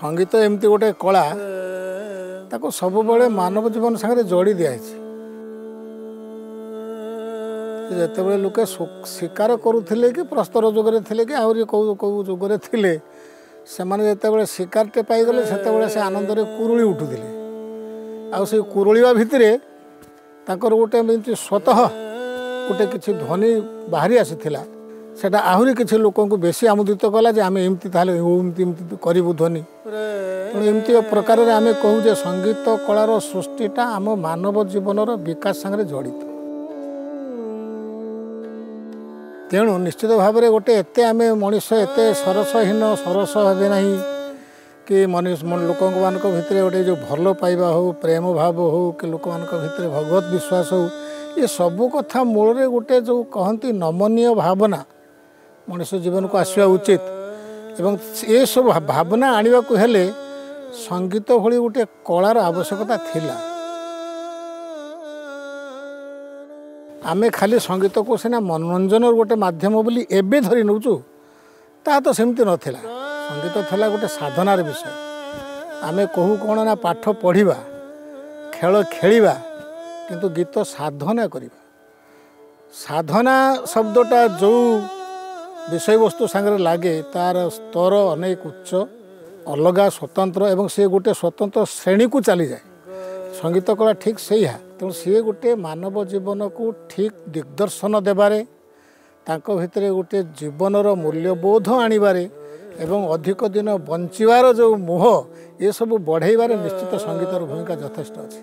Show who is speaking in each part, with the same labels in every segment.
Speaker 1: ସଙ୍ଗୀତ ଏମିତି ଗୋଟେ କଳା ତାକୁ ସବୁବେଳେ ମାନବ ଜୀବନ ସାଙ୍ଗରେ ଯୋଡ଼ି ଦିଆହେଇଛି ଯେତେବେଳେ ଲୋକେ ସ୍ୱୀକାର କରୁଥିଲେ କି ପ୍ରସ୍ତର ଯୁଗରେ ଥିଲେ କି ଆହୁରି କେଉଁ କେଉଁ ଯୁଗରେ ଥିଲେ ସେମାନେ ଯେତେବେଳେ ଶିକାରଟେ ପାଇଗଲେ ସେତେବେଳେ ସେ ଆନନ୍ଦରେ କୁରୁଳି ଉଠୁଥିଲେ ଆଉ ସେ କୁରୁଳିବା ଭିତରେ ତାଙ୍କର ଗୋଟେ ଏମିତି ସ୍ୱତଃ ଗୋଟେ କିଛି ଧ୍ୱନି ବାହାରି ଆସିଥିଲା ସେଇଟା ଆହୁରି କିଛି ଲୋକଙ୍କୁ ବେଶୀ ଆମୋଦିତ କଲା ଯେ ଆମେ ଏମିତି ତାହେଲେ ଏମିତି ଏମିତି କରିବୁ ଧ୍ୱନି ଏମିତି ପ୍ରକାରରେ ଆମେ କହୁ ଯେ ସଙ୍ଗୀତ କଳାର ସୃଷ୍ଟିଟା ଆମ ମାନବ ଜୀବନର ବିକାଶ ସାଙ୍ଗରେ ଜଡ଼ିତ ତେଣୁ ନିଶ୍ଚିତ ଭାବରେ ଗୋଟେ ଏତେ ଆମେ ମଣିଷ ଏତେ ସରସହୀନ ସରସ ହେବେ ନାହିଁ କି ମନୁଷ୍ୟ ଲୋକମାନଙ୍କ ଭିତରେ ଗୋଟେ ଯେଉଁ ଭଲ ପାଇବା ହେଉ ପ୍ରେମ ଭାବ ହେଉ କି ଲୋକମାନଙ୍କ ଭିତରେ ଭଗବତ ବିଶ୍ୱାସ ହେଉ ଏ ସବୁ କଥା ମୂଳରେ ଗୋଟେ ଯେଉଁ କହନ୍ତି ନମନୀୟ ଭାବନା ମଣିଷ ଜୀବନକୁ ଆସିବା ଉଚିତ ଏବଂ ଏସବୁ ଭାବନା ଆଣିବାକୁ ହେଲେ ସଙ୍ଗୀତ ଭଳି ଗୋଟିଏ କଳାର ଆବଶ୍ୟକତା ଥିଲା ଆମେ ଖାଲି ସଙ୍ଗୀତକୁ ସିନା ମନୋରଞ୍ଜନର ଗୋଟେ ମାଧ୍ୟମ ବୋଲି ଏବେ ଧରି ନେଉଛୁ ତାହା ତ ସେମିତି ନଥିଲା ସଙ୍ଗୀତ ଥିଲା ଗୋଟେ ସାଧନାର ବିଷୟ ଆମେ କହୁ କ'ଣ ନା ପାଠ ପଢ଼ିବା ଖେଳ ଖେଳିବା କିନ୍ତୁ ଗୀତ ସାଧନା କରିବା ସାଧନା ଶବ୍ଦଟା ଯେଉଁ বিষয়বস্তু সাঙ্গরা লাগে তার স্তর অনেক উচ্চ আলাদা स्वतंत्र এবং সে গুটে স্বতন্ত্র শ্রেণী কো চলি যায় সংগীত কলা ঠিক সেই হ্যাঁ তেন সে গুটে মানব জীবন কো ঠিক দিগদর্শন দেবারে তা কো ভিতরে গুটে জীবনর মূল্যবোধ আনিবারে এবং অধিক দিন পঞ্জিবার যে মোহ এ সব বঢ়াইবারে নিশ্চিত সংগীতর ভূমিকা যথেষ্ট আছে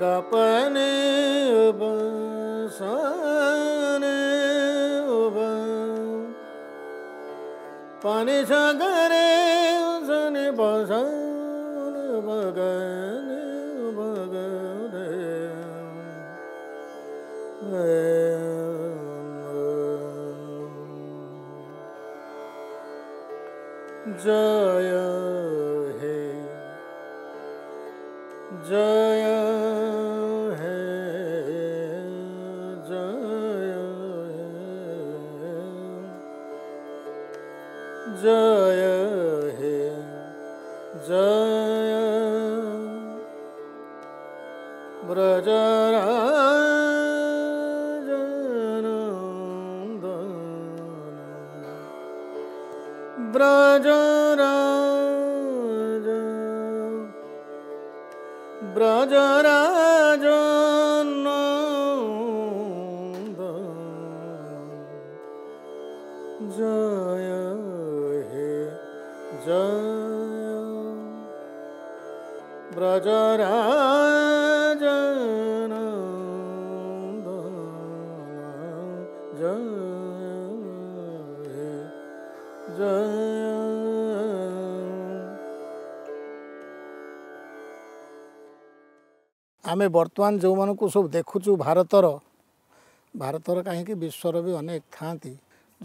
Speaker 2: ਗਪਨ ਬਸਨ ਉਬ ਪਨਿ ਸਗਰ
Speaker 1: ବର୍ତ୍ତମାନ ଯେଉଁମାନଙ୍କୁ ସବୁ ଦେଖୁଛୁ ଭାରତର ଭାରତର କାହିଁକି ବିଶ୍ୱର ବି ଅନେକ ଥାଆନ୍ତି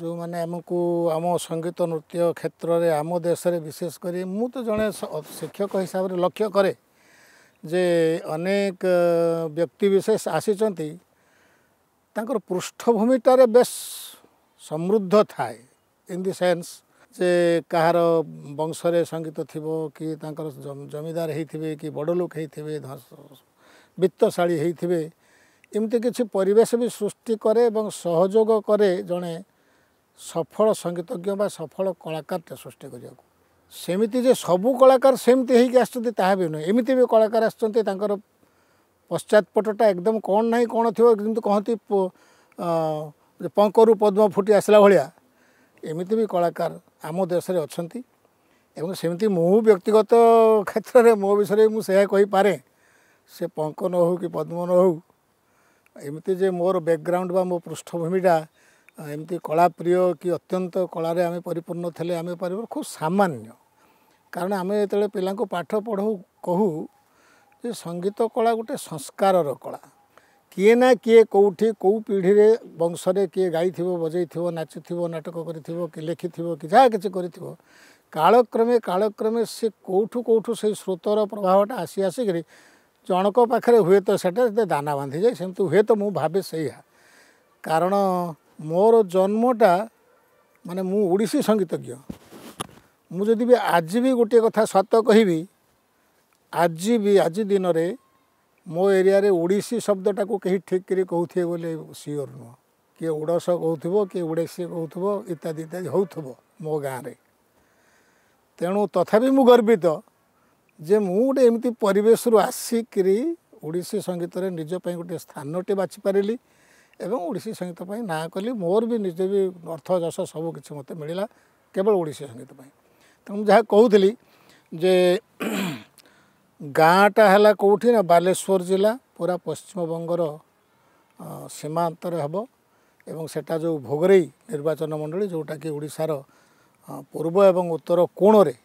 Speaker 1: ଯେଉଁମାନେ ଆମକୁ ଆମ ସଙ୍ଗୀତ ନୃତ୍ୟ କ୍ଷେତ୍ରରେ ଆମ ଦେଶରେ ବିଶେଷ କରି ମୁଁ ତ ଜଣେ ଶିକ୍ଷକ ହିସାବରେ ଲକ୍ଷ୍ୟ କରେ ଯେ ଅନେକ ବ୍ୟକ୍ତିବିଶେଷ ଆସିଛନ୍ତି ତାଙ୍କର ପୃଷ୍ଠଭୂମିଟାରେ ବେଶ ସମୃଦ୍ଧ ଥାଏ ଇନ୍ ଦି ସେନ୍ସ ଯେ କାହାର ବଂଶରେ ସଙ୍ଗୀତ ଥିବ କି ତାଙ୍କର ଜମିଦାର ହେଇଥିବେ କି ବଡ଼ ଲୋକ ହେଇଥିବେ ବିତ୍ତଶାଳୀ ହେଇଥିବେ ଏମିତି କିଛି ପରିବେଶ ବି ସୃଷ୍ଟି କରେ ଏବଂ ସହଯୋଗ କରେ ଜଣେ ସଫଳ ସଙ୍ଗୀତଜ୍ଞ ବା ସଫଳ କଳାକାରଟେ ସୃଷ୍ଟି କରିବାକୁ ସେମିତି ଯେ ସବୁ କଳାକାର ସେମିତି ହେଇକି ଆସୁଛନ୍ତି ତାହା ବି ନୁହେଁ ଏମିତି ବି କଳାକାର ଆସୁଛନ୍ତି ତାଙ୍କର ପଶ୍ଚାତପଟଟା ଏକଦମ କ'ଣ ନାହିଁ କ'ଣ ଥିବ ଯେମିତି କହନ୍ତି ପଙ୍କରୁ ପଦ୍ମ ଫୁଟି ଆସିଲା ଭଳିଆ ଏମିତି ବି କଳାକାର ଆମ ଦେଶରେ ଅଛନ୍ତି ଏବଂ ସେମିତି ମୁଁ ବ୍ୟକ୍ତିଗତ କ୍ଷେତ୍ରରେ ମୋ ବିଷୟରେ ମୁଁ ସେୟା କହିପାରେ ସେ ପଙ୍କନ ହେଉ କି ପଦ୍ମ ନ ହଉ ଏମିତି ଯେ ମୋର ବ୍ୟାକ୍ଗ୍ରାଉଣ୍ଡ ବା ମୋ ପୃଷ୍ଠଭୂମିଟା ଏମିତି କଳାପ୍ରିୟ କି ଅତ୍ୟନ୍ତ କଳାରେ ଆମେ ପରିପୂର୍ଣ୍ଣ ଥିଲେ ଆମେ ପାରିବୁ ଖୁବ୍ ସାମାନ୍ୟ କାରଣ ଆମେ ଯେତେବେଳେ ପିଲାଙ୍କୁ ପାଠ ପଢ଼ାଉ କହୁ ଯେ ସଙ୍ଗୀତ କଳା ଗୋଟେ ସଂସ୍କାରର କଳା କିଏ ନା କିଏ କେଉଁଠି କେଉଁ ପିଢ଼ିରେ ବଂଶରେ କିଏ ଗାଇଥିବ ବଜେଇଥିବ ନାଚିଥିବ ନାଟକ କରିଥିବ କି ଲେଖିଥିବ କି ଯାହା କିଛି କରିଥିବ କାଳକ୍ରମେ କାଳକ୍ରମେ ସେ କେଉଁଠୁ କେଉଁଠୁ ସେଇ ସ୍ରୋତର ପ୍ରଭାବଟା ଆସି ଆସିକରି ଜଣଙ୍କ ପାଖରେ ହୁଏ ତ ସେଇଟା ସେତେ ଦାନା ବାନ୍ଧିଯାଏ ସେମିତି ହୁଏ ତ ମୁଁ ଭାବେ ସେଇଆ କାରଣ ମୋର ଜନ୍ମଟା ମାନେ ମୁଁ ଓଡ଼ିଶୀ ସଙ୍ଗୀତଜ୍ଞ ମୁଁ ଯଦି ବି ଆଜି ବି ଗୋଟିଏ କଥା ସତ କହିବି ଆଜି ବି ଆଜି ଦିନରେ ମୋ ଏରିଆରେ ଓଡ଼ିଶୀ ଶବ୍ଦଟାକୁ କେହି ଠିକ୍ କରି କହୁଥିବେ ବୋଲି ସିଓର ନୁହଁ କିଏ ଓଡ଼ଶ କହୁଥିବ କିଏ ଓଡ଼ିଶୀ କହୁଥିବ ଇତ୍ୟାଦି ଇତ୍ୟାଦି ହେଉଥିବ ମୋ ଗାଁରେ ତେଣୁ ତଥାପି ମୁଁ ଗର୍ବିତ ଯେ ମୁଁ ଗୋଟେ ଏମିତି ପରିବେଶରୁ ଆସିକିରି ଓଡ଼ିଶୀ ସଙ୍ଗୀତରେ ନିଜ ପାଇଁ ଗୋଟେ ସ୍ଥାନଟେ ବାଛିପାରିଲି ଏବଂ ଓଡ଼ିଶୀ ସଙ୍ଗୀତ ପାଇଁ ନାଁ କଲି ମୋର ବି ନିଜେ ବି ଅର୍ଥ ଯଶ ସବୁ କିଛି ମୋତେ ମିଳିଲା କେବଳ ଓଡ଼ିଶୀ ସଙ୍ଗୀତ ପାଇଁ ତେଣୁ ମୁଁ ଯାହା କହୁଥିଲି ଯେ ଗାଁଟା ହେଲା କେଉଁଠି ନା ବାଲେଶ୍ୱର ଜିଲ୍ଲା ପୁରା ପଶ୍ଚିମବଙ୍ଗର ସୀମାନ୍ତରେ ହେବ ଏବଂ ସେଟା ଯେଉଁ ଭୋଗରେଇ ନିର୍ବାଚନ ମଣ୍ଡଳୀ ଯେଉଁଟାକି ଓଡ଼ିଶାର ପୂର୍ବ ଏବଂ ଉତ୍ତର କୋଣରେ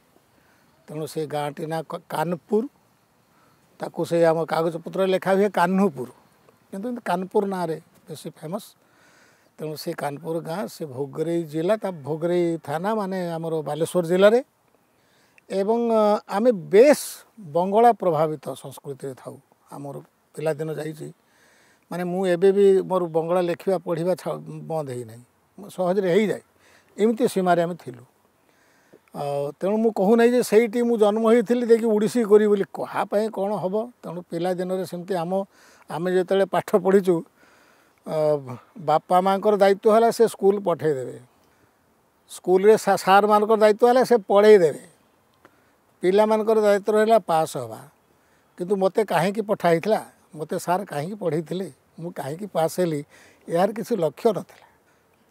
Speaker 1: ତେଣୁ ସେ ଗାଁଟି ନାଁ କାନପୁର ତାକୁ ସେ ଆମ କାଗଜପତ୍ରରେ ଲେଖା ହୁଏ କାହ୍ନପୁର କିନ୍ତୁ କାନପୁର ନାଁରେ ବେଶୀ ଫେମସ୍ ତେଣୁ ସେ କାନପୁର ଗାଁ ସେ ଭୋଗରେଇ ଜିଲ୍ଲା ତା ଭୋଗରେଇ ଥାନା ମାନେ ଆମର ବାଲେଶ୍ୱର ଜିଲ୍ଲାରେ ଏବଂ ଆମେ ବେଶ୍ ବଙ୍ଗଳା ପ୍ରଭାବିତ ସଂସ୍କୃତିରେ ଥାଉ ଆମର ପିଲାଦିନ ଯାଇଛି ମାନେ ମୁଁ ଏବେ ବି ମୋର ବଙ୍ଗଳା ଲେଖିବା ପଢ଼ିବା ବନ୍ଦ ହେଇନାହିଁ ସହଜରେ ହେଇଯାଏ ଏମିତି ସୀମାରେ ଆମେ ଥିଲୁ ତେଣୁ ମୁଁ କହୁନାହିଁ ଯେ ସେଇଠି ମୁଁ ଜନ୍ମ ହୋଇଥିଲି ଦେଖି ଓଡ଼ିଶୀ କରିବି ବୋଲି କାହା ପାଇଁ କ'ଣ ହେବ ତେଣୁ ପିଲାଦିନରେ ସେମିତି ଆମ ଆମେ ଯେତେବେଳେ ପାଠ ପଢ଼ିଛୁ ବାପା ମାଆଙ୍କର ଦାୟିତ୍ୱ ହେଲା ସେ ସ୍କୁଲ ପଠାଇଦେବେ ସ୍କୁଲରେ ସାର୍ମାନଙ୍କର ଦାୟିତ୍ୱ ହେଲା ସେ ପଢ଼ାଇଦେବେ ପିଲାମାନଙ୍କର ଦାୟିତ୍ୱ ରହିଲା ପାସ୍ ହେବା କିନ୍ତୁ ମୋତେ କାହିଁକି ପଠା ହେଇଥିଲା ମୋତେ ସାର୍ କାହିଁକି ପଢ଼େଇଥିଲେ ମୁଁ କାହିଁକି ପାସ୍ ହେଲି ଏହାର କିଛି ଲକ୍ଷ୍ୟ ନଥିଲା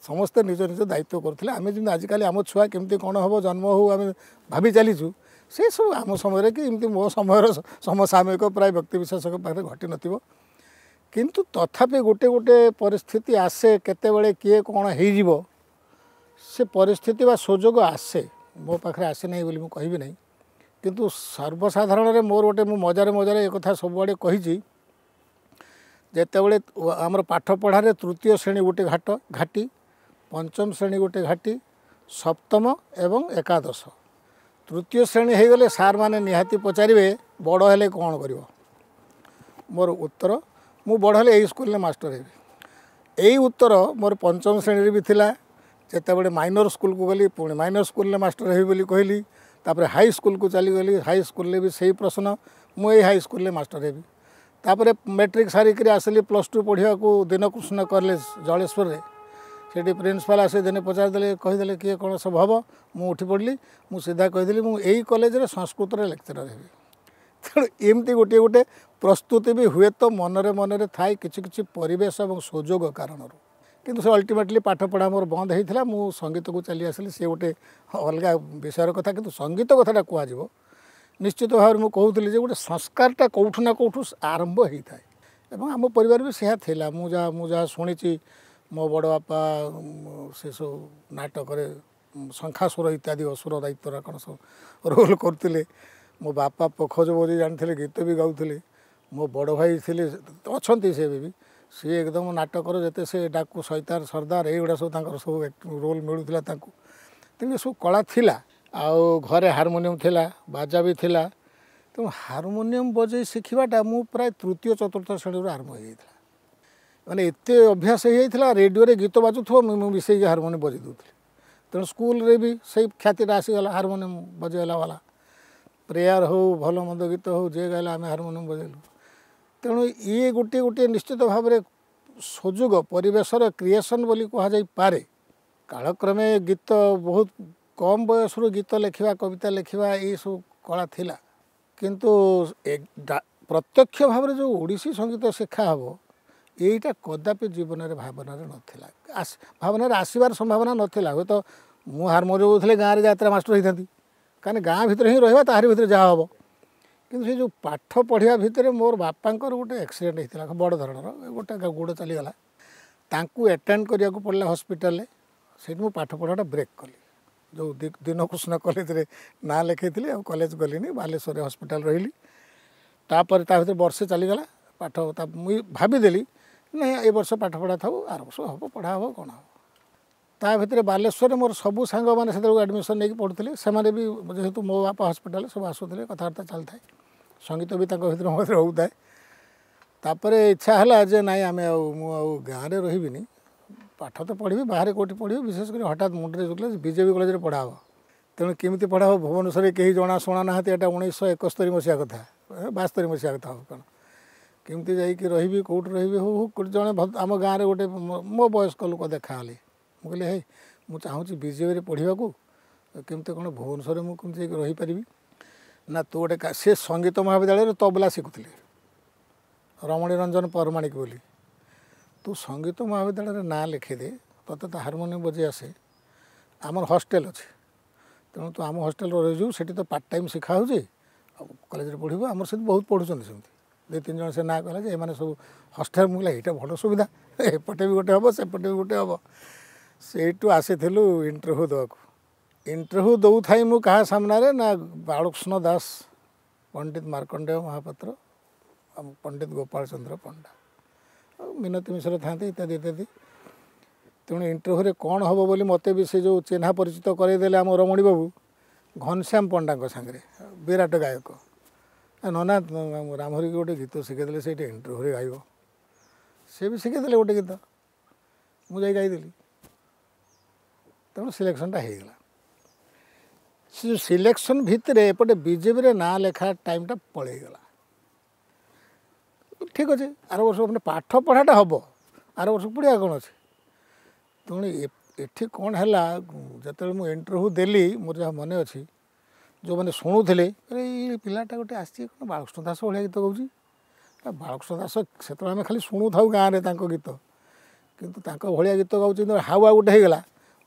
Speaker 1: ସମସ୍ତେ ନିଜ ନିଜ ଦାୟିତ୍ୱ କରୁଥିଲେ ଆମେ ଯେମିତି ଆଜିକାଲି ଆମ ଛୁଆ କେମିତି କ'ଣ ହେବ ଜନ୍ମ ହେଉ ଆମେ ଭାବି ଚାଲିଛୁ ସେସବୁ ଆମ ସମୟରେ କି ଏମିତି ମୋ ସମୟର ସମସାମୟିକ ପ୍ରାୟ ବ୍ୟକ୍ତିବିଶେଷଙ୍କ ପାଖରେ ଘଟିନଥିବ କିନ୍ତୁ ତଥାପି ଗୋଟେ ଗୋଟେ ପରିସ୍ଥିତି ଆସେ କେତେବେଳେ କିଏ କ'ଣ ହେଇଯିବ ସେ ପରିସ୍ଥିତି ବା ସୁଯୋଗ ଆସେ ମୋ ପାଖରେ ଆସେ ନାହିଁ ବୋଲି ମୁଁ କହିବି ନାହିଁ କିନ୍ତୁ ସର୍ବସାଧାରଣରେ ମୋର ଗୋଟେ ମୁଁ ମଜାରେ ମଜାରେ ଏକଥା ସବୁଆଡ଼େ କହିଛି ଯେତେବେଳେ ଆମର ପାଠ ପଢ଼ାରେ ତୃତୀୟ ଶ୍ରେଣୀ ଗୋଟେ ଘାଟ ଘାଟି ପଞ୍ଚମ ଶ୍ରେଣୀ ଗୋଟେ ଘାଟି ସପ୍ତମ ଏବଂ ଏକାଦଶ ତୃତୀୟ ଶ୍ରେଣୀ ହୋଇଗଲେ ସାର୍ମାନେ ନିହାତି ପଚାରିବେ ବଡ଼ ହେଲେ କ'ଣ କରିବ ମୋର ଉତ୍ତର ମୁଁ ବଡ଼ ହେଲେ ଏଇ ସ୍କୁଲରେ ମାଷ୍ଟର ହେବି ଏଇ ଉତ୍ତର ମୋର ପଞ୍ଚମ ଶ୍ରେଣୀରେ ବି ଥିଲା ଯେତେବେଳେ ମାଇନର ସ୍କୁଲକୁ ଗଲି ପୁଣି ମାଇନର ସ୍କୁଲରେ ମାଷ୍ଟର ହେବି ବୋଲି କହିଲି ତାପରେ ହାଇସ୍କୁଲକୁ ଚାଲିଗଲି ହାଇସ୍କୁଲରେ ବି ସେଇ ପ୍ରଶ୍ନ ମୁଁ ଏଇ ହାଇସ୍କୁଲରେ ମାଷ୍ଟର ହେବି ତାପରେ ମେଟ୍ରିକ୍ ସାରିକରି ଆସିଲି ପ୍ଲସ୍ ଟୁ ପଢ଼ିବାକୁ ଦିନକୃଷ୍ଣ କଲେଜ ଜଳେଶ୍ୱରରେ ସେଠି ପ୍ରିନ୍ସିପାଲ୍ ଆସି ଦିନେ ପଚାରିଦେଲେ କହିଦେଲେ କିଏ କ'ଣ ସବୁ ହେବ ମୁଁ ଉଠି ପଡ଼ିଲି ମୁଁ ସିଧା କହିଦେଲି ମୁଁ ଏଇ କଲେଜରେ ସଂସ୍କୃତରେ ଲେକ୍ଚରର୍ ହେବି ତେଣୁ ଏମିତି ଗୋଟିଏ ଗୋଟିଏ ପ୍ରସ୍ତୁତି ବି ହୁଏତ ମନରେ ମନରେ ଥାଏ କିଛି କିଛି ପରିବେଶ ଏବଂ ସୁଯୋଗ କାରଣରୁ କିନ୍ତୁ ସେ ଅଲ୍ଟିମେଟଲି ପାଠପଢ଼ା ମୋର ବନ୍ଦ ହେଇଥିଲା ମୁଁ ସଙ୍ଗୀତକୁ ଚାଲି ଆସିଲି ସେ ଗୋଟେ ଅଲଗା ବିଷୟର କଥା କିନ୍ତୁ ସଙ୍ଗୀତ କଥାଟା କୁହାଯିବ ନିଶ୍ଚିତ ଭାବରେ ମୁଁ କହୁଥିଲି ଯେ ଗୋଟେ ସଂସ୍କାରଟା କେଉଁଠୁ ନା କେଉଁଠୁ ଆରମ୍ଭ ହେଇଥାଏ ଏବଂ ଆମ ପରିବାର ବି ସେହା ଥିଲା ମୁଁ ଯାହା ମୁଁ ଯାହା ଶୁଣିଛି ମୋ ବଡ଼ ବଡ଼ବାପା ସେସବୁ ନାଟକରେ ଶଙ୍ଖାସୁର ଇତ୍ୟାଦି ଅସୁର ଦାୟିତ୍ୱର କ'ଣ ସବୁ ରୋଲ୍ କରୁଥିଲେ ମୋ ବାପା ପଖଜ ବୋଲି ଜାଣିଥିଲେ ଗୀତ ବି ଗାଉଥିଲେ ମୋ ବଡ଼ ଭାଇ ଥିଲେ ଅଛନ୍ତି ସେ ଏବେ ବି ସିଏ ଏକଦମ ନାଟକର ଯେତେ ସେ ଡାକୁ ସୈତାର ସର୍ଦ୍ଦାର ଏଇଗୁଡ଼ା ସବୁ ତାଙ୍କର ସବୁ ରୋଲ୍ ମିଳୁଥିଲା ତାଙ୍କୁ ତେଣୁ ଏସବୁ କଳା ଥିଲା ଆଉ ଘରେ ହାରମୋନିୟମ୍ ଥିଲା ବାଜା ବି ଥିଲା ତେଣୁ ହାରମୋନିୟମ୍ ବଜେଇ ଶିଖିବାଟା ମୁଁ ପ୍ରାୟ ତୃତୀୟ ଚତୁର୍ଥ ଶ୍ରେଣୀରୁ ଆରମ୍ଭ ହୋଇଯାଇଥିଲା ମାନେ ଏତେ ଅଭ୍ୟାସ ହେଇଯାଇଥିଲା ରେଡ଼ିଓରେ ଗୀତ ବାଜୁଥିବ ମୁଁ ମିଶେଇକି ହାରମୋନିୟମ୍ ବଜେଇ ଦେଉଥିଲି ତେଣୁ ସ୍କୁଲରେ ବି ସେଇ ଖ୍ୟାତିଟା ଆସିଗଲା ହାରମୋନିୟମ୍ ବଜେଇଲା ବାଲା ପ୍ରେୟାର ହେଉ ଭଲ ମନ୍ଦ ଗୀତ ହେଉ ଯିଏ ଗାଇଲା ଆମେ ହାରମୋନିୟମ୍ ବଜେଇଲୁ ତେଣୁ ଇଏ ଗୋଟିଏ ଗୋଟିଏ ନିଶ୍ଚିତ ଭାବରେ ସୁଯୋଗ ପରିବେଶର କ୍ରିଏସନ୍ ବୋଲି କୁହାଯାଇପାରେ କାଳକ୍ରମେ ଗୀତ ବହୁତ କମ୍ ବୟସରୁ ଗୀତ ଲେଖିବା କବିତା ଲେଖିବା ଏଇସବୁ କଳା ଥିଲା କିନ୍ତୁ ପ୍ରତ୍ୟକ୍ଷ ଭାବରେ ଯେଉଁ ଓଡ଼ିଶୀ ସଙ୍ଗୀତ ଶିଖା ହେବ ଏଇଟା କଦାପି ଜୀବନରେ ଭାବନାରେ ନଥିଲା ଭାବନାରେ ଆସିବାର ସମ୍ଭାବନା ନଥିଲା ହୁଏତ ମୁଁ ହାରମୋନିୟମ୍ ହେଉଥିଲେ ଗାଁରେ ଯାତ୍ରା ମାଷ୍ଟର ହେଇଥାନ୍ତି କାରଣ ଗାଁ ଭିତରେ ହିଁ ରହିବା ତାହାରି ଭିତରେ ଯାହା ହେବ କିନ୍ତୁ ସେ ଯେଉଁ ପାଠ ପଢ଼ିବା ଭିତରେ ମୋର ବାପାଙ୍କର ଗୋଟେ ଆକ୍ସିଡେଣ୍ଟ ହେଇଥିଲା ବଡ଼ ଧରଣର ଗୋଟେ ଗୋଡ଼ ଚାଲିଗଲା ତାଙ୍କୁ ଆଟେଣ୍ଡ କରିବାକୁ ପଡ଼ିଲା ହସ୍ପିଟାଲରେ ସେଇଠି ମୁଁ ପାଠ ପଢ଼ାଟା ବ୍ରେକ୍ କଲି ଯେଉଁ ଦୀନକୃଷ୍ଣ କଲେଜରେ ନାଁ ଲେଖେଇଥିଲି ଆଉ କଲେଜ ଗଲିନି ବାଲେଶ୍ୱରରେ ହସ୍ପିଟାଲ ରହିଲି ତାପରେ ତା ଭିତରେ ବର୍ଷେ ଚାଲିଗଲା ପାଠ ତା ମୁଁ ଭାବିଦେଲି ନାଇଁ ଏ ବର୍ଷ ପାଠପଢ଼ା ଥାଉ ଆର ବର୍ଷ ହେବ ପଢ଼ା ହେବ କ'ଣ ହେବ ତା ଭିତରେ ବାଲେଶ୍ୱରରେ ମୋର ସବୁ ସାଙ୍ଗମାନେ ସେତେବେଳକୁ ଆଡ଼ମିସନ୍ ନେଇକି ପଢ଼ୁଥିଲେ ସେମାନେ ବି ଯେହେତୁ ମୋ ବାପା ହସ୍ପିଟାଲ ସବୁ ଆସୁଥିଲେ କଥାବାର୍ତ୍ତା ଚାଲିଥାଏ ସଙ୍ଗୀତ ବି ତାଙ୍କ ଭିତରେ ମଧ୍ୟ ରହୁଥାଏ ତାପରେ ଇଚ୍ଛା ହେଲା ଯେ ନାଇଁ ଆମେ ଆଉ ମୁଁ ଆଉ ଗାଁରେ ରହିବିନି ପାଠ ତ ପଢ଼ିବି ବାହାରେ କେଉଁଠି ପଢ଼ିବି ବିଶେଷ କରି ହଠାତ୍ ମୁଣ୍ଡରେ ଯୋଗଲା ବିଜେପି କଲେଜରେ ପଢ଼ା ହେବ ତେଣୁ କେମିତି ପଢ଼ା ହେବ ଭୁବନେଶ୍ୱରରେ କେହି ଜଣାଶୁଣା ନାହାନ୍ତି ଏଇଟା ଉଣେଇଶହ ଏକସ୍ତରୀ ମସିହା କଥା ବାସ୍ତରୀ ମସିହା କଥା ହେବ କ'ଣ କେମିତି ଯାଇକି ରହିବି କେଉଁଠି ରହିବି ହଉ ହଉ ଜଣେ ଆମ ଗାଁରେ ଗୋଟେ ମୋ ବୟସ୍କ ଲୋକ ଦେଖାହେଲେ ମୁଁ କହିଲି ହେଇ ମୁଁ ଚାହୁଁଛି ବିଜେପିରେ ପଢ଼ିବାକୁ କେମିତି କ'ଣ ଭୁବନେଶ୍ୱରରେ ମୁଁ କେମିତି ଯାଇକି ରହିପାରିବି ନା ତୁ ଗୋଟେ ସେ ସଙ୍ଗୀତ ମହାବିଦ୍ୟାଳୟରେ ତବଲା ଶିଖୁଥିଲେ ରମଣୀ ରଞ୍ଜନ ପରମାଣିକ ବୋଲି ତୁ ସଙ୍ଗୀତ ମହାବିଦ୍ୟାଳୟରେ ନାଁ ଲେଖିଦେ ତୋତେ ତ ହାରମୋନିୟମ୍ ବଜେଇ ଆସେ ଆମର ହଷ୍ଟେଲ୍ ଅଛି ତେଣୁ ତୁ ଆମ ହଷ୍ଟେଲ୍ରେ ରହିଯିବୁ ସେଠି ତ ପାର୍ଟ ଟାଇମ୍ ଶିଖା ହେଉଛି ଆଉ କଲେଜରେ ପଢ଼ିବୁ ଆମର ସେମିତି ବହୁତ ପଢ଼ୁଛନ୍ତି ସେମିତି ଦୁଇ ତିନି ଜଣ ସେ ନାଁ କହିଲା ଯେ ଏମାନେ ସବୁ ହଷ୍ଟେଲ୍ ମୁଁ କହିଲା ଏଇଟା ଭଲ ସୁବିଧା ଏପଟେ ବି ଗୋଟେ ହେବ ସେପଟେ ବି ଗୋଟେ ହେବ ସେଇଠୁ ଆସିଥିଲୁ ଇଣ୍ଟରଭ୍ୟୁ ଦେବାକୁ ଇଣ୍ଟରଭ୍ୟୁ ଦେଉଥାଏ ମୁଁ କାହା ସାମ୍ନାରେ ନା ବାଳକୃଷ୍ଣ ଦାସ ପଣ୍ଡିତ ମାର୍କଣ୍ଡେୟ ମହାପାତ୍ର ପଣ୍ଡିତ ଗୋପାଳ ଚନ୍ଦ୍ର ପଣ୍ଡା ଆଉ ମିନତି ମିଶ୍ର ଥାନ୍ତି ଇତ୍ୟାଦି ଇତ୍ୟାଦି ତେଣୁ ଇଣ୍ଟରଭ୍ୟୁରେ କ'ଣ ହେବ ବୋଲି ମୋତେ ବି ସେ ଯେଉଁ ଚିହ୍ନା ପରିଚିତ କରାଇଦେଲେ ଆମ ରମଣୀ ବାବୁ ଘନଶ୍ୟାମ ପଣ୍ଡାଙ୍କ ସାଙ୍ଗରେ ବିରାଟ ଗାୟକ ନନା ରାମହରିକି ଗୋଟେ ଗୀତ ଶିଖେଇଦେଲେ ସେଇଠି ଇଣ୍ଟରଭ୍ୟୁରେ ଗାଇବ ସେ ବି ଶିଖେଇଦେଲେ ଗୋଟେ ଗୀତ ମୁଁ ଯାଇ ଗାଇଦେଲି ତେଣୁ ସିଲେକ୍ସନ୍ଟା ହେଇଗଲା ସେ ଯେଉଁ ସିଲେକ୍ସନ୍ ଭିତରେ ଏପଟେ ବିଜେପିରେ ନାଁ ଲେଖା ଟାଇମ୍ଟା ପଳେଇଗଲା ଠିକ୍ ଅଛି ଆର ବର୍ଷ ମାନେ ପାଠ ପଢ଼ାଟା ହେବ ଆର ବର୍ଷ ପଢ଼ିବା କ'ଣ ଅଛି ତେଣୁ ଏଠି କ'ଣ ହେଲା ଯେତେବେଳେ ମୁଁ ଇଣ୍ଟରଭ୍ୟୁ ଦେଲି ମୋର ଯାହା ମନେ ଅଛି ଯେଉଁମାନେ ଶୁଣୁଥିଲେ ଏଇ ପିଲାଟା ଗୋଟେ ଆସିଛି କ'ଣ ବାଳକୃଷ୍ଣ ଦାସ ଭଳିଆ ଗୀତ ଗାଉଛି ବାଳକୃଷ୍ଣ ଦାସ ସେତେବେଳେ ଆମେ ଖାଲି ଶୁଣୁଥାଉ ଗାଁରେ ତାଙ୍କ ଗୀତ କିନ୍ତୁ ତାଙ୍କ ଭଳିଆ ଗୀତ ଗାଉଛି ହାୱା ଗୋଟେ ହେଇଗଲା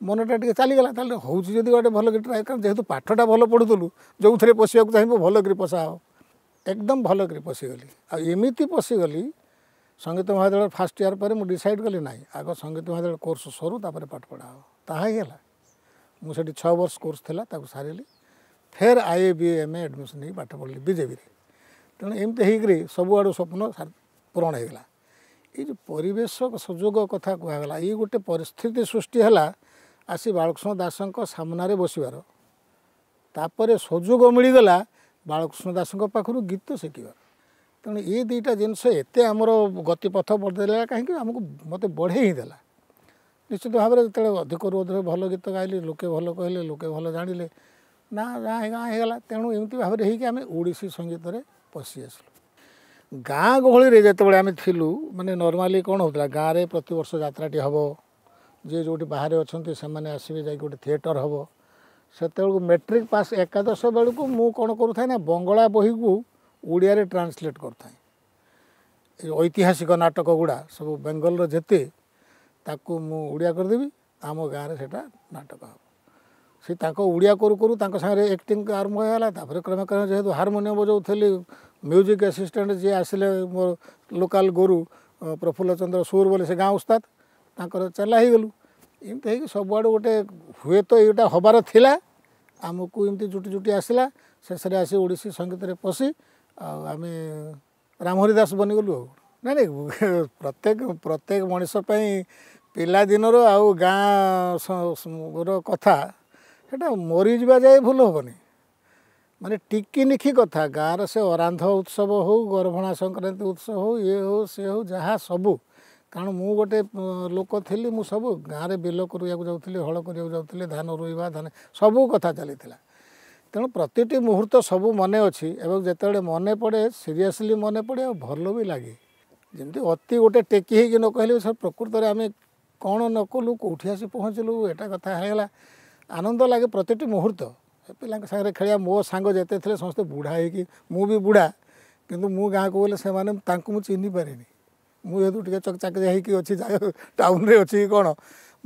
Speaker 1: ମନଟା ଟିକେ ଚାଲିଗଲା ତାହେଲେ ହେଉଛି ଯଦି ଗୋଟେ ଭଲ ଗୀତ କାରଣ ଯେହେତୁ ପାଠଟା ଭଲ ପଢ଼ୁଥିଲୁ ଯେଉଁଥିରେ ପଶିବାକୁ ଚାହିଁବ ଭଲ କରି ପଶା ହେବ ଏକଦମ ଭଲ କରି ପଶିଗଲି ଆଉ ଏମିତି ପଶିଗଲି ସଙ୍ଗୀତ ମହାବିଦ୍ୟାଳୟ ଫାର୍ଷ୍ଟ ଇୟର୍ ପରେ ମୁଁ ଡିସାଇଡ଼୍ କଲି ନାହିଁ ଆଗ ସଙ୍ଗୀତ ମହାବିଦ୍ୟାଳୟ କୋର୍ସ ସରୁ ତାପରେ ପାଠ ପଢ଼ା ହେବ ତାହା ହିଁ ହେଲା ମୁଁ ସେଠି ଛଅ ବର୍ଷ କୋର୍ସ ଥିଲା ତାକୁ ସାରିଲି ଫେର୍ I B M A admission ନେଇକି ପାଠ ପଢ଼ିଲି ବିଜେପିରେ ତେଣୁ ଏମିତି ହେଇକରି ସବୁଆଡ଼ୁ ସ୍ୱପ୍ନ ପୂରଣ ହେଇଗଲା ଏଇ ଯେଉଁ ପରିବେଶ ସୁଯୋଗ କଥା କୁହାଗଲା ଏଇ ଗୋଟେ ପରିସ୍ଥିତି ସୃଷ୍ଟି ହେଲା ଆସି ବାଳକୃଷ୍ଣ ଦାସଙ୍କ ସାମ୍ନାରେ ବସିବାର ତାପରେ ସୁଯୋଗ ମିଳିଗଲା ବାଳକୃଷ୍ଣ ଦାସଙ୍କ ପାଖରୁ ଗୀତ ଶିଖିବାର ତେଣୁ ଏଇ ଦୁଇଟା ଜିନିଷ ଏତେ ଆମର ଗତିପଥ ବଢ଼ିଦେଲା କାହିଁକି ଆମକୁ ମୋତେ ବଢ଼େଇ ହିଁ ଦେଲା ନିଶ୍ଚିତ ଭାବରେ ଯେତେବେଳେ ଅଧିକରୁ ଅଧିକ ଭଲ ଗୀତ ଗାଇଲି ଲୋକେ ଭଲ କହିଲେ ଲୋକେ ଭଲ ଜାଣିଲେ ନା ଗାଁ ଗାଁ ହୋଇଗଲା ତେଣୁ ଏମିତି ଭାବରେ ହେଇକି ଆମେ ଓଡ଼ିଶୀ ସଙ୍ଗୀତରେ ପଶି ଆସିଲୁ ଗାଁ ଗହଳିରେ ଯେତେବେଳେ ଆମେ ଥିଲୁ ମାନେ ନର୍ମାଲି କ'ଣ ହେଉଥିଲା ଗାଁରେ ପ୍ରତିବର୍ଷ ଯାତ୍ରାଟି ହେବ ଯିଏ ଯେଉଁଠି ବାହାରେ ଅଛନ୍ତି ସେମାନେ ଆସିବେ ଯାଇକି ଗୋଟେ ଥିଏଟର୍ ହେବ ସେତେବେଳକୁ ମେଟ୍ରିକ୍ ପାସ୍ ଏକାଦଶ ବେଳକୁ ମୁଁ କ'ଣ କରୁଥାଏ ନା ବଙ୍ଗଳା ବହିକୁ ଓଡ଼ିଆରେ ଟ୍ରାନ୍ସଲେଟ୍ କରୁଥାଏ ଏ ଐତିହାସିକ ନାଟକ ଗୁଡ଼ା ସବୁ ବେଙ୍ଗଲର ଯେତେ ତାକୁ ମୁଁ ଓଡ଼ିଆ କରିଦେବି ଆମ ଗାଁରେ ସେଇଟା ନାଟକ ହେବ ସେ ତାଙ୍କ ଓଡ଼ିଆ କରୁ କରୁ ତାଙ୍କ ସାଙ୍ଗରେ ଆକ୍ଟିଂ ଆରମ୍ଭ ହେଇଗଲା ତା'ପରେ କ୍ରମେ କ୍ରମେ ଯେହେତୁ ହାରମୋନିୟମ୍ ବଜାଉଥିଲି ମ୍ୟୁଜିକ୍ ଆସିଷ୍ଟାଣ୍ଟ ଯିଏ ଆସିଲେ ମୋର ଲୋକାଲ୍ ଗୋରୁ ପ୍ରଫୁଲ୍ଲ ଚନ୍ଦ୍ର ସୁର ବୋଲି ସେ ଗାଁ ଉସ୍ତାଦ ତାଙ୍କର ଚାଲା ହେଇଗଲୁ ଏମିତି ହେଇକି ସବୁଆଡ଼ୁ ଗୋଟେ ହୁଏତ ଏଇଟା ହେବାର ଥିଲା ଆମକୁ ଏମିତି ଜୁଟି ଚୁଟି ଆସିଲା ଶେଷରେ ଆସି ଓଡ଼ିଶୀ ସଙ୍ଗୀତରେ ପଶି ଆଉ ଆମେ ରାମହରି ଦାସ ବନିଗଲୁ ଆଉ ନାଇଁ ନାଇଁ ପ୍ରତ୍ୟେକ ପ୍ରତ୍ୟେକ ମଣିଷ ପାଇଁ ପିଲାଦିନର ଆଉ ଗାଁର କଥା ସେଇଟା ମରିଯିବା ଯାଏ ଭୁଲ ହେବନି ମାନେ ଟିକିନିଖି କଥା ଗାଁର ସେ ଅରାନ୍ଧ ଉତ୍ସବ ହେଉ ଗର୍ଭଣା ସଂକ୍ରାନ୍ତି ଉତ୍ସବ ହେଉ ଇଏ ହେଉ ସିଏ ହେଉ ଯାହା ସବୁ କାରଣ ମୁଁ ଗୋଟେ ଲୋକ ଥିଲି ମୁଁ ସବୁ ଗାଁରେ ବିଲ କରିବାକୁ ଯାଉଥିଲି ହଳ କରିବାକୁ ଯାଉଥିଲି ଧାନ ରୋଇବା ଧାନ ସବୁ କଥା ଚାଲିଥିଲା ତେଣୁ ପ୍ରତିଟି ମୁହୂର୍ତ୍ତ ସବୁ ମନେ ଅଛି ଏବଂ ଯେତେବେଳେ ମନେ ପଡ଼େ ସିରିୟସ୍ଲି ମନେ ପଡ଼େ ଆଉ ଭଲ ବି ଲାଗେ ଯେମିତି ଅତି ଗୋଟେ ଟେକି ହେଇକି ନ କହିଲେ ସାର୍ ପ୍ରକୃତରେ ଆମେ କ'ଣ ନ କଲୁ କେଉଁଠି ଆସି ପହଞ୍ଚିଲୁ ଏଇଟା କଥା ହେଇଗଲା ଆନନ୍ଦ ଲାଗେ ପ୍ରତିଟି ମୁହୂର୍ତ୍ତ ପିଲାଙ୍କ ସାଙ୍ଗରେ ଖେଳିବା ମୋ ସାଙ୍ଗ ଯେତେ ଥିଲେ ସମସ୍ତେ ବୁଢ଼ା ହେଇକି ମୁଁ ବି ବୁଢ଼ା କିନ୍ତୁ ମୁଁ ଗାଁକୁ ଗଲେ ସେମାନେ ତାଙ୍କୁ ମୁଁ ଚିହ୍ନିପାରେନି ମୁଁ ଯେହେତୁ ଟିକେ ଚାକିରିଆ ହେଇକି ଅଛି ଟାଉନରେ ଅଛି କି କ'ଣ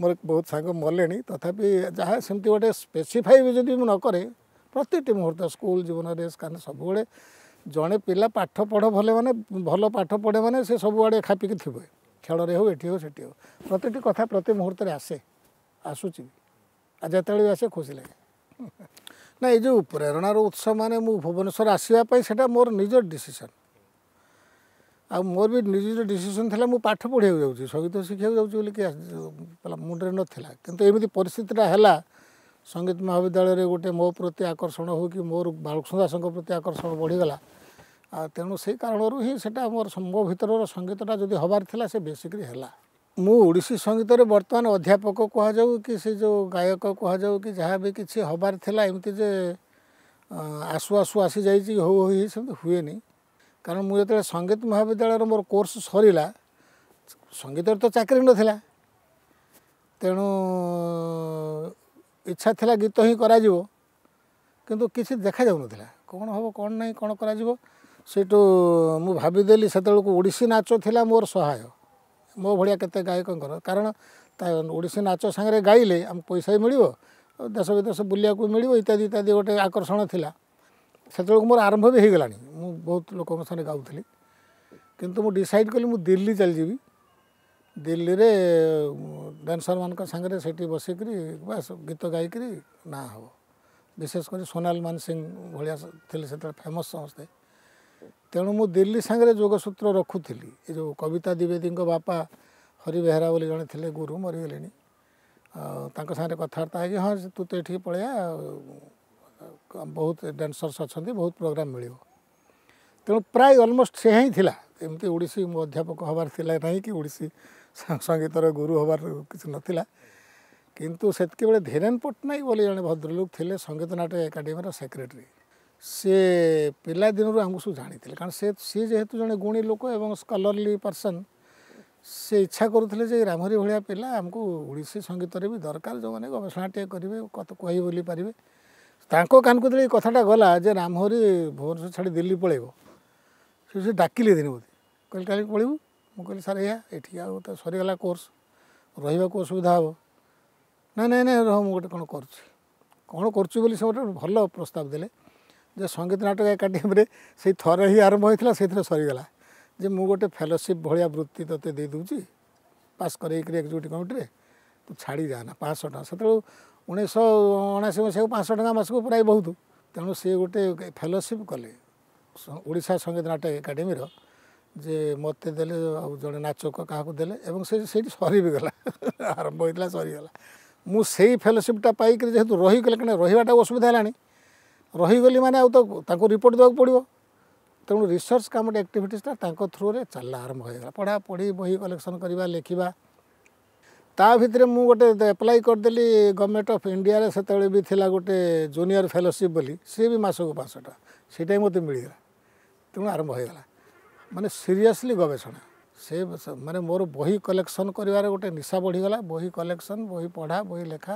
Speaker 1: ମୋର ବହୁତ ସାଙ୍ଗ ମଲେଣି ତଥାପି ଯାହା ସେମିତି ଗୋଟେ ସ୍ପେସିଫାଇ ବି ଯଦି ମୁଁ ନ କରେ ପ୍ରତିଟି ମୁହୂର୍ତ୍ତ ସ୍କୁଲ ଜୀବନରେ କାରଣ ସବୁବେଳେ ଜଣେ ପିଲା ପାଠ ପଢ଼ ଭଲ ମାନେ ଭଲ ପାଠ ପଢ଼େ ମାନେ ସେ ସବୁଆଡ଼େ ଖାପିକି ଥିବେ ଖେଳରେ ହେଉ ଏଠି ହେଉ ସେଠି ହେଉ ପ୍ରତିଟି କଥା ପ୍ରତି ମୁହୂର୍ତ୍ତରେ ଆସେ ଆସୁଛି ଆଉ ଯେତେବେଳେ ବି ଆସେ ଖୁସି ଲାଗେ ନା ଏଇ ଯେଉଁ ପ୍ରେରଣାର ଉତ୍ସ ମାନେ ମୁଁ ଭୁବନେଶ୍ୱର ଆସିବା ପାଇଁ ସେଇଟା ମୋର ନିଜ ଡିସିସନ୍ ଆଉ ମୋର ବି ନିଜ ନିଜ ଡିସିସନ୍ ଥିଲା ମୁଁ ପାଠ ପଢ଼ିବାକୁ ଯାଉଛି ସଙ୍ଗୀତ ଶିଖିବାକୁ ଯାଉଛି ବୋଲି ମୁଣ୍ଡରେ ନଥିଲା କିନ୍ତୁ ଏମିତି ପରିସ୍ଥିତିଟା ହେଲା ସଙ୍ଗୀତ ମହାବିଦ୍ୟାଳୟରେ ଗୋଟେ ମୋ ପ୍ରତି ଆକର୍ଷଣ ହେଉ କି ମୋର ବାଳକୃଷ୍ଣ ଦାସଙ୍କ ପ୍ରତି ଆକର୍ଷଣ ବଢ଼ିଗଲା ଆଉ ତେଣୁ ସେଇ କାରଣରୁ ହିଁ ସେଇଟା ମୋର ମୋ ଭିତରର ସଙ୍ଗୀତଟା ଯଦି ହେବାର ଥିଲା ସେ ବେଶିକରି ହେଲା ମୁଁ ଓଡ଼ିଶୀ ସଙ୍ଗୀତରେ ବର୍ତ୍ତମାନ ଅଧ୍ୟାପକ କୁହାଯାଉ କି ସେ ଯେଉଁ ଗାୟକ କୁହାଯାଉ କି ଯାହା ବି କିଛି ହେବାର ଥିଲା ଏମିତି ଯେ ଆସୁ ଆସୁ ଆସିଯାଇଛି ହଉ ହୋଇ ସେମିତି ହୁଏନି କାରଣ ମୁଁ ଯେତେବେଳେ ସଙ୍ଗୀତ ମହାବିଦ୍ୟାଳୟର ମୋର କୋର୍ସ ସରିଲା ସଙ୍ଗୀତରେ ତ ଚାକିରି ନଥିଲା ତେଣୁ ଇଚ୍ଛା ଥିଲା ଗୀତ ହିଁ କରାଯିବ କିନ୍ତୁ କିଛି ଦେଖାଯାଉନଥିଲା କ'ଣ ହେବ କ'ଣ ନାହିଁ କ'ଣ କରାଯିବ ସେଇଠୁ ମୁଁ ଭାବିଦେଲି ସେତେବେଳକୁ ଓଡ଼ିଶୀ ନାଚ ଥିଲା ମୋର ସହାୟ ମୋ ଭଳିଆ କେତେ ଗାୟକଙ୍କର କାରଣ ତା ଓଡ଼ିଶୀ ନାଚ ସାଙ୍ଗରେ ଗାଇଲେ ଆମକୁ ପଇସା ବି ମିଳିବ ଦେଶ ବିଦେଶ ବୁଲିବାକୁ ମିଳିବ ଇତ୍ୟାଦି ଇତ୍ୟାଦି ଗୋଟେ ଆକର୍ଷଣ ଥିଲା ସେତେବେଳକୁ ମୋର ଆରମ୍ଭ ବି ହୋଇଗଲାଣି ମୁଁ ବହୁତ ଲୋକଙ୍କ ସାଙ୍ଗରେ ଗାଉଥିଲି କିନ୍ତୁ ମୁଁ ଡିସାଇଡ଼୍ କଲି ମୁଁ ଦିଲ୍ଲୀ ଚାଲିଯିବି ଦିଲ୍ଲୀରେ ଡ୍ୟାନ୍ସର୍ମାନଙ୍କ ସାଙ୍ଗରେ ସେଠି ବସିକରି ବାସ୍ ଗୀତ ଗାଇକରି ନାଁ ହେବ ବିଶେଷ କରି ସୋନାଲ ମାନ ସିଂ ଭଳିଆ ଥିଲେ ସେତେବେଳେ ଫେମସ୍ ସମସ୍ତେ ତେଣୁ ମୁଁ ଦିଲ୍ଲୀ ସାଙ୍ଗରେ ଯୋଗସୂତ୍ର ରଖୁଥିଲି ଏ ଯେଉଁ କବିତା ଦ୍ୱିବେଦୀଙ୍କ ବାପା ହରି ବେହେରା ବୋଲି ଜଣେ ଥିଲେ ଗୁରୁ ମରିଗଲେଣି ଆଉ ତାଙ୍କ ସାଙ୍ଗରେ କଥାବାର୍ତ୍ତା ହେଇକି ହଁ ତୁ ତ ଏଠିକି ପଳେଇବା ବହୁତ ଡ୍ୟାନ୍ସର୍ସ ଅଛନ୍ତି ବହୁତ ପ୍ରୋଗ୍ରାମ୍ ମିଳିବ ତେଣୁ ପ୍ରାୟ ଅଲମୋଷ୍ଟ ସେ ହିଁ ଥିଲା ଏମିତି ଓଡ଼ିଶୀ ମୋ ଅଧ୍ୟାପକ ହେବାର ଥିଲା ନାହିଁ କି ଓଡ଼ିଶୀ ସଙ୍ଗୀତର ଗୁରୁ ହେବାର କିଛି ନଥିଲା କିନ୍ତୁ ସେତିକିବେଳେ ଧୀରେନ୍ ପଟ୍ଟନାୟକ ବୋଲି ଜଣେ ଭଦ୍ରଲୋକ ଥିଲେ ସଙ୍ଗୀତ ନାଟ୍ୟ ଏକାଡେମୀର ସେକ୍ରେଟେରୀ ସେ ପିଲାଦିନରୁ ଆମକୁ ସବୁ ଜାଣିଥିଲେ କାରଣ ସେ ସିଏ ଯେହେତୁ ଜଣେ ଗୁଣୀ ଲୋକ ଏବଂ ସ୍କଲରଲି ପର୍ସନ୍ ସେ ଇଚ୍ଛା କରୁଥିଲେ ଯେ ରାମହରି ଭଳିଆ ପିଲା ଆମକୁ ଓଡ଼ିଶୀ ସଙ୍ଗୀତରେ ବି ଦରକାର ଯେଉଁମାନେ ଗବେଷଣା ଟିକେ କରିବେ କଥା କହି ବୋଲି ପାରିବେ ତାଙ୍କ କାନକୁ ଯେତେବେଳେ ଏଇ କଥାଟା ଗଲା ଯେ ରାମହରି ଭୁବନେଶ୍ୱର ଛାଡ଼ି ଦିଲ୍ଲୀ ପଳେଇବ ସେ ସେ ଡାକିଲେ ଦିନେ ମୋତେ କହିଲେ କାଲି ପଳେଇବୁ ମୁଁ କହିଲି ସାର୍ ଏଇଆ ଏଠି ଆଉ ତ ସରିଗଲା କୋର୍ସ ରହିବାକୁ ଅସୁବିଧା ହେବ ନାଇଁ ନାଇଁ ନାଇଁ ରହ ମୁଁ ଗୋଟେ କ'ଣ କରୁଛି କ'ଣ କରୁଛୁ ବୋଲି ସେ ଗୋଟେ ଭଲ ପ୍ରସ୍ତାବ ଦେଲେ ଯେ ସଙ୍ଗୀତ ନାଟକ ଏକାଡେମୀରେ ସେଇ ଥରେ ହିଁ ଆରମ୍ଭ ହୋଇଥିଲା ସେଇଥିରେ ସରିଗଲା ଯେ ମୁଁ ଗୋଟେ ଫେଲୋସିପ୍ ଭଳିଆ ବୃତ୍ତି ତୋତେ ଦେଇଦେଉଛି ପାସ୍ କରେଇକରି ଏକଜୁଟି କମିଟିରେ ତୁ ଛାଡ଼ି ଯାଆନା ପାଞ୍ଚଶହ ଟଙ୍କା ସେତେବେଳୁ ଉଣେଇଶହ ଅଣାଅଶୀ ମସିହାକୁ ପାଞ୍ଚଶହ ଟଙ୍କା ମାସକୁ ପ୍ରାୟ ବହୁତ ତେଣୁ ସିଏ ଗୋଟେ ଫେଲୋସିପ୍ କଲେ ଓଡ଼ିଶା ସଙ୍ଗୀତ ନାଟକ ଏକାଡେମୀର ଯେ ମୋତେ ଦେଲେ ଆଉ ଜଣେ ନାଚକ କାହାକୁ ଦେଲେ ଏବଂ ସେ ସେଇଠି ସରି ବି ଗଲା ଆରମ୍ଭ ହୋଇଥିଲା ସରିଗଲା ମୁଁ ସେଇ ଫେଲୋସିପ୍ଟା ପାଇକରି ଯେହେତୁ ରହିଗଲେ କାରଣ ରହିବାଟା ଅସୁବିଧା ହେଲାଣି ରହିଗଲି ମାନେ ଆଉ ତ ତାଙ୍କୁ ରିପୋର୍ଟ ଦେବାକୁ ପଡ଼ିବ ତେଣୁ ରିସର୍ଚ୍ଚ କାମଟା ଆକ୍ଟିଭିଟିସ୍ଟା ତାଙ୍କ ଥ୍ରୁରେ ଚାଲିଲା ଆରମ୍ଭ ହୋଇଗଲା ପଢ଼ାପଢ଼ି ବହି କଲେକ୍ସନ୍ କରିବା ଲେଖିବା ତା ଭିତରେ ମୁଁ ଗୋଟେ ଆପ୍ଲାଏ କରିଦେଲି ଗଭର୍ଣ୍ଣମେଣ୍ଟ ଅଫ୍ ଇଣ୍ଡିଆରେ ସେତେବେଳେ ବି ଥିଲା ଗୋଟେ ଜୁନିୟର୍ ଫେଲୋସିପ୍ ବୋଲି ସିଏ ବି ମାସକୁ ପାଞ୍ଚଟା ସେଇଟା ମୋତେ ମିଳିଗଲା ତେଣୁ ଆରମ୍ଭ ହୋଇଗଲା ମାନେ ସିରିୟସ୍ଲି ଗବେଷଣା ସେ ମାନେ ମୋର ବହି କଲେକ୍ସନ୍ କରିବାର ଗୋଟେ ନିଶା ବଢ଼ିଗଲା ବହି କଲେକ୍ସନ୍ ବହି ପଢ଼ା ବହି ଲେଖା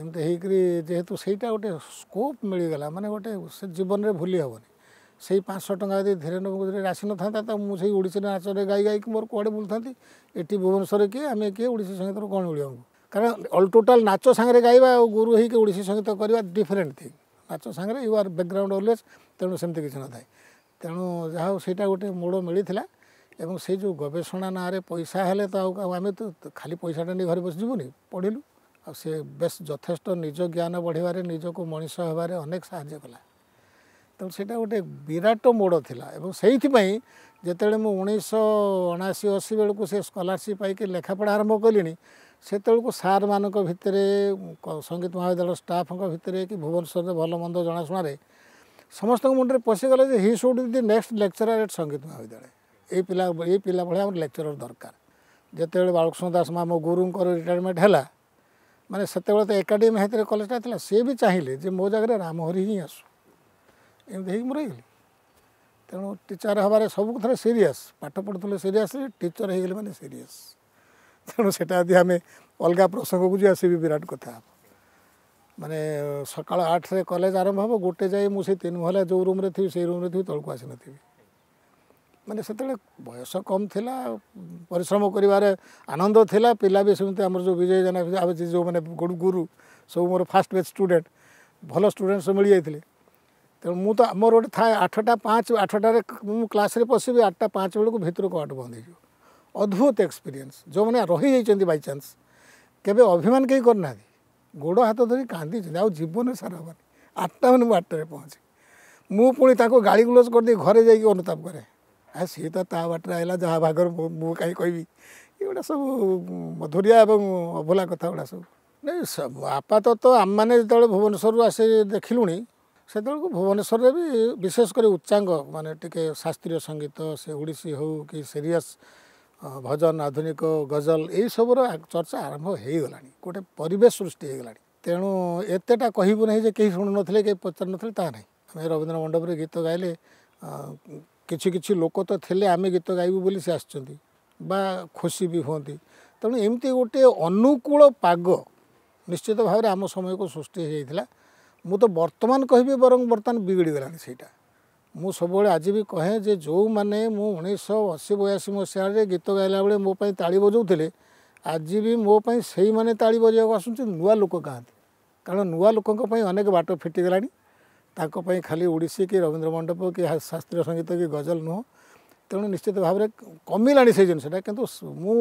Speaker 1: ଏମିତି ହେଇକରି ଯେହେତୁ ସେଇଟା ଗୋଟେ ସ୍କୋପ୍ ମିଳିଗଲା ମାନେ ଗୋଟେ ସେ ଜୀବନରେ ଭୁଲି ହେବନି ସେଇ ପାଞ୍ଚଶହ ଟଙ୍କା ଯଦି ଧୀରେନ୍ଦ୍ର ମୁଖୋପାଧ୍ୟାୟ ଆସିନଥାନ୍ତା ତ ମୁଁ ସେଇ ଓଡ଼ିଶୀ ନାଚରେ ଗାଇ ଗାଇକି ମୋର କୁଆଡ଼େ ବୁଲୁଥାନ୍ତି ଏଠି ଭୁବନେଶ୍ୱରରେ କିଏ ଆମେ କିଏ ଓଡ଼ିଶୀ ସଙ୍ଗୀତରୁ କ'ଣ ମିଳିବାକୁ କାରଣ ଅଲ୍ ଟୋଟାଲ୍ ନାଚ ସାଙ୍ଗରେ ଗାଇବା ଆଉ ଗୁରୁ ହେଇକି ଓଡ଼ିଶୀ ସଙ୍ଗୀତ କରିବା ଡିଫରେଣ୍ଟ ଥିଙ୍ଗ ନାଚ ସାଙ୍ଗରେ ୟୁ ଆର୍ ବ୍ୟାକ୍ଗ୍ରାଉଣ୍ଡ ଅଲୱେଜ୍ ତେଣୁ ସେମିତି କିଛି ନଥାଏ ତେଣୁ ଯାହା ହଉ ସେଇଟା ଗୋଟେ ମୋଡ଼ ମିଳିଥିଲା ଏବଂ ସେଇ ଯେଉଁ ଗବେଷଣା ନାଁରେ ପଇସା ହେଲେ ତ ଆଉ ଆମେ ତ ଖାଲି ପଇସାଟା ନେଇ ଘରେ ବସିଯିବୁନି ପଢ଼ିଲୁ से जथेष निज ज्ञान बढ़वे निजक मनीष होवे अनेक साला तेनालीटा गोटे विराट मोड़ था से जिते मुश अनाशी अशी बेलू से स्कलारशिप पाई लेखापढ़ा आरंभ कली से सार मान भितर संगीत महाविद्यालय स्टाफ भितर कि भुवनेश्वर से भलमंद जनाशुण समस्त मुंडे पशिगले हि सुड the next lecture at Sangeet Mahavidyalaya ये पिला ये पिला भाई लेक्चर दरकार जिते बालकृष्ण दास माँ गुरु रिटायरमेंट है मैंने से एकाडेम है कलेजा था सी भी चाहिए जो मो जगह रामहरी ही आस एम रही तेणु टीचर हमारे सब कथा सीरीयस पाठ पढ़ू सीरीयसली टीचर हो गले मैंने सीरीयस तेणु से आम अलग प्रसंग को जी आस विराट कथा मानने सका आठ रे कलेज आरंभ हम गोटे जाए मुझे तीन महला जो रूम्रे थी से रूम्रे थी तौक आसी नी ମାନେ ସେତେବେଳେ ବୟସ କମ୍ ଥିଲା ପରିଶ୍ରମ କରିବାରେ ଆନନ୍ଦ ଥିଲା ପିଲା ବି ସେମିତି ଆମର ଯେଉଁ ବିଜୟ ଜେନା ଆମେ ଯେଉଁମାନେ ଗୁରୁ ସବୁ ମୋର ଫାଷ୍ଟ ବେଚ୍ ଷ୍ଟୁଡ଼େଣ୍ଟ ଭଲ ଷ୍ଟୁଡ଼େଣ୍ଟ ସବୁ ମିଳିଯାଇଥିଲେ ତେଣୁ ମୁଁ ତ ମୋର ଗୋଟେ ଥାଏ ଆଠଟା ପାଞ୍ଚ ଆଠଟାରେ ମୁଁ କ୍ଲାସ୍ରେ ପଶିବି ଆଠଟା ପାଞ୍ଚ ବେଳକୁ ଭିତରୁ କବାଟ ବନ୍ଦ ହେଇଯିବ ଅଦ୍ଭୁତ ଏକ୍ସପିରିଏନ୍ସ ଯେଉଁମାନେ ରହିଯାଇଛନ୍ତି ବାଇଚାନ୍ସ କେବେ ଅଭିମାନ କେହି କରିନାହାନ୍ତି ଗୋଡ଼ ହାତ ଧରି କାନ୍ଦିଛନ୍ତି ଆଉ ଜୀବନରେ ସାରା ହେବନି ଆଠଟା ମାନେ ମୁଁ ଆଠଟାରେ ପହଞ୍ଚେ ମୁଁ ପୁଣି ତାଙ୍କୁ ଗାଳିଗୁଲଜ କରିଦେଇ ଘରେ ଯାଇକି ଅନୁତାପ କରେ ଆ ସିଏ ତ ତା ବାଟରେ ଆଇଲା ଯାହା ଭାଗରୁ ମୁଁ କାହିଁ କହିବି ଏଗୁଡ଼ା ସବୁ ମଧୁରିଆ ଏବଂ ଅଭୁଲା କଥା ଗୁଡ଼ା ସବୁ ନାଇଁ ଆପାତତ ଆମମାନେ ଯେତେବେଳେ ଭୁବନେଶ୍ୱରରୁ ଆସି ଦେଖିଲୁଣି ସେତେବେଳକୁ ଭୁବନେଶ୍ୱରରେ ବି ବିଶେଷ କରି ଉଚ୍ଚାଙ୍ଗ ମାନେ ଟିକେ ଶାସ୍ତ୍ରୀୟ ସଙ୍ଗୀତ ସେ ଓଡ଼ିଶୀ ହେଉ କି ସିରିୟସ୍ ଭଜନ ଆଧୁନିକ ଗଜଲ ଏଇସବୁର ଚର୍ଚ୍ଚା ଆରମ୍ଭ ହୋଇଗଲାଣି ଗୋଟେ ପରିବେଶ ସୃଷ୍ଟି ହୋଇଗଲାଣି ତେଣୁ ଏତେଟା କହିବୁ ନାହିଁ ଯେ କେହି ଶୁଣୁନଥିଲେ କେହି ପଚାରୁନଥିଲେ ତାହା ନାହିଁ ଆମେ ରବୀନ୍ଦ୍ର ମଣ୍ଡପରେ ଗୀତ ଗାଇଲେ କିଛି କିଛି ଲୋକ ତ ଥିଲେ ଆମେ ଗୀତ ଗାଇବୁ ବୋଲି ସେ ଆସିଛନ୍ତି ବା ଖୁସି ବି ହୁଅନ୍ତି ତେଣୁ ଏମିତି ଗୋଟିଏ ଅନୁକୂଳ ପାଗ ନିଶ୍ଚିତ ଭାବରେ ଆମ ସମୟକୁ ସୃଷ୍ଟି ହୋଇଯାଇଥିଲା ମୁଁ ତ ବର୍ତ୍ତମାନ କହିବି ବରଂ ବର୍ତ୍ତମାନ ବିଗିଡ଼ିଗଲାଣି ସେଇଟା ମୁଁ ସବୁବେଳେ ଆଜି ବି କହେ ଯେ ଯେଉଁମାନେ ମୁଁ ଉଣେଇଶହ ଅଶୀ ବୟାଅଶୀ ମସିହାରେ ଗୀତ ଗାଇଲା ବେଳେ ମୋ ପାଇଁ ତାଳି ବଜାଉଥିଲେ ଆଜି ବି ମୋ ପାଇଁ ସେଇମାନେ ତାଳି ବଜାଇବାକୁ ଆସୁଛନ୍ତି ନୂଆ ଲୋକ କାହାନ୍ତି କାରଣ ନୂଆ ଲୋକଙ୍କ ପାଇଁ ଅନେକ ବାଟ ଫିଟିଗଲାଣି ତାଙ୍କ ପାଇଁ ଖାଲି ଓଡ଼ିଶୀ କି ରବୀନ୍ଦ୍ର ମଣ୍ଡପ କି ଶାସ୍ତ୍ରୀୟ ସଙ୍ଗୀତ କି ଗଜଲ ନୁହଁ ତେଣୁ ନିଶ୍ଚିତ ଭାବରେ କମିଲାଣି ସେଇ ଜିନିଷଟା କିନ୍ତୁ ମୁଁ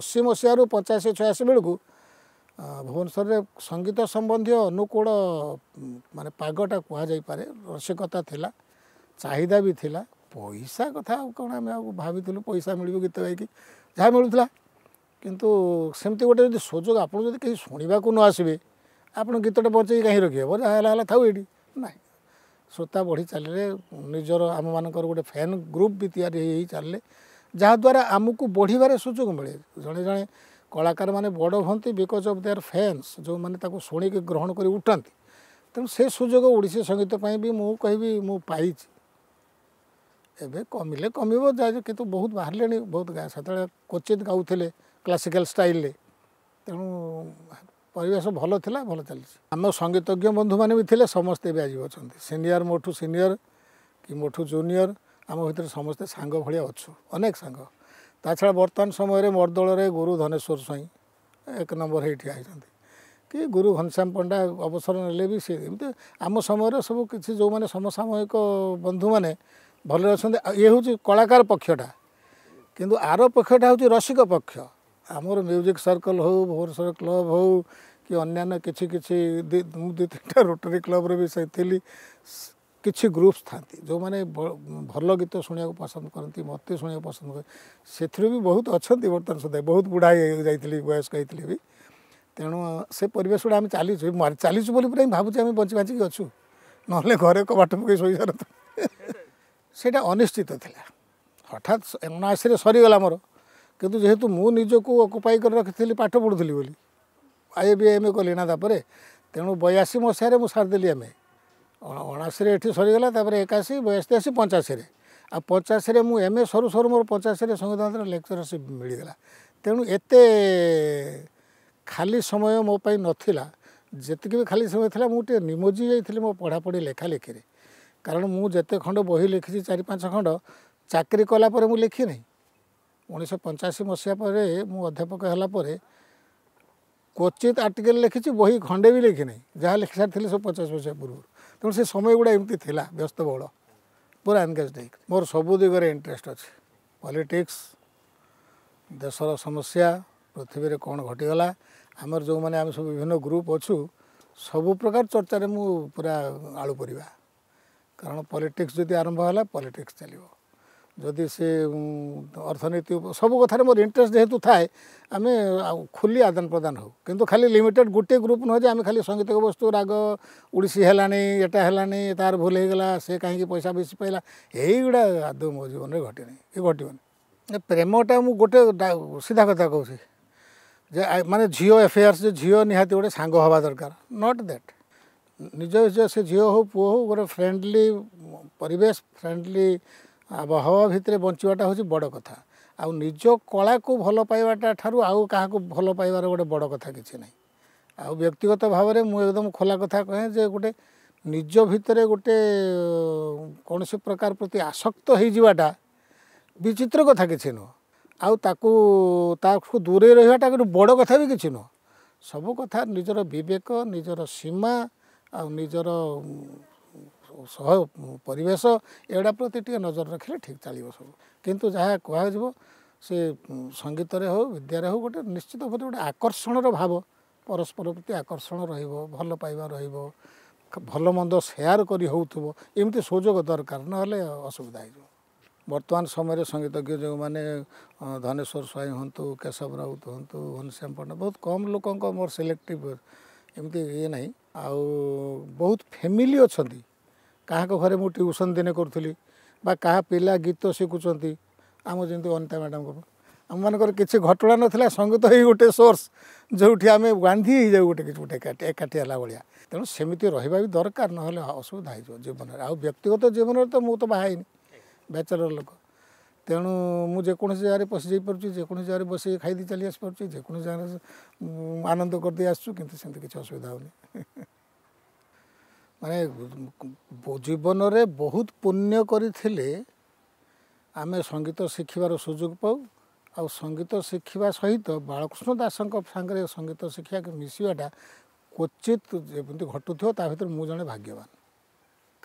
Speaker 1: ଅଶୀ ମସିହାରୁ ପଚାଶ ଛୟାଅଶୀ ବେଳକୁ ଭୁବନେଶ୍ୱରରେ ସଙ୍ଗୀତ ସମ୍ବନ୍ଧୀୟ ଅନୁକୂଳ ମାନେ ପାଗଟା କୁହାଯାଇପାରେ ରସିକତା ଥିଲା ଚାହିଦା ବି ଥିଲା ପଇସା କଥା ଆଉ କ'ଣ ଆମେ ଆଉ ଭାବିଥିଲୁ ପଇସା ମିଳିବ ଗୀତ ଗାଇକି ଯାହା ମିଳୁଥିଲା କିନ୍ତୁ ସେମିତି ଗୋଟେ ଯଦି ସୁଯୋଗ ଆପଣ ଯଦି କେହି ଶୁଣିବାକୁ ନ ଆସିବେ ଆପଣ ଗୀତଟା ବଞ୍ଚେଇକି କାହିଁ ରଖିହେବ ଯାହା ହେଲା ହେଲା ଥାଉ ଏଇଠି श्रोता बढ़ी चलिए निजर आम मान गोटे फैन ग्रुप भी या चलने जहाद्वारा को बढ़वे सुजोग मिले जड़े जन कलाकार मैंने बड़ हमें बिकज अफ देयर फैन्स जो मैंने शुणिक ग्रहण कर उठाते तेणु से सुजोग ओडी संगीत भी मुझे मुझे एवं कमिले कम कि बहुत बाहर बहुत गाँव से क्वचित गाँव क्लासिकाल स्टाइल तेणु ପରିବେଶ ଭଲ ଥିଲା ଭଲ ଚାଲିଛି ଆମ ସଙ୍ଗୀତଜ୍ଞ ବନ୍ଧୁମାନେ ବି ଥିଲେ ସମସ୍ତେ ଏବେ ଆଜି ଅଛନ୍ତି ସିନିୟର ମୋଠୁ ସିନିୟର କି ମୋଠୁ ଜୁନିୟର ଆମ ଭିତରେ ସମସ୍ତେ ସାଙ୍ଗ ଭଳିଆ ଅଛୁ ଅନେକ ସାଙ୍ଗ ତା ଛଡ଼ା ବର୍ତ୍ତମାନ ସମୟରେ ମୋର ଦଳରେ ଗୁରୁ ଧନେଶ୍ୱର ସ୍ୱାଇଁ ଏକ ନମ୍ବର ହେଇ ଠିଆ ହେଇଛନ୍ତି କି ଗୁରୁ ଘନଶ୍ୟାମ ପଣ୍ଡା ଅବସର ନେଲେ ବି ସିଏ ଏମିତି ଆମ ସମୟରେ ସବୁ କିଛି ଯେଉଁମାନେ ସମସାମୟିକ ବନ୍ଧୁମାନେ ଭଲରେ ଅଛନ୍ତି ଇଏ ହେଉଛି କଳାକାର ପକ୍ଷଟା କିନ୍ତୁ ଆର ପକ୍ଷଟା ହେଉଛି ରସିକ ପକ୍ଷ ଆମର ମ୍ୟୁଜିକ୍ ସର୍କଲ୍ ହେଉ ଭୁବନେଶ୍ୱର କ୍ଲବ୍ ହେଉ କି ଅନ୍ୟାନ୍ୟ କିଛି କିଛି ମୁଁ ଦୁଇ ତିନିଟା ରୋଟରୀ କ୍ଲବ୍ରେ ବି ସେଥିଲି କିଛି ଗ୍ରୁପ୍ସ ଥାନ୍ତି ଯେଉଁମାନେ ଭଲ ଗୀତ ଶୁଣିବାକୁ ପସନ୍ଦ କରନ୍ତି ମୋତେ ଶୁଣିବାକୁ ପସନ୍ଦ କରନ୍ତି ସେଥିରୁ ବି ବହୁତ ଅଛନ୍ତି ବର୍ତ୍ତମାନ ସୁଦ୍ଧା ବହୁତ ବୁଢ଼ା ଯାଇଥିଲି ବୟସ୍କ ହେଇଥିଲି ବି ତେଣୁ ସେ ପରିବେଶ ଗୁଡ଼ା ଆମେ ଚାଲିଛୁ ଚାଲିଛୁ ବୋଲି ପୁରା ଭାବୁଛି ଆମେ ବଞ୍ଚି ବାଞ୍ଚିକି ଅଛୁ ନହେଲେ ଘରେ କବାଟ ପକାଇ ଶୋଇସାରନ୍ତୁ ସେଇଟା ଅନିଶ୍ଚିତ ଥିଲା ହଠାତ୍ ଉଣାଅଶୀରେ ସରିଗଲା ମୋର କିନ୍ତୁ ଯେହେତୁ ମୁଁ ନିଜକୁ ଅକୁପାଇ କରି ରଖିଥିଲି ପାଠ ପଢ଼ୁଥିଲି ବୋଲି ଆଇ ଏ ବି ଏମ୍ ଏ କଲି ନା ତାପରେ ତେଣୁ ବୟାଅଶୀ ମସିହାରେ ମୁଁ ସାରିଦେଲି ଏମ୍ ଏ ଅଣାଅଶୀରେ ଏଠି ସରିଗଲା ତାପରେ ଏକାଅଶୀ ବୟାଅଶୀ ଆସି ପଞ୍ଚାଅଶୀରେ ଆଉ ପଞ୍ଚାଅଶୀରେ ମୁଁ ଏମ୍ ଏ ସରୁ ସରୁ ମୋର ପଞ୍ଚାଅଶୀରେ ସଂବିଧାନର ଲେକ୍ଚରସିପ୍ ମିଳିଗଲା ତେଣୁ ଏତେ ଖାଲି ସମୟ ମୋ ପାଇଁ ନଥିଲା ଯେତିକି ବି ଖାଲି ସମୟ ଥିଲା ମୁଁ ଟିକିଏ ନିମଜି ଯାଇଥିଲି ମୋ ପଢ଼ାପଢ଼ି ଲେଖାଲେଖିରେ କାରଣ ମୁଁ ଯେତେ ଖଣ୍ଡ ବହି ଲେଖିଛି ଚାରି ପାଞ୍ଚ ଖଣ୍ଡ ଚାକିରି କଲା ପରେ ମୁଁ ଲେଖିନାହିଁ ଉଣେଇଶହ ପଞ୍ଚାଅଶୀ ମସିହା ପରେ ମୁଁ ଅଧ୍ୟାପକ ହେଲା ପରେ କ୍ୱଚିତ୍ ଆର୍ଟିକେଲ୍ ଲେଖିଛି ବହି ଖଣ୍ଡେ ବି ଲେଖିନାହିଁ ଯାହା ଲେଖିସାରିଥିଲେ ସବୁ ପଚାଶ ମସିହା ପୂର୍ବରୁ ତେଣୁ ସେ ସମୟଗୁଡ଼ା ଏମିତି ଥିଲା ବ୍ୟସ୍ତବହୁଳ ପୁରା ଏନ୍ଗେଜ୍ ନେଇକି ମୋର ସବୁ ଦିଗରେ ଇଣ୍ଟରେଷ୍ଟ ଅଛି ପଲିଟିକ୍ସ ଦେଶର ସମସ୍ୟା ପୃଥିବୀରେ କ'ଣ ଘଟିଗଲା ଆମର ଯେଉଁମାନେ ଆମେ ସବୁ ବିଭିନ୍ନ ଗ୍ରୁପ୍ ଅଛୁ ସବୁ ପ୍ରକାର ଚର୍ଚ୍ଚାରେ ମୁଁ ପୁରା ଆଳୁ ପରିବା କାରଣ ପଲିଟିକ୍ସ ଯଦି ଆରମ୍ଭ ହେଲା ପଲିଟିକ୍ସ ଚାଲିବ ଯଦି ସେ ଅର୍ଥନୀତି ସବୁ କଥାରେ ମୋର ଇଣ୍ଟରେଷ୍ଟ ଯେହେତୁ ଥାଏ ଆମେ ଖୋଲି ଆଦାନ ପ୍ରଦାନ ହେଉ କିନ୍ତୁ ଖାଲି ଲିମିଟେଡ଼ ଗୋଟିଏ ଗ୍ରୁପ୍ ନୁହେଁ ଯେ ଆମେ ଖାଲି ସଙ୍ଗୀତିକ ବସ୍ତୁ ରାଗ ଓଡ଼ିଶୀ ହେଲାଣି ଏଟା ହେଲାଣି ତାର ଭୁଲ ହେଇଗଲା ସେ କାହିଁକି ପଇସା ବେଶୀ ପାଇଲା ଏଇଗୁଡ଼ା ଆଦୌ ମୋ ଜୀବନରେ ଘଟିନି ଏ ଘଟିବନି ପ୍ରେମଟା ମୁଁ ଗୋଟେ ସିଧା କଥା କହୁଛି ଯେ ମାନେ ଝିଅ ଏଫେୟାର୍ସ ଯେ ଝିଅ ନିହାତି ଗୋଟେ ସାଙ୍ଗ ହେବା ଦରକାର ନଟ୍ ଦ୍ୟାଟ୍ ନିଜ ନିଜ ସେ ଝିଅ ହଉ ପୁଅ ହଉ ଗୋଟେ ଫ୍ରେଣ୍ଡଲି ପରିବେଶ ଫ୍ରେଣ୍ଡଲି ଆବହାୱା ଭିତରେ ବଞ୍ଚିବାଟା ହେଉଛି ବଡ଼ କଥା ଆଉ ନିଜ କଳାକୁ ଭଲ ପାଇବାଟା ଠାରୁ ଆଉ କାହାକୁ ଭଲ ପାଇବାର ଗୋଟେ ବଡ଼ କଥା କିଛି ନାହିଁ ଆଉ ବ୍ୟକ୍ତିଗତ ଭାବରେ ମୁଁ ଏକଦମ ଖୋଲା କଥା କହେ ଯେ ଗୋଟେ ନିଜ ଭିତରେ ଗୋଟେ କୌଣସି ପ୍ରକାର ପ୍ରତି ଆସକ୍ତ ହେଇଯିବାଟା ବିଚିତ୍ର କଥା କିଛି ନୁହଁ ଆଉ ତାକୁ ତାକୁ ଦୂରେଇ ରହିବାଟା ଗୋଟେ ବଡ଼ କଥା ବି କିଛି ନୁହଁ ସବୁ କଥା ନିଜର ବିବେକ ନିଜର ସୀମା ଆଉ ନିଜର ସହ ପରିବେଶ ଏଗୁଡ଼ା ପ୍ରତି ଟିକେ ନଜର ରଖିଲେ ଠିକ୍ ଚାଲିବ ସବୁ କିନ୍ତୁ ଯାହା କୁହାଯିବ ସେ ସଙ୍ଗୀତରେ ହେଉ ବିଦ୍ୟାରେ ହେଉ ଗୋଟେ ନିଶ୍ଚିତ ଭାବରେ ଗୋଟେ ଆକର୍ଷଣର ଭାବ ପରସ୍ପର ପ୍ରତି ଆକର୍ଷଣ ରହିବ ଭଲ ପାଇବା ରହିବ ଭଲ ମନ୍ଦ ସେୟାର କରି ହେଉଥିବ ଏମିତି ସୁଯୋଗ ଦରକାର ନହେଲେ ଅସୁବିଧା ହେଇଯିବ ବର୍ତ୍ତମାନ ସମୟରେ ସଙ୍ଗୀତଜ୍ଞ ଯେଉଁମାନେ ଧନେଶ୍ୱର ସ୍ୱାଇଁ ହୁଅନ୍ତୁ କେଶବ ରାଉତ ହୁଅନ୍ତୁ ଘନଶ୍ୟାମ ପଣ୍ଡା ବହୁତ କମ୍ ଲୋକଙ୍କ ମୋର ସିଲେକ୍ଟିଭ ଏମିତି ଇଏ ନାହିଁ ଆଉ ବହୁତ ଫ୍ୟାମିଲି ଅଛନ୍ତି କାହାଙ୍କ ଘରେ ମୁଁ ଟ୍ୟୁସନ୍ ଦିନେ କରୁଥିଲି ବା କାହା ପିଲା ଗୀତ ଶିଖୁଛନ୍ତି ଆମ ଯେମିତି ଅନିତା ମ୍ୟାଡ଼ାମଙ୍କ ଆମମାନଙ୍କର କିଛି ଘଟଣା ନଥିଲା ସଙ୍ଗୀତ ହିଁ ଗୋଟେ ସୋର୍ସ ଯେଉଁଠି ଆମେ ଗାନ୍ଧି ହେଇଯାଉ ଗୋଟେ କିଛି ଗୋଟେ ଏକାଠି ହେଲା ଭଳିଆ ତେଣୁ ସେମିତି ରହିବା ବି ଦରକାର ନହେଲେ ଅସୁବିଧା ହେଇଯିବ ଜୀବନରେ ଆଉ ବ୍ୟକ୍ତିଗତ ଜୀବନରେ ତ ମୁଁ ତ ବାହା ହେଇନି ବ୍ୟାଚଲର ଲୋକ ତେଣୁ ମୁଁ ଯେକୌଣସି ଜାଗାରେ ପଶି ଯାଇପାରୁଛି ଯେକୌଣସି ଜାଗାରେ ବସିକି ଖାଇଦେଇ ଚାଲି ଆସିପାରୁଛି ଯେକୌଣସି ଜାଗାରେ ଆନନ୍ଦ କରିଦେଇ ଆସୁଛୁ କିନ୍ତୁ ସେମିତି କିଛି ଅସୁବିଧା ହେଉନି ମାନେ ଜୀବନରେ ବହୁତ ପୁଣ୍ୟ କରିଥିଲେ ଆମେ ସଙ୍ଗୀତ ଶିଖିବାର ସୁଯୋଗ ପାଉ ଆଉ ସଙ୍ଗୀତ ଶିଖିବା ସହିତ ବାଳକୃଷ୍ଣ ଦାସଙ୍କ ସାଙ୍ଗରେ ସଙ୍ଗୀତ ଶିଖିବାକୁ ମିଶିବାଟା କ୍ୱଚିତ ଯେମିତି ଘଟୁଥିବ ତା ଭିତରେ ମୁଁ ଜଣେ ଭାଗ୍ୟବାନ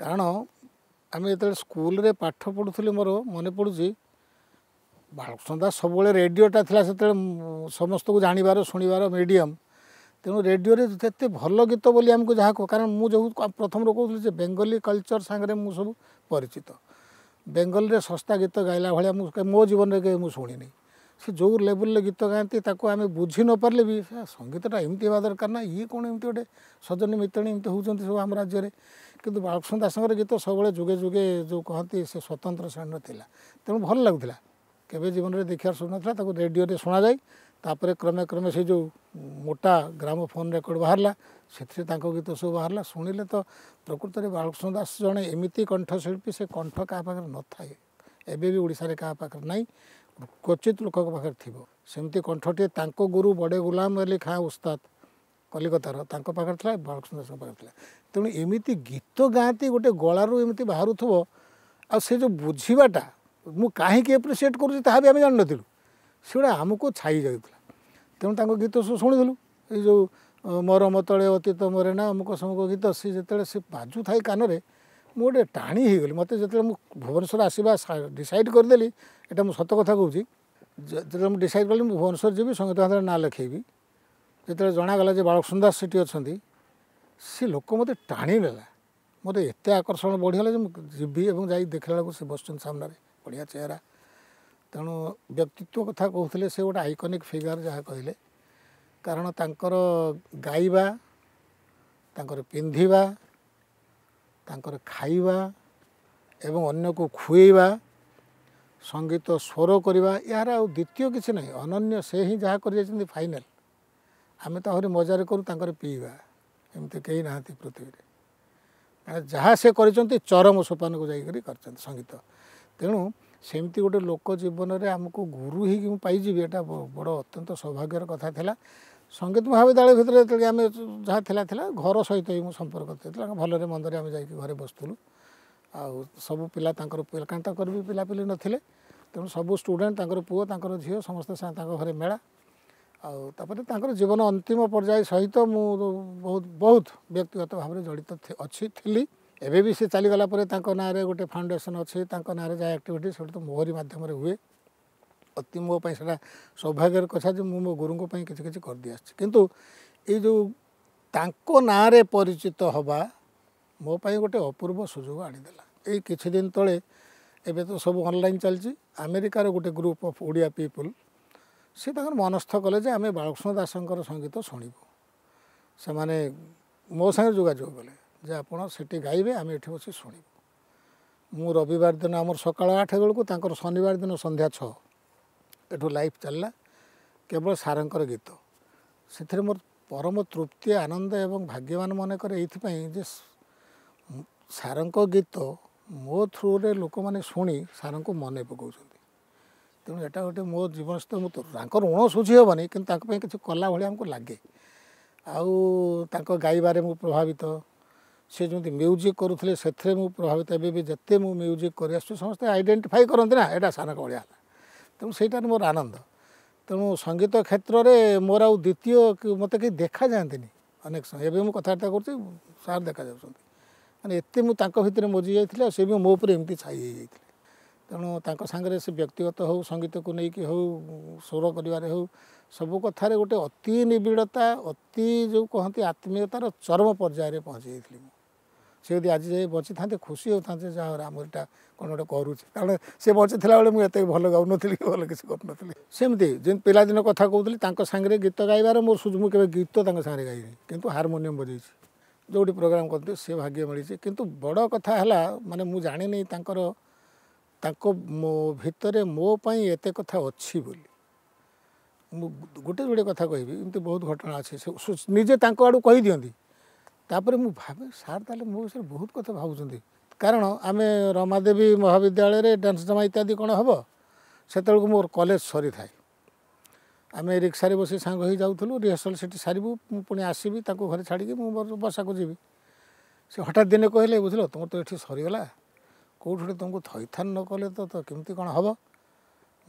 Speaker 1: କାରଣ ଆମେ ଯେତେବେଳେ ସ୍କୁଲରେ ପାଠ ପଢ଼ୁଥିଲି ମୋର ମନେ ପଡ଼ୁଛି ବାଳକୃଷ୍ଣ ଦାସ ସବୁବେଳେ ରେଡ଼ିଓଟା ଥିଲା ସେତେବେଳେ ସମସ୍ତଙ୍କୁ ଜାଣିବାର ଶୁଣିବାର ମିଡ଼ିୟମ୍ तेणु रेडियो त्यस्तो भल गीत बोली जहाँ कन्न म प्रथम से बेंगली कल्चर साङ्ग्रे म सब परिचित बेङ्गलीले शस्ता गीत गाइला भए मो जीवन केही म शुल्ल गीत गायक आमे बुझि नपारे सङ्गीत एमि दर इन्टि गएन मित एमती हौँछु राज्यले कि बाृषण दासर गीत सबै जुगे जुगे जो कहाँ सतन्त्र श्रेणी र थाीवनै देखिएर शुभ नै शु ତାପରେ କ୍ରମେ କ୍ରମେ ସେ ଯେଉଁ ମୋଟା ଗ୍ରାମ ଫୋନ୍ ରେକର୍ଡ଼ ବାହାରିଲା ସେଥିରେ ତାଙ୍କ ଗୀତ ସବୁ ବାହାରିଲା ଶୁଣିଲେ ତ ପ୍ରକୃତରେ ବାଳକୃଷ୍ଣ ଦାସ ଜଣେ ଏମିତି କଣ୍ଠଶିଳ୍ପୀ ସେ କଣ୍ଠ କାହା ପାଖରେ ନଥାଏ ଏବେ ବି ଓଡ଼ିଶାରେ କାହା ପାଖରେ ନାହିଁ କ୍ୱଚିତ ଲୋକଙ୍କ ପାଖରେ ଥିବ ସେମିତି କଣ୍ଠଟିଏ ତାଙ୍କ ଗୁରୁ ବଡ଼େ ଗୁଲାମ ଅଲି ଖାଁ ଉସ୍ତାଦ କଲିକତାର ତାଙ୍କ ପାଖରେ ଥିଲା ବାଳକୃଷ୍ଣ ଦାସଙ୍କ ପାଖରେ ଥିଲା ତେଣୁ ଏମିତି ଗୀତ ଗାଆନ୍ତି ଗୋଟେ ଗଳାରୁ ଏମିତି ବାହାରୁଥିବ ଆଉ ସେ ଯେଉଁ ବୁଝିବାଟା ମୁଁ କାହିଁକି ଏପ୍ରିସିଏଟ୍ କରୁଛି ତାହା ବି ଆମେ ଜାଣିନଥିଲୁ ସେଗୁଡ଼ା ଆମକୁ ଛାଇ ଯାଉଥିଲା ତେଣୁ ତାଙ୍କ ଗୀତ ସବୁ ଶୁଣୁଥିଲୁ ଏଇ ଯେଉଁ ମୋର ମତଳେ ଅତୀତ ମରେ ନା ଅମୁକ ସମୁକ ଗୀତ ସେ ଯେତେବେଳେ ସେ ବାଜୁଥାଏ କାନରେ ମୁଁ ଗୋଟେ ଟାଣି ହେଇଗଲି ମୋତେ ଯେତେବେଳେ ମୁଁ ଭୁବନେଶ୍ୱର ଆସିବା ଡିସାଇଡ଼୍ କରିଦେଲି ଏଇଟା ମୁଁ ସତ କଥା କହୁଛି ଯେତେବେଳେ ମୁଁ ଡିସାଇଡ଼୍ କଲି ମୁଁ ଭୁବନେଶ୍ୱର ଯିବି ସଙ୍ଗୀତ ହାତରେ ନାଁ ଲେଖାଇବି ଯେତେବେଳେ ଜଣାଗଲା ଯେ ବାଳକ ସୁନ୍ଦର ସେଠି ଅଛନ୍ତି ସେ ଲୋକ ମୋତେ ଟାଣି ନେଲା ମୋତେ ଏତେ ଆକର୍ଷଣ ବଢ଼ିଗଲା ଯେ ମୁଁ ଯିବି ଏବଂ ଯାଇ ଦେଖିଲା ବେଳକୁ ସେ ବସିଛନ୍ତି ସାମ୍ନାରେ ବଢ଼ିଆ ଚେହେରା ତେଣୁ ବ୍ୟକ୍ତିତ୍ୱ କଥା କହୁଥିଲେ ସେ ଗୋଟେ ଆଇକନିକ୍ ଫିଗର୍ ଯାହା କହିଲେ କାରଣ ତାଙ୍କର ଗାଇବା ତାଙ୍କର ପିନ୍ଧିବା ତାଙ୍କର ଖାଇବା ଏବଂ ଅନ୍ୟକୁ ଖୁଏଇବା ସଙ୍ଗୀତ ସ୍ୱର କରିବା ଏହାର ଆଉ ଦ୍ୱିତୀୟ କିଛି ନାହିଁ ଅନନ୍ୟ ସେ ହିଁ ଯାହା କରିଯାଇଛନ୍ତି ଫାଇନାଲ୍ ଆମେ ତ ଆହୁରି ମଜାରେ କରୁ ତାଙ୍କର ପିଇବା ଏମିତି କେହି ନାହାନ୍ତି ପୃଥିବୀରେ ଯାହା ସେ କରିଛନ୍ତି ଚରମ ସୋପାନକୁ ଯାଇକରି କରିଛନ୍ତି ସଙ୍ଗୀତ ତେଣୁ ସେମିତି ଗୋଟେ ଲୋକ ଜୀବନରେ ଆମକୁ ଗୁରୁ ହିଁ ମୁଁ ପାଇଯିବି ଏଇଟା ବଡ଼ ଅତ୍ୟନ୍ତ ସୌଭାଗ୍ୟର କଥା ଥିଲା ସଙ୍ଗୀତ ମହାବିଦ୍ୟାଳୟ ଭିତରେ ଯେତେବେଳେ ଆମେ ଯାହା ଥିଲା ଥିଲା ଘର ସହିତ ହିଁ ମୁଁ ସମ୍ପର୍କ ଥିଲା ଭଲରେ ମନ୍ଦରେ ଆମେ ଯାଇକି ଘରେ ବସୁଥିଲୁ ଆଉ ସବୁ ପିଲା ତାଙ୍କର ପିଲା ତାଙ୍କର ବି ପିଲାପିଲି ନଥିଲେ ତେଣୁ ସବୁ ଷ୍ଟୁଡ଼େଣ୍ଟ ତାଙ୍କର ପୁଅ ତାଙ୍କର ଝିଅ ସମସ୍ତେ ସାଙ୍ଗେ ତାଙ୍କ ଘରେ ମେଳା ଆଉ ତାପରେ ତାଙ୍କର ଜୀବନ ଅନ୍ତିମ ପର୍ଯ୍ୟାୟ ସହିତ ମୁଁ ବହୁତ ବହୁତ ବ୍ୟକ୍ତିଗତ ଭାବରେ ଜଡ଼ିତ ଅଛି ଥିଲି ଏବେ ବି ସେ ଚାଲିଗଲା ପରେ ତାଙ୍କ ନାଁରେ ଗୋଟେ ଫାଉଣ୍ଡେସନ୍ ଅଛି ତାଙ୍କ ନାଁରେ ଯାହା ଆକ୍ଟିଭିଟି ସେଇଟା ତ ମୋହରି ମାଧ୍ୟମରେ ହୁଏ ଅତି ମୋ ପାଇଁ ସେଇଟା ସୌଭାଗ୍ୟର କଥା ଯେ ମୁଁ ମୋ ଗୁରୁଙ୍କ ପାଇଁ କିଛି କିଛି କରିଦେଇ ଆସିଛି କିନ୍ତୁ ଏଇ ଯେଉଁ ତାଙ୍କ ନାଁରେ ପରିଚିତ ହେବା ମୋ ପାଇଁ ଗୋଟେ ଅପୂର୍ବ ସୁଯୋଗ ଆଣିଦେଲା ଏଇ କିଛି ଦିନ ତଳେ ଏବେ ତ ସବୁ ଅନଲାଇନ୍ ଚାଲିଛି ଆମେରିକାର ଗୋଟେ ଗ୍ରୁପ୍ ଅଫ୍ ଓଡ଼ିଆ ପିପୁଲ୍ ସେ ତାଙ୍କର ମନସ୍ଥ କଲେ ଯେ ଆମେ ବାଳକୃଷ୍ଣ ଦାସଙ୍କର ସଙ୍ଗୀତ ଶୁଣିବୁ ସେମାନେ ମୋ ସାଙ୍ଗରେ ଯୋଗାଯୋଗ କଲେ ଯେ ଆପଣ ସେଠି ଗାଇବେ ଆମେ ଏଠି ବସି ଶୁଣିବୁ ମୁଁ ରବିବାର ଦିନ ଆମର ସକାଳ ଆଠ ବେଳକୁ ତାଙ୍କର ଶନିବାର ଦିନ ସନ୍ଧ୍ୟା ଛଅ ଏଠୁ ଲାଇଫ୍ ଚାଲିଲା କେବଳ ସାରଙ୍କର ଗୀତ ସେଥିରେ ମୋର ପରମ ତୃପ୍ତି ଆନନ୍ଦ ଏବଂ ଭାଗ୍ୟବାନ ମନେ କରେ ଏଇଥିପାଇଁ ଯେ ସାରଙ୍କ ଗୀତ ମୋ ଥ୍ରୁରେ ଲୋକମାନେ ଶୁଣି ସାରଙ୍କୁ ମନେ ପକାଉଛନ୍ତି ତେଣୁ ଏଇଟା ଗୋଟେ ମୋ ଜୀବନ ସହିତ ମୁଁ ତାଙ୍କ ଋଣ ଶୁଝି ହେବନି କିନ୍ତୁ ତାଙ୍କ ପାଇଁ କିଛି କଲା ଭଳିଆ ଆମକୁ ଲାଗେ ଆଉ ତାଙ୍କ ଗାଇବାରେ ମୁଁ ପ୍ରଭାବିତ ସେ ଯେମିତି ମ୍ୟୁଜିକ୍ କରୁଥିଲେ ସେଥିରେ ମୁଁ ପ୍ରଭାବିତ ହେବି ବି ଯେତେ ମୁଁ ମ୍ୟୁଜିକ୍ କରି ଆସୁଛି ସମସ୍ତେ ଆଇଡ଼େଣ୍ଟିଫାଇ କରନ୍ତି ନା ଏଇଟା ସାରଙ୍କ ଭଳିଆ ହେଲା ତେଣୁ ସେଇଟା ମୋର ଆନନ୍ଦ ତେଣୁ ସଙ୍ଗୀତ କ୍ଷେତ୍ରରେ ମୋର ଆଉ ଦ୍ୱିତୀୟ ମୋତେ କେହି ଦେଖାଯାଆନ୍ତିନି ଅନେକ ସମୟ ଏବେ ମୁଁ କଥାବାର୍ତ୍ତା କରୁଛି ସାର୍ ଦେଖାଯାଉଛନ୍ତି ମାନେ ଏତେ ମୁଁ ତାଙ୍କ ଭିତରେ ମଜି ଯାଇଥିଲି ଆଉ ସେ ବି ମୋ ଉପରେ ଏମିତି ଛାଇ ହେଇଯାଇଥିଲେ ତେଣୁ ତାଙ୍କ ସାଙ୍ଗରେ ସେ ବ୍ୟକ୍ତିଗତ ହେଉ ସଙ୍ଗୀତକୁ ନେଇକି ହେଉ ସ୍ୱର କରିବାରେ ହେଉ ସବୁ କଥାରେ ଗୋଟେ ଅତି ନିବିଡ଼ତା ଅତି ଯେଉଁ କହନ୍ତି ଆତ୍ମୀୟତାର ଚରମ ପର୍ଯ୍ୟାୟରେ ପହଞ୍ଚି ଯାଇଥିଲି ମୁଁ ସେ ଯଦି ଆଜି ଯାଇ ବଞ୍ଚିଥାନ୍ତେ ଖୁସି ହେଉଥାନ୍ତେ ଯାହା ହଉ ଆମର ଏଇଟା କ'ଣ ଗୋଟେ କରୁଛି କାରଣ ସେ ବଞ୍ଚିଥିଲା ବେଳେ ମୁଁ ଏତେ ଭଲ ଗାଉନଥିଲି କି ଭଲ କିଛି କରୁନଥିଲି ସେମିତି ଯେମିତି ପିଲାଦିନ କଥା କହୁଥିଲି ତାଙ୍କ ସାଙ୍ଗରେ ଗୀତ ଗାଇବାର ମୋର ସୁଯୋଗ ମୁଁ କେବେ ଗୀତ ତାଙ୍କ ସାଙ୍ଗରେ ଗାଇନି କିନ୍ତୁ ହାରମୋନିୟମ୍ ବଜେଇଛି ଯେଉଁଠି ପ୍ରୋଗ୍ରାମ୍ କରିଥିଲି ସେ ଭାଗ୍ୟ ମିଳିଛି କିନ୍ତୁ ବଡ଼ କଥା ହେଲା ମାନେ ମୁଁ ଜାଣିନି ତାଙ୍କର ତାଙ୍କ ମୋ ଭିତରେ ମୋ ପାଇଁ ଏତେ କଥା ଅଛି ବୋଲି ମୁଁ ଗୋଟେ ଯୋଡ଼େ କଥା କହିବି ଏମିତି ବହୁତ ଘଟଣା ଅଛି ନିଜେ ତାଙ୍କ ଆଡ଼ୁ କହିଦିଅନ୍ତି ତାପରେ ମୁଁ ଭାବେ ସାର୍ ତାହେଲେ ମୋ ବିଷୟରେ ବହୁତ କଥା ଭାବୁଛନ୍ତି କାରଣ ଆମେ ରମାଦେବୀ ମହାବିଦ୍ୟାଳୟରେ ଡ୍ୟାନ୍ସ ଜମା ଇତ୍ୟାଦି କ'ଣ ହେବ ସେତେବେଳକୁ ମୋର କଲେଜ ସରିଥାଏ ଆମେ ରିକ୍ସାରେ ବସି ସାଙ୍ଗ ହୋଇ ଯାଉଥିଲୁ ରିହର୍ସଲ୍ ସେଠି ସାରିବୁ ମୁଁ ପୁଣି ଆସିବି ତାଙ୍କୁ ଘରେ ଛାଡ଼ିକି ମୁଁ ମୋର ବସାକୁ ଯିବି ସେ ହଠାତ୍ ଦିନେ କହିଲେ ବୁଝିଲ ତୁମର ତ ଏଠି ସରିଗଲା କେଉଁଠି ଗୋଟେ ତୁମକୁ ଥଇଥାନ ନକଲେ କଲେ ତ କେମିତି କ'ଣ ହେବ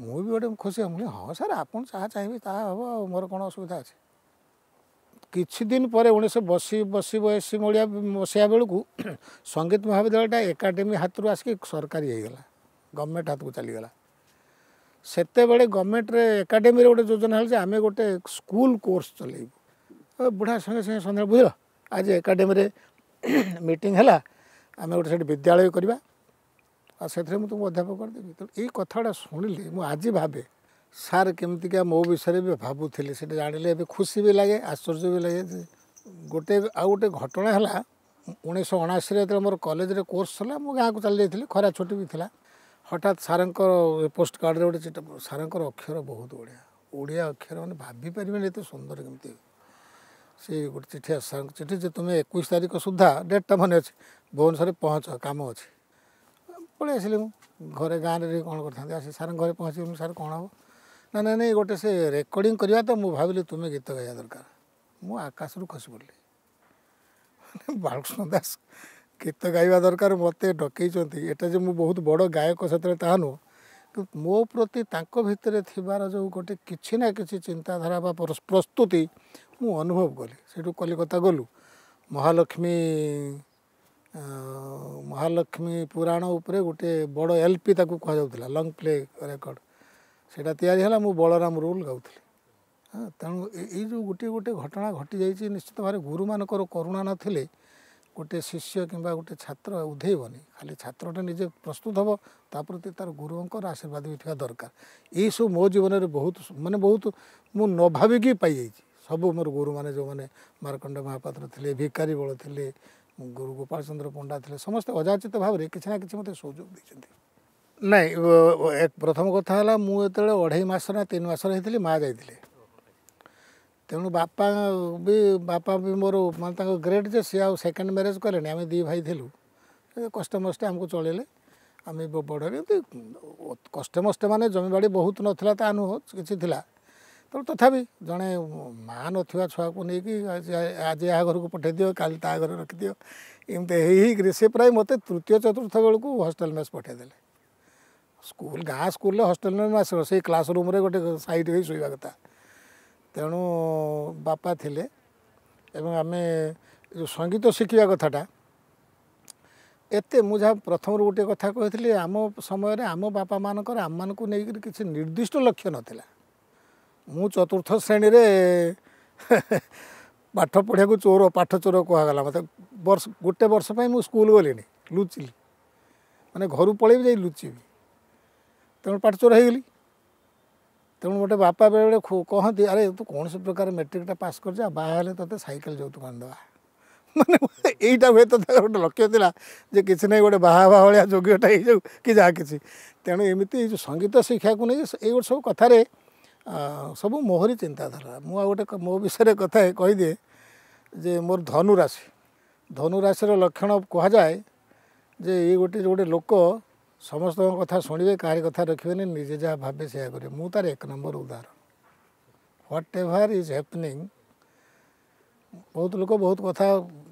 Speaker 1: ମୁଁ ବି ଗୋଟେ ଖୁସି ମୁଁ ହଁ ସାର୍ ଆପଣ ଯାହା ଚାହିଁବେ ତାହା ହେବ ଆଉ ମୋର କ'ଣ ଅସୁବିଧା ଅଛି କିଛି ଦିନ ପରେ ଉଣେଇଶହ ବସି ବସି ବୟସୀ ମଳିଆ ମସିହା ବେଳକୁ ସଙ୍ଗୀତ ମହାବିଦ୍ୟାଳୟଟା ଏକାଡେମୀ ହାତରୁ ଆସିକି ସରକାରୀ ହେଇଗଲା ଗଭର୍ଣ୍ଣମେଣ୍ଟ ହାତକୁ ଚାଲିଗଲା ସେତେବେଳେ ଗଭର୍ଣ୍ଣମେଣ୍ଟରେ ଏକାଡେମୀରେ ଗୋଟେ ଯୋଜନା ହେଲା ଯେ ଆମେ ଗୋଟେ ସ୍କୁଲ କୋର୍ସ ଚଲେଇବୁ ବୁଢ଼ା ସାଙ୍ଗେ ସାଙ୍ଗେ ସନ୍ଧ୍ୟା ବୁଝିଲ ଆଜି ଏକାଡେମୀରେ ମିଟିଂ ହେଲା ଆମେ ଗୋଟେ ସେଠି ବିଦ୍ୟାଳୟ କରିବା ଆଉ ସେଥିରେ ମୁଁ ତୁମକୁ ଅଧ୍ୟାପକ କରିଦେବି ତେଣୁ ଏଇ କଥାଟା ଶୁଣିଲେ ମୁଁ ଆଜି ଭାବେ ସାର୍ କେମିତିକା ମୋ ବିଷୟରେ ବି ଭାବୁଥିଲି ସେଇଟା ଜାଣିଲେ ଏବେ ଖୁସି ବି ଲାଗେ ଆଶ୍ଚର୍ଯ୍ୟ ବି ଲାଗେ ଗୋଟେ ଆଉ ଗୋଟେ ଘଟଣା ହେଲା ଉଣେଇଶହ ଅଣାଅଶୀରେ ଯେତେବେଳେ ମୋର କଲେଜରେ କୋର୍ସ ହେଲା ମୁଁ ଗାଁକୁ ଚାଲି ଯାଇଥିଲି ଖରା ଛୁଟି ବି ଥିଲା ହଠାତ୍ ସାର୍ଙ୍କର ପୋଷ୍ଟ କାର୍ଡ଼ରେ ଗୋଟେ ଚିଠା ସାର୍ଙ୍କର ଅକ୍ଷର ବହୁତ ବଢ଼ିଆ ଓଡ଼ିଆ ଅକ୍ଷର ମାନେ ଭାବିପାରିବେନି ଏତେ ସୁନ୍ଦର କେମିତି ସେ ଗୋଟେ ଚିଠି ଆସ ସାର୍ଙ୍କ ଚିଠି ଯେ ତୁମେ ଏକୋଇଶ ତାରିଖ ସୁଦ୍ଧା ଡେଟ୍ଟା ମନେ ଅଛି ଭୁବନେଶ୍ୱରରେ ପହଞ୍ଚ କାମ ଅଛି ପଳେଇ ଆସିଲି ମୁଁ ଘରେ ଗାଁରେ ରହି କ'ଣ କରିଥାନ୍ତି ଆସି ସାର୍ଙ୍କ ଘରେ ପହଞ୍ଚିବି ସାର୍ କ'ଣ ହେବ ନା ନାଇଁ ନାଇଁ ଗୋଟେ ସେ ରେକର୍ଡ଼ିଂ କରିବା ତ ମୁଁ ଭାବିଲି ତୁମେ ଗୀତ ଗାଇବା ଦରକାର ମୁଁ ଆକାଶରୁ ଖସି ପଡ଼ିଲି ବାଳକୃଷ୍ଣ ଦାସ ଗୀତ ଗାଇବା ଦରକାର ମୋତେ ଡକେଇଛନ୍ତି ଏଟା ଯେ ମୁଁ ବହୁତ ବଡ଼ ଗାୟକ ସେଥିରେ ତାହା ନୁହଁ କିନ୍ତୁ ମୋ ପ୍ରତି ତାଙ୍କ ଭିତରେ ଥିବାର ଯେଉଁ ଗୋଟେ କିଛି ନା କିଛି ଚିନ୍ତାଧାରା ବା ପ୍ରସ୍ତୁତି ମୁଁ ଅନୁଭବ କଲି ସେଇଠୁ କଲିକତା ଗଲୁ ମହାଲକ୍ଷ୍ମୀ ମହାଲକ୍ଷ୍ମୀ ପୁରାଣ ଉପରେ ଗୋଟେ ବଡ଼ ଏଲ୍ ପି ତାକୁ କୁହାଯାଉଥିଲା ଲଙ୍ଗ୍ ପ୍ଲେ ରେକର୍ଡ଼ त्यही मु होला रूल बलरम हां गाउँली ए जो गुटे गुटे घटना घटि निश्चित भावना गुरु मुणा नले गुटे शिष्य गुटे छात्र छ उधैबि खाली छ निजे प्रस्तुत हौ तार गुरुङको आशीर्वाद दरकार ए सबै मो जीवन बहुत महुत मभाविक पाइन्छ सब मोर गुरु माने जो मारकण्ड महापत्र ले भिक बल ले गुरु चंद्र पंडा थले समस्त अजाचित किछना किछ मते म सुझो ନାଇଁ ପ୍ରଥମ କଥା ହେଲା ମୁଁ ଯେତେବେଳେ ଅଢ଼େଇ ମାସ ନା ତିନି ମାସର ହେଇଥିଲି ମା ଯାଇଥିଲେ ତେଣୁ ବାପା ବି ବାପା ବି ମୋର ମାନେ ତାଙ୍କ ଗ୍ରେଟ୍ ଯେ ସିଏ ଆଉ ସେକେଣ୍ଡ ମ୍ୟାରେଜ୍ କଲେଣି ଆମେ ଦୁଇ ଭାଇ ଥିଲୁ କଷ୍ଟେ ମଷ୍ଟେ ଆମକୁ ଚଳେଇଲେ ଆମେ ବଢ଼ରେ ଏମିତି କଷ୍ଟେ ମଷ୍ଟେ ମାନେ ଜମିବାଡ଼ି ବହୁତ ନଥିଲା ତା ନୁହଁ କିଛି ଥିଲା ତେଣୁ ତଥାପି ଜଣେ ମା ନଥିବା ଛୁଆକୁ ନେଇକି ଆଜି ଏହା ଘରକୁ ପଠାଇ ଦିଅ କାଲି ତା ଘରେ ରଖିଦିଅ ଏମିତି ହେଇ ହେଇକରି ସେ ପ୍ରାୟ ମୋତେ ତୃତୀୟ ଚତୁର୍ଥ ବେଳକୁ ହଷ୍ଟେଲ୍ ମେସ୍ ପଠାଇଦେଲେ ସ୍କୁଲ ଗାଁ ସ୍କୁଲରେ ହଷ୍ଟେଲରେ ନ ଆସିବ ସେଇ କ୍ଲାସ୍ ରୁମ୍ରେ ଗୋଟେ ସାଇଟ୍ ହୋଇ ଶୋଇବା କଥା ତେଣୁ ବାପା ଥିଲେ ଏବଂ ଆମେ ଯେଉଁ ସଙ୍ଗୀତ ଶିଖିବା କଥାଟା ଏତେ ମୁଁ ଯାହା ପ୍ରଥମରୁ ଗୋଟିଏ କଥା କହିଥିଲି ଆମ ସମୟରେ ଆମ ବାପାମାନଙ୍କର ଆମମାନଙ୍କୁ ନେଇକରି କିଛି ନିର୍ଦ୍ଦିଷ୍ଟ ଲକ୍ଷ୍ୟ ନଥିଲା ମୁଁ ଚତୁର୍ଥ ଶ୍ରେଣୀରେ ପାଠ ପଢ଼ିବାକୁ ଚୋର ପାଠ ଚୋର କୁହାଗଲା ମୋତେ ବର୍ଷ ଗୋଟେ ବର୍ଷ ପାଇଁ ମୁଁ ସ୍କୁଲ ଗଲିଣି ଲୁଚିଲି ମାନେ ଘରୁ ପଳେଇବି ଯାଇ ଲୁଚିବି ତେଣୁ ପାଠଚୋର ହେଇଗଲି ତେଣୁ ଗୋଟେ ବାପା ବେଳେବେଳେ କହନ୍ତି ଆରେ ତୁ କୌଣସି ପ୍ରକାର ମେଟ୍ରିକ୍ଟା ପାସ୍ କରିଛୁ ଆଉ ବାହା ହେଲେ ତୋତେ ସାଇକେଲ ଯୌତୁକ ଆଣିଦେବା ମାନେ ଏଇଟା ତ ତାଙ୍କର ଗୋଟେ ଲକ୍ଷ୍ୟ ଥିଲା ଯେ କିଛି ନାହିଁ ଗୋଟେ ବାହା ବାହା ଭଳିଆ ଯୋଗ୍ୟଟା ହେଇଯାଉ କି ଯାହା କିଛି ତେଣୁ ଏମିତି ଏଇ ଯେଉଁ ସଙ୍ଗୀତ ଶିକ୍ଷାକୁ ନେଇ ଏଇ ଗୋଟେ ସବୁ କଥାରେ ସବୁ ମୋହରି ଚିନ୍ତାଧାରା ମୁଁ ଆଉ ଗୋଟେ ମୋ ବିଷୟରେ କଥା କହିଦିଏ ଯେ ମୋର ଧନୁରାଶି ଧନୁରାଶିର ଲକ୍ଷଣ କୁହାଯାଏ ଯେ ଏଇ ଗୋଟେ ଯେଉଁ ଗୋଟେ ଲୋକ ସମସ୍ତଙ୍କ କଥା ଶୁଣିବେ କାହାରି କଥା ରଖିବେନି ନିଜେ ଯାହା ଭାବେ ସେୟା କରିବେ ମୁଁ ତାର ଏକ ନମ୍ବର ଉଦାହରଣ ହ୍ୱାଟ୍ ଏଭର୍ ଇଜ୍ ହେପନିଂ ବହୁତ ଲୋକ ବହୁତ କଥା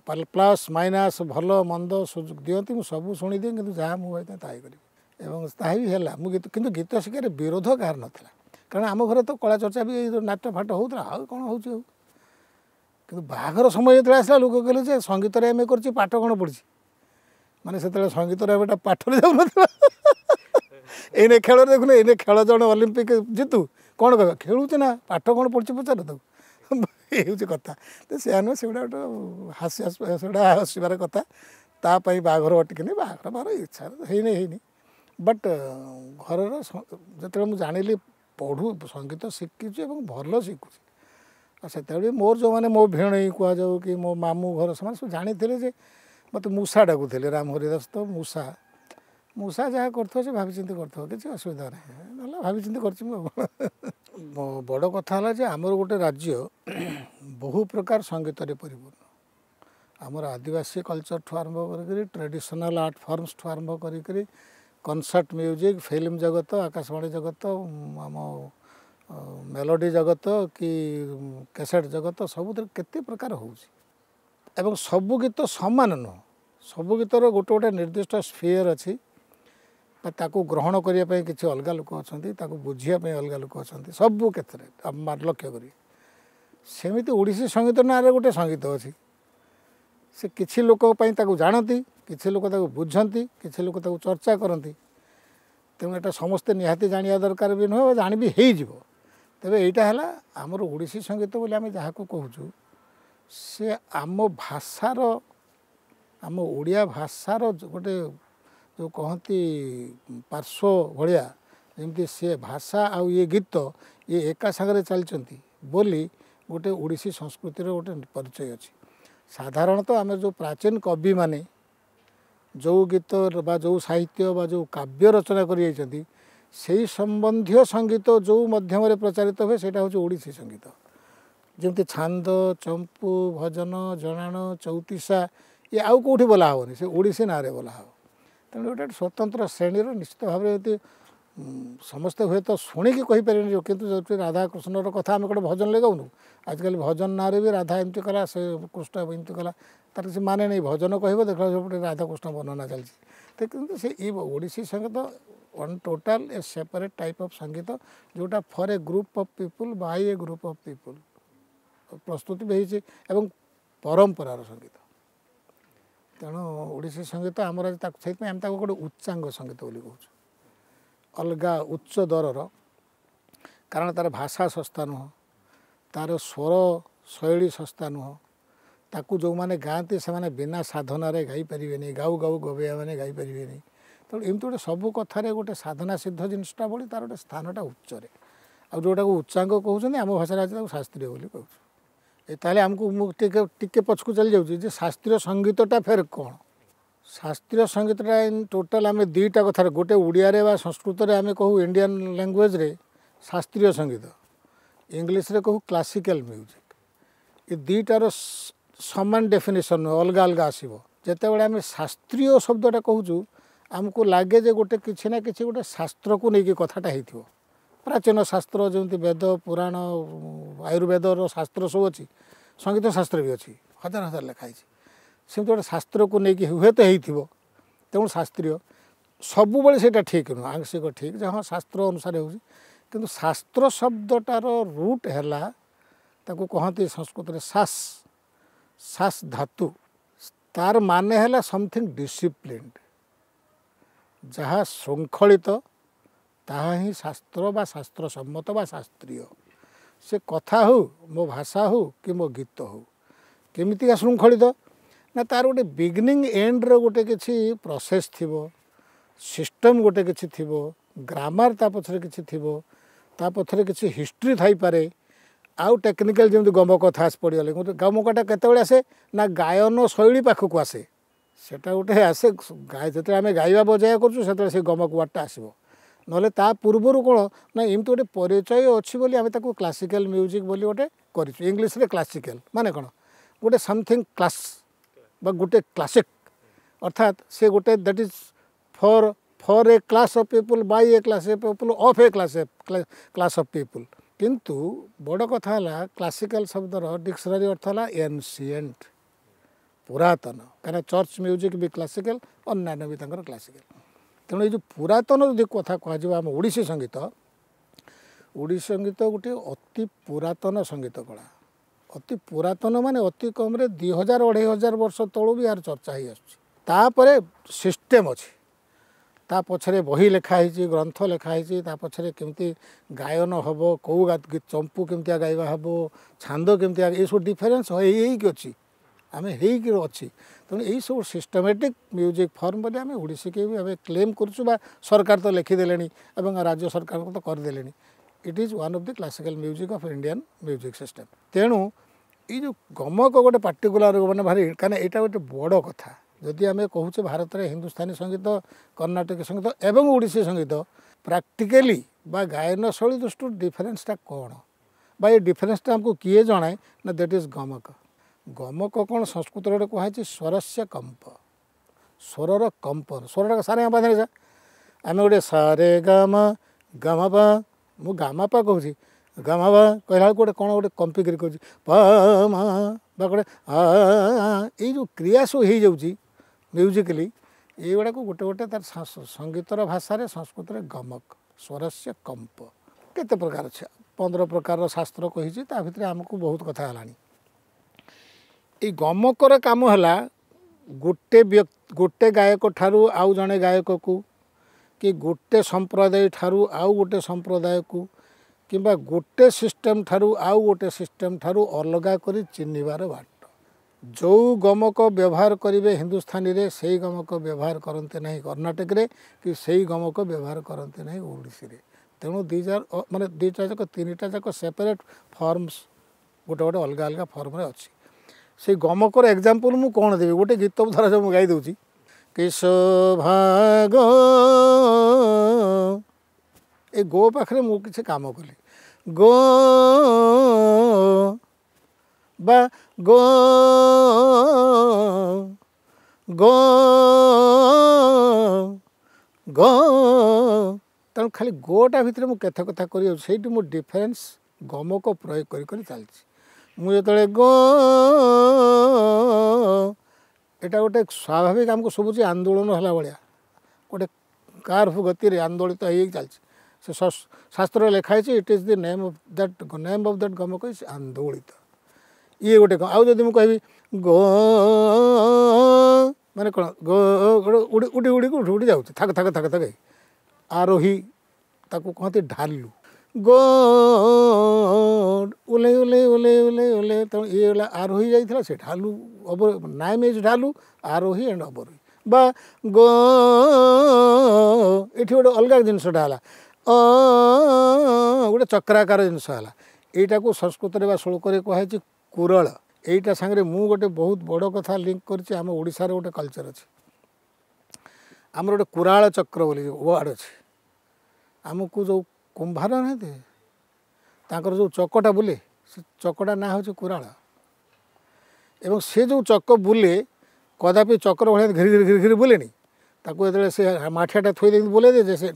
Speaker 1: ପ୍ଲସ୍ ମାଇନସ୍ ଭଲ ମନ୍ଦ ସୁଯୋଗ ଦିଅନ୍ତି ମୁଁ ସବୁ ଶୁଣିଦିଏ କିନ୍ତୁ ଯାହା ମୁଁ ହୋଇଥାଏ ତାହା କରିବି ଏବଂ ତାହା ବି ହେଲା ମୁଁ ଗୀତ କିନ୍ତୁ ଗୀତ ଶିଖିବାରେ ବିରୋଧ କାହାର ନଥିଲା କାରଣ ଆମ ଘରେ ତ କଳା ଚର୍ଚ୍ଚା ବି ଏଇ ନାଚ ଫାଟ ହେଉଥିଲା ଆଉ କ'ଣ ହେଉଛି ଆଉ କିନ୍ତୁ ବାହାଘର ସମୟ ଯେତେବେଳେ ଆସିଲା ଲୋକ କହିଲେ ଯେ ସଙ୍ଗୀତରେ ଏମ୍ ଏ କରିଛି ପାଠ କ'ଣ ପଢ଼ିଛି मतेबे सङ्गीत र गा पाठले जाउँ मात्र एन खेला खेल ए खेलापिक जितु क खेछा पाठ कि पूजा देखाउँछ कथा त हास्य हासिस आसबार कथा तापाई बाटिक बाह्र इच्छा हैनी बट घर जति बेला म जि पढु सङ्गीत सिक्छु ए भयो सिखुब मोर जो मो भिण कि मो मामु जाने ମୋତେ ମୂଷା ଡାକୁଥିଲେ ରାମ ହରିଦାସ ତ ମୂଷା ମୂଷା ଯାହା କରୁଥିବ ସେ ଭାବିଚିନ୍ତି କରୁଥିବ କିଛି ଅସୁବିଧା ନାହିଁ ନହେଲେ ଭାବିଚିନ୍ତି କରିଛି ମୁଁ ବଡ଼ କଥା ହେଲା ଯେ ଆମର ଗୋଟେ ରାଜ୍ୟ ବହୁ ପ୍ରକାର ସଙ୍ଗୀତରେ ପରିପୂର୍ଣ୍ଣ ଆମର ଆଦିବାସୀ କଲଚରଠୁ ଆରମ୍ଭ କରିକିରି ଟ୍ରେଡିସନାଲ୍ ଆର୍ଟ ଫର୍ମସ୍ଠୁ ଆରମ୍ଭ କରିକିରି କନସର୍ଟ ମ୍ୟୁଜିକ୍ ଫିଲ୍ମ ଜଗତ ଆକାଶବାଣୀ ଜଗତ ଆମ ମେଲୋଡ଼ି ଜଗତ କି କ୍ୟାସେଟ୍ ଜଗତ ସବୁଥିରେ କେତେ ପ୍ରକାର ହେଉଛି ଏବଂ ସବୁ ଗୀତ ସମାନ ନୁହଁ ସବୁ ଗୀତର ଗୋଟେ ଗୋଟେ ନିର୍ଦ୍ଦିଷ୍ଟ ସ୍ଫିୟର ଅଛି ବା ତାକୁ ଗ୍ରହଣ କରିବା ପାଇଁ କିଛି ଅଲଗା ଲୋକ ଅଛନ୍ତି ତାକୁ ବୁଝିବା ପାଇଁ ଅଲଗା ଲୋକ ଅଛନ୍ତି ସବୁ କ୍ଷେତ୍ରରେ ଲକ୍ଷ୍ୟ କରି ସେମିତି ଓଡ଼ିଶୀ ସଙ୍ଗୀତ ନାଁରେ ଗୋଟେ ସଙ୍ଗୀତ ଅଛି ସେ କିଛି ଲୋକ ପାଇଁ ତାକୁ ଜାଣନ୍ତି କିଛି ଲୋକ ତାକୁ ବୁଝନ୍ତି କିଛି ଲୋକ ତାକୁ ଚର୍ଚ୍ଚା କରନ୍ତି ତେଣୁ ଏଇଟା ସମସ୍ତେ ନିହାତି ଜାଣିବା ଦରକାର ବି ନୁହେଁ ଜାଣିବି ହେଇଯିବ ତେବେ ଏଇଟା ହେଲା ଆମର ଓଡ଼ିଶୀ ସଙ୍ଗୀତ ବୋଲି ଆମେ ଯାହାକୁ କହୁଛୁ ସେ ଆମ ଭାଷାର ଆମ ଓଡ଼ିଆ ଭାଷାର ଗୋଟେ ଯେଉଁ କହନ୍ତି ପାର୍ଶ୍ୱ ଭଳିଆ ଯେମିତି ସେ ଭାଷା ଆଉ ଇଏ ଗୀତ ଇଏ ଏକା ସାଙ୍ଗରେ ଚାଲିଛନ୍ତି ବୋଲି ଗୋଟେ ଓଡ଼ିଶୀ ସଂସ୍କୃତିର ଗୋଟେ ପରିଚୟ ଅଛି ସାଧାରଣତଃ ଆମେ ଯେଉଁ ପ୍ରାଚୀନ କବିମାନେ ଯେଉଁ ଗୀତ ବା ଯେଉଁ ସାହିତ୍ୟ ବା ଯେଉଁ କାବ୍ୟ ରଚନା କରିଯାଇଛନ୍ତି ସେଇ ସମ୍ବନ୍ଧୀୟ ସଙ୍ଗୀତ ଯେଉଁ ମାଧ୍ୟମରେ ପ୍ରଚାରିତ ହୁଏ ସେଇଟା ହେଉଛି ଓଡ଼ିଶୀ ସଙ୍ଗୀତ ଯେମିତି ଛାନ୍ଦ ଚମ୍ପୁ ଭଜନ ଜଣାଣ ଚଉତିଶା ଇଏ ଆଉ କେଉଁଠି ବୋଲା ହେବନି ସେ ଓଡ଼ିଶୀ ନାଁରେ ବୋଲା ହେବ ତେଣୁ ଗୋଟେ ସ୍ୱତନ୍ତ୍ର ଶ୍ରେଣୀର ନିଶ୍ଚିତ ଭାବରେ ଯଦି ସମସ୍ତେ ହୁଏତ ଶୁଣିକି କହିପାରିବେନି ଯେଉଁ କିନ୍ତୁ ଯଦି ରାଧାକୃଷ୍ଣର କଥା ଆମେ ଗୋଟେ ଭଜନରେ ଗାଉନୁ ଆଜିକାଲି ଭଜନ ନାଁରେ ବି ରାଧା ଏମିତି କଲା ସେ କୃଷ୍ଣ ଏମିତି କଲା ତାର କିଛି ମାନେ ନାହିଁ ଭଜନ କହିବ ଦେଖିଲା ସେପଟେ ରାଧାକୃଷ୍ଣ ବର୍ଣ୍ଣନା ଚାଲିଛି ତ କିନ୍ତୁ ସେ ଏ ଓଡ଼ିଶୀ ସଙ୍ଗୀତ on total a separate type of ସଙ୍ଗୀତ ଯେଉଁଟା for a group of people by a group of people ପ୍ରସ୍ତୁତି ବି ହେଇଛି ଏବଂ ପରମ୍ପରାର ସଙ୍ଗୀତ ତେଣୁ ଓଡ଼ିଶୀ ସଙ୍ଗୀତ ଆମର ତାକୁ ସେଇଥିପାଇଁ ଆମେ ତାକୁ ଗୋଟେ ଉଚ୍ଚାଙ୍ଗ ସଙ୍ଗୀତ ବୋଲି କହୁଛୁ ଅଲଗା ଉଚ୍ଚ ଦରର କାରଣ ତା'ର ଭାଷା ଶସ୍ତା ନୁହଁ ତା'ର ସ୍ୱର ଶୈଳୀ ଶସ୍ତା ନୁହଁ ତାକୁ ଯେଉଁମାନେ ଗାଆନ୍ତି ସେମାନେ ବିନା ସାଧନାରେ ଗାଇପାରିବେନି ଗାଉ ଗାଉ ଗବେୟାମାନେ ଗାଇପାରିବେନି ତେଣୁ ଏମିତି ଗୋଟେ ସବୁ କଥାରେ ଗୋଟେ ସାଧନା ସିଦ୍ଧ ଜିନିଷଟା ବୋଲି ତା'ର ଗୋଟେ ସ୍ଥାନଟା ଉଚ୍ଚରେ ଆଉ ଯେଉଁଟାକୁ ଉଚ୍ଚାଙ୍ଗ କହୁଛନ୍ତି ଆମ ଭାଷାରେ ଆଜି ତାକୁ ଶାସ୍ତ୍ରୀୟ ବୋଲି କହୁଛୁ ତାହେଲେ ଆମକୁ ମୁଁ ଟିକେ ଟିକେ ପଛକୁ ଚାଲିଯାଉଛି ଯେ ଶାସ୍ତ୍ରୀୟ ସଙ୍ଗୀତଟା ଫେର କ'ଣ ଶାସ୍ତ୍ରୀୟ ସଙ୍ଗୀତଟା ଟୋଟାଲ୍ ଆମେ ଦୁଇଟା କଥାରେ ଗୋଟେ ଓଡ଼ିଆରେ ବା ସଂସ୍କୃତରେ ଆମେ କହୁ ଇଣ୍ଡିଆନ୍ ଲାଙ୍ଗୁଏଜ୍ରେ ଶାସ୍ତ୍ରୀୟ ସଙ୍ଗୀତ ଇଂଲିଶ୍ରେ କହୁ କ୍ଲାସିକାଲ୍ ମ୍ୟୁଜିକ୍ ଏ ଦୁଇଟାର ସମାନ ଡେଫିନେସନ୍ ଅଲଗା ଅଲଗା ଆସିବ ଯେତେବେଳେ ଆମେ ଶାସ୍ତ୍ରୀୟ ଶବ୍ଦଟା କହୁଛୁ ଆମକୁ ଲାଗେ ଯେ ଗୋଟେ କିଛି ନା କିଛି ଗୋଟେ ଶାସ୍ତ୍ରକୁ ନେଇକି କଥାଟା ହେଇଥିବ ପ୍ରାଚୀନ ଶାସ୍ତ୍ର ଯେମିତି ବେଦ ପୁରାଣ ଆୟୁର୍ବେଦର ଶାସ୍ତ୍ର ସବୁ ଅଛି ସଙ୍ଗୀତ ଶାସ୍ତ୍ର ବି ଅଛି ହଜାର ହଜାର ଲେଖା ହେଇଛି ସେମିତି ଗୋଟେ ଶାସ୍ତ୍ରକୁ ନେଇକି ହୁଏତ ହେଇଥିବ ତେଣୁ ଶାସ୍ତ୍ରୀୟ ସବୁବେଳେ ସେଇଟା ଠିକ୍ ନୁହଁ ଆଂଶିକ ଠିକ୍ ଯେ ହଁ ଶାସ୍ତ୍ର ଅନୁସାରେ ହେଉଛି କିନ୍ତୁ ଶାସ୍ତ୍ର ଶବ୍ଦଟାର ରୁଟ୍ ହେଲା ତାକୁ କହନ୍ତି ସଂସ୍କୃତରେ ଶାସ୍ ଶାସ୍ ଧାତୁ ତାର ମାନେ ହେଲା ସମଥିଙ୍ଗ ଡିସିପ୍ଲିନ୍ଡ ଯାହା ଶୃଙ୍ଖଳିତ ତାହା ହିଁ ଶାସ୍ତ୍ର ବା ଶାସ୍ତ୍ର ସମ୍ମତ ବା ଶାସ୍ତ୍ରୀୟ ସେ କଥା ହଉ ମୋ ଭାଷା ହଉ କି ମୋ ଗୀତ ହଉ କେମିତିକା ଶୃଙ୍ଖଳିତ ନା ତା'ର ଗୋଟେ ବିଗିନିଂ ଏଣ୍ଡର ଗୋଟେ କିଛି ପ୍ରୋସେସ୍ ଥିବ ସିଷ୍ଟମ୍ ଗୋଟେ କିଛି ଥିବ ଗ୍ରାମାର ତା ପଛରେ କିଛି ଥିବ ତା ପଛରେ କିଛି ହିଷ୍ଟ୍ରି ଥାଇପାରେ ଆଉ ଟେକ୍ନିକାଲ ଯେମିତି ଗମ କଥା ଆସି ପଡ଼ିଗଲେ କିନ୍ତୁ ଗମ କଥା କେତେବେଳେ ଆସେ ନା ଗାୟନ ଶୈଳୀ ପାଖକୁ ଆସେ ସେଟା ଗୋଟେ ଆସେ ଯେତେବେଳେ ଆମେ ଗାଇବା ବଜାୟ କରୁଛୁ ସେତେବେଳେ ସେ ଗମକ ୱାର୍ଡ଼ଟା ଆସିବ ନହେଲେ ତା ପୂର୍ବରୁ କ'ଣ ନା ଏମିତି ଗୋଟେ ପରିଚୟ ଅଛି ବୋଲି ଆମେ ତାକୁ କ୍ଲାସିକାଲ ମ୍ୟୁଜିକ୍ ବୋଲି ଗୋଟେ କରିଛୁ ଇଂଲିଶରେ କ୍ଲାସିକାଲ ମାନେ କ'ଣ ଗୋଟେ ସମଥିଙ୍ଗ କ୍ଲାସ୍ ବା ଗୋଟେ କ୍ଲାସିକ୍ ଅର୍ଥାତ ସେ ଗୋଟେ that is for for a class of people by a class of people of a class class of people କିନ୍ତୁ ବଡ଼ କଥା ହେଲା କ୍ଲାସିକାଲ ଶବ୍ଦର ଡିକ୍ସନାରୀ ଅର୍ଥ ହେଲା ଏନ୍ସିଏଣ୍ଟ ପୁରାତନ କାରଣ ଚର୍ଚ୍ଚ ମ୍ୟୁଜିକ୍ ବି କ୍ଲାସିକାଲ ଅନ୍ୟାନ୍ୟ ବି ତାଙ୍କର କ୍ଲାସିକାଲ तर जो पुरातन जथाहा ओडी संगीत ओडी संगीत गोटे अति पुरन संगीत कला अति पुरन मम्रे दुई हजार अढाई हजार वर्ष तलि चर्चा है आसु त सिस्टेम अझ पछे बहिलेखाहे ग्रन्थ लेखाहे त छ गायन हौ के चम्पु के गाइब हे छन्द केस डिफरेन्सि अर्छ आमे हैक अहिले तेनालीबू सिस्टमेटिक म्यूजिक फर्म बोले आम ओडी के भी क्लेम कर सरकार तो लिखिदे राज्य सरकार को तो करदे it is one of the classical music of Indian music system तेणु ये गमक गोटे पार्टिकुला मैंने भारी कहीं ये गोटे बड़ कथा जदि आम कहे भारत में हिंदुस्तानी संगीत कर्णाटक संगीत एवं ओडी संगीत प्राक्टिकली गायन शैली दृष्टि डिफरेन्सटा कौन बा डिफरेन्सटा आमको किए जनाए ना दैट इज गमक ଗମକ କ'ଣ ସଂସ୍କୃତରେ ଗୋଟେ କୁହାଯାଇଛି ସ୍ୱରସ୍ୟ କମ୍ପ ସ୍ୱରର କମ୍ପ ସ୍ୱରଟା ସାରେ ବାନ୍ଧିରେ ଯା ଆମେ ଗୋଟେ ସାରେ ଗାମା ଗାମାପା ମୁଁ ଗାମାପା କହୁଛି ଗାମାପା କହିଲା ବେଳକୁ ଗୋଟେ କ'ଣ ଗୋଟେ କମ୍ପିକିରି କହୁଛି ବା ଗୋଟେ ଏଇ ଯେଉଁ କ୍ରିୟା ସବୁ ହେଇଯାଉଛି ମ୍ୟୁଜିକାଲି ଏଇଗୁଡ଼ାକୁ ଗୋଟେ ଗୋଟେ ତାର ସଙ୍ଗୀତର ଭାଷାରେ ସଂସ୍କୃତରେ ଗମକ ସ୍ୱରସ୍ୟ କମ୍ପ କେତେ ପ୍ରକାର ଅଛି ପନ୍ଦର ପ୍ରକାରର ଶାସ୍ତ୍ର କହିଛି ତା ଭିତରେ ଆମକୁ ବହୁତ କଥା ହେଲାଣି ଏଇ ଗମକର କାମ ହେଲା ଗୋଟେ ବ୍ୟକ୍ତି ଗୋଟେ ଗାୟକ ଠାରୁ ଆଉ ଜଣେ ଗାୟକକୁ କି ଗୋଟେ ସମ୍ପ୍ରଦାୟ ଠାରୁ ଆଉ ଗୋଟେ ସମ୍ପ୍ରଦାୟକୁ କିମ୍ବା ଗୋଟେ ସିଷ୍ଟମ୍ ଠାରୁ ଆଉ ଗୋଟେ ସିଷ୍ଟମ୍ ଠାରୁ ଅଲଗା କରି ଚିହ୍ନିବାର ବାଟ ଯେଉଁ ଗମକ ବ୍ୟବହାର କରିବେ ହିନ୍ଦୁସ୍ତାନୀରେ ସେଇ ଗମକ ବ୍ୟବହାର କରନ୍ତି ନାହିଁ କର୍ଣ୍ଣାଟକରେ କି ସେଇ ଗମକ ବ୍ୟବହାର କରନ୍ତି ନାହିଁ ଓଡ଼ିଶୀରେ ତେଣୁ ଦୁଇଟା ମାନେ ଦୁଇଟା ଯାକ ତିନିଟା ଯାକ ସେପାରେଟ୍ ଫର୍ମସ୍ ଗୋଟେ ଗୋଟେ ଅଲଗା ଅଲଗା ଫର୍ମରେ ଅଛି ସେଇ ଗମକର ଏକ୍ଜାମ୍ପଲ୍ ମୁଁ କ'ଣ ଦେବି ଗୋଟେ ଗୀତ ଧରା ମୁଁ ଗାଇ ଦେଉଛି କିଶୋଭାଗ ଏ ଗୋ ପାଖରେ ମୁଁ କିଛି କାମ କଲି ଗୋ
Speaker 2: ବା ଗୋ ଗୋ
Speaker 1: ଗୋ ତେଣୁ ଖାଲି ଗୋଟା ଭିତରେ ମୁଁ କେତେ କଥା କରିଯାଉଛି ସେଇଠି ମୁଁ ଡିଫରେନ୍ସ ଗମକ ପ୍ରୟୋଗ କରି କରି ଚାଲିଛି ମୁଁ ଯେତେବେଳେ ଗ ଏଇଟା ଗୋଟେ ସ୍ୱାଭାବିକ ଆମକୁ ଶୁଭୁଛି ଆନ୍ଦୋଳନ ହେଲା ଭଳିଆ ଗୋଟେ କାର୍ଭ ଗତିରେ ଆନ୍ଦୋଳିତ ହେଇକି ଚାଲିଛି ସେ ଶାସ୍ତ୍ରରେ ଲେଖା ହେଇଛି it is the name of that name of that ଗମକ ଇଜ୍ ଆନ୍ଦୋଳିତ ଇଏ ଗୋଟେ କ'ଣ ଆଉ ଯଦି ମୁଁ କହିବି ଗ ମାନେ କ'ଣ ଗୋ ଉଡ଼ି ଉଡ଼ି ଉଡ଼ି ଉଠି ଉଠି ଯାଉଛି ଥାକ ଥାକ ଥାକ ଥାକ ଆରୋହୀ ତାକୁ କୁହନ୍ତି ଢାଲୁ ଗୋଡ଼ ଓହ୍ଲେଇ ଓହ୍ଲେଇ ଓହ୍ଲେଇ ଓହ୍ଲେଇ ଓହ୍ଲେଇ ତେଣୁ ଇଏ ହେଲା ଆରୋହି ଯାଇଥିଲା ସେ ଢାଲୁ ଅବର ନାଇମ୍ ଏଜ୍ ଢାଲୁ ଆରୋହି ଆଣ୍ଡ ଅବରୋହି ବା ଗ ଏଠି ଗୋଟେ ଅଲଗା ଜିନିଷଟା ହେଲା ଅ ଗୋଟେ ଚକ୍ରାକାର ଜିନିଷ ହେଲା ଏଇଟାକୁ ସଂସ୍କୃତରେ ବା ଶ୍ଳୋକରେ କୁହାଯାଇଛି କୁରଳ ଏଇଟା ସାଙ୍ଗରେ ମୁଁ ଗୋଟେ ବହୁତ ବଡ଼ କଥା ଲିଙ୍କ୍ କରିଛି ଆମ ଓଡ଼ିଶାର ଗୋଟେ କଲଚର୍ ଅଛି ଆମର ଗୋଟେ କୁରାଳ ଚକ୍ର ବୋଲି ୱାର୍ଡ଼ ଅଛି ଆମକୁ ଯେଉଁ କୁମ୍ଭାର ନାହାନ୍ତି ତାଙ୍କର ଯେଉଁ ଚକଟା ବୁଲେ ସେ ଚକଟା ନାଁ ହେଉଛି କୁରାଳ ଏବଂ ସେ ଯେଉଁ ଚକ ବୁଲେ କଦାପି ଚକର ଭଳିଆ ଘିରି ଘିରି ଘିରି ଘିରି ବୁଲେନି ତାକୁ ଯେତେବେଳେ ସେ ମାଠିଆଟା ଥୋଇ ଦେଇକି ବୁଲେଇ ଦେଇଛେ ସେ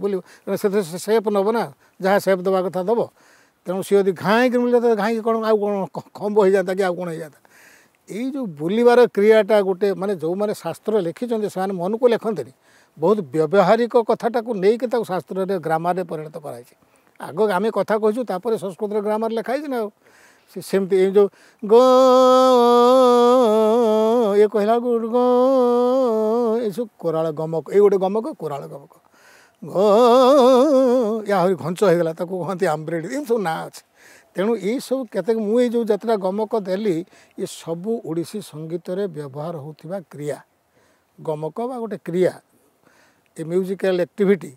Speaker 1: ବୁଲିବ ତେଣୁ ସେଥିରେ ସେପ୍ ନେବ ନା ଯାହା ସେପ୍ ଦେବା କଥା ଦେବ ତେଣୁ ସିଏ ଯଦି ଘାଁ ହେଇକି ମିଳିଲେ ଘାଇକି କ'ଣ ଆଉ କ'ଣ ଖମ୍ବ ହେଇଯାଆନ୍ତା କି ଆଉ କ'ଣ ହେଇଯାଆନ୍ତା ଏଇ ଯେଉଁ ବୁଲିବାର କ୍ରିୟାଟା ଗୋଟେ ମାନେ ଯେଉଁମାନେ ଶାସ୍ତ୍ର ଲେଖିଛନ୍ତି ସେମାନେ ମନକୁ ଲେଖନ୍ତିନି ବହୁତ ବ୍ୟବହାରିକ କଥାଟାକୁ ନେଇକି ତାକୁ ଶାସ୍ତ୍ରରେ ଗ୍ରାମାରରେ ପରିଣତ କରାଯାଇଛି ଆଗ ଆମେ କଥା କହିଛୁ ତାପରେ ସଂସ୍କୃତରେ ଗ୍ରାମାର ଲେଖା ହେଇଛି ନା ଆଉ ସେ ସେମିତି ଏଇ ଯେଉଁ ଗ ଇଏ କହିଲା ବେଳକୁ ଗ ଏସବୁ କୋରାଳ ଗମକ ଏଇ ଗୋଟେ ଗମକ କୋରାଳ ଗମକ ଗ ଆହୁରି ଘଞ୍ଚ ହେଇଗଲା ତାକୁ କହନ୍ତି ଆମ୍ବ୍ରେଡ଼ି ଏମିତି ସବୁ ନାଁ ଅଛି ତେଣୁ ଏଇସବୁ କେତେ ମୁଁ ଏଇ ଯେଉଁ ଯେତେଟା ଗମକ ଦେଲି ଏ ସବୁ ଓଡ଼ିଶୀ ସଙ୍ଗୀତରେ ବ୍ୟବହାର ହେଉଥିବା କ୍ରିୟା ଗମକ ବା ଗୋଟେ କ୍ରିୟା ଏ ମ୍ୟୁଜିକାଲ୍ ଆକ୍ଟିଭିଟି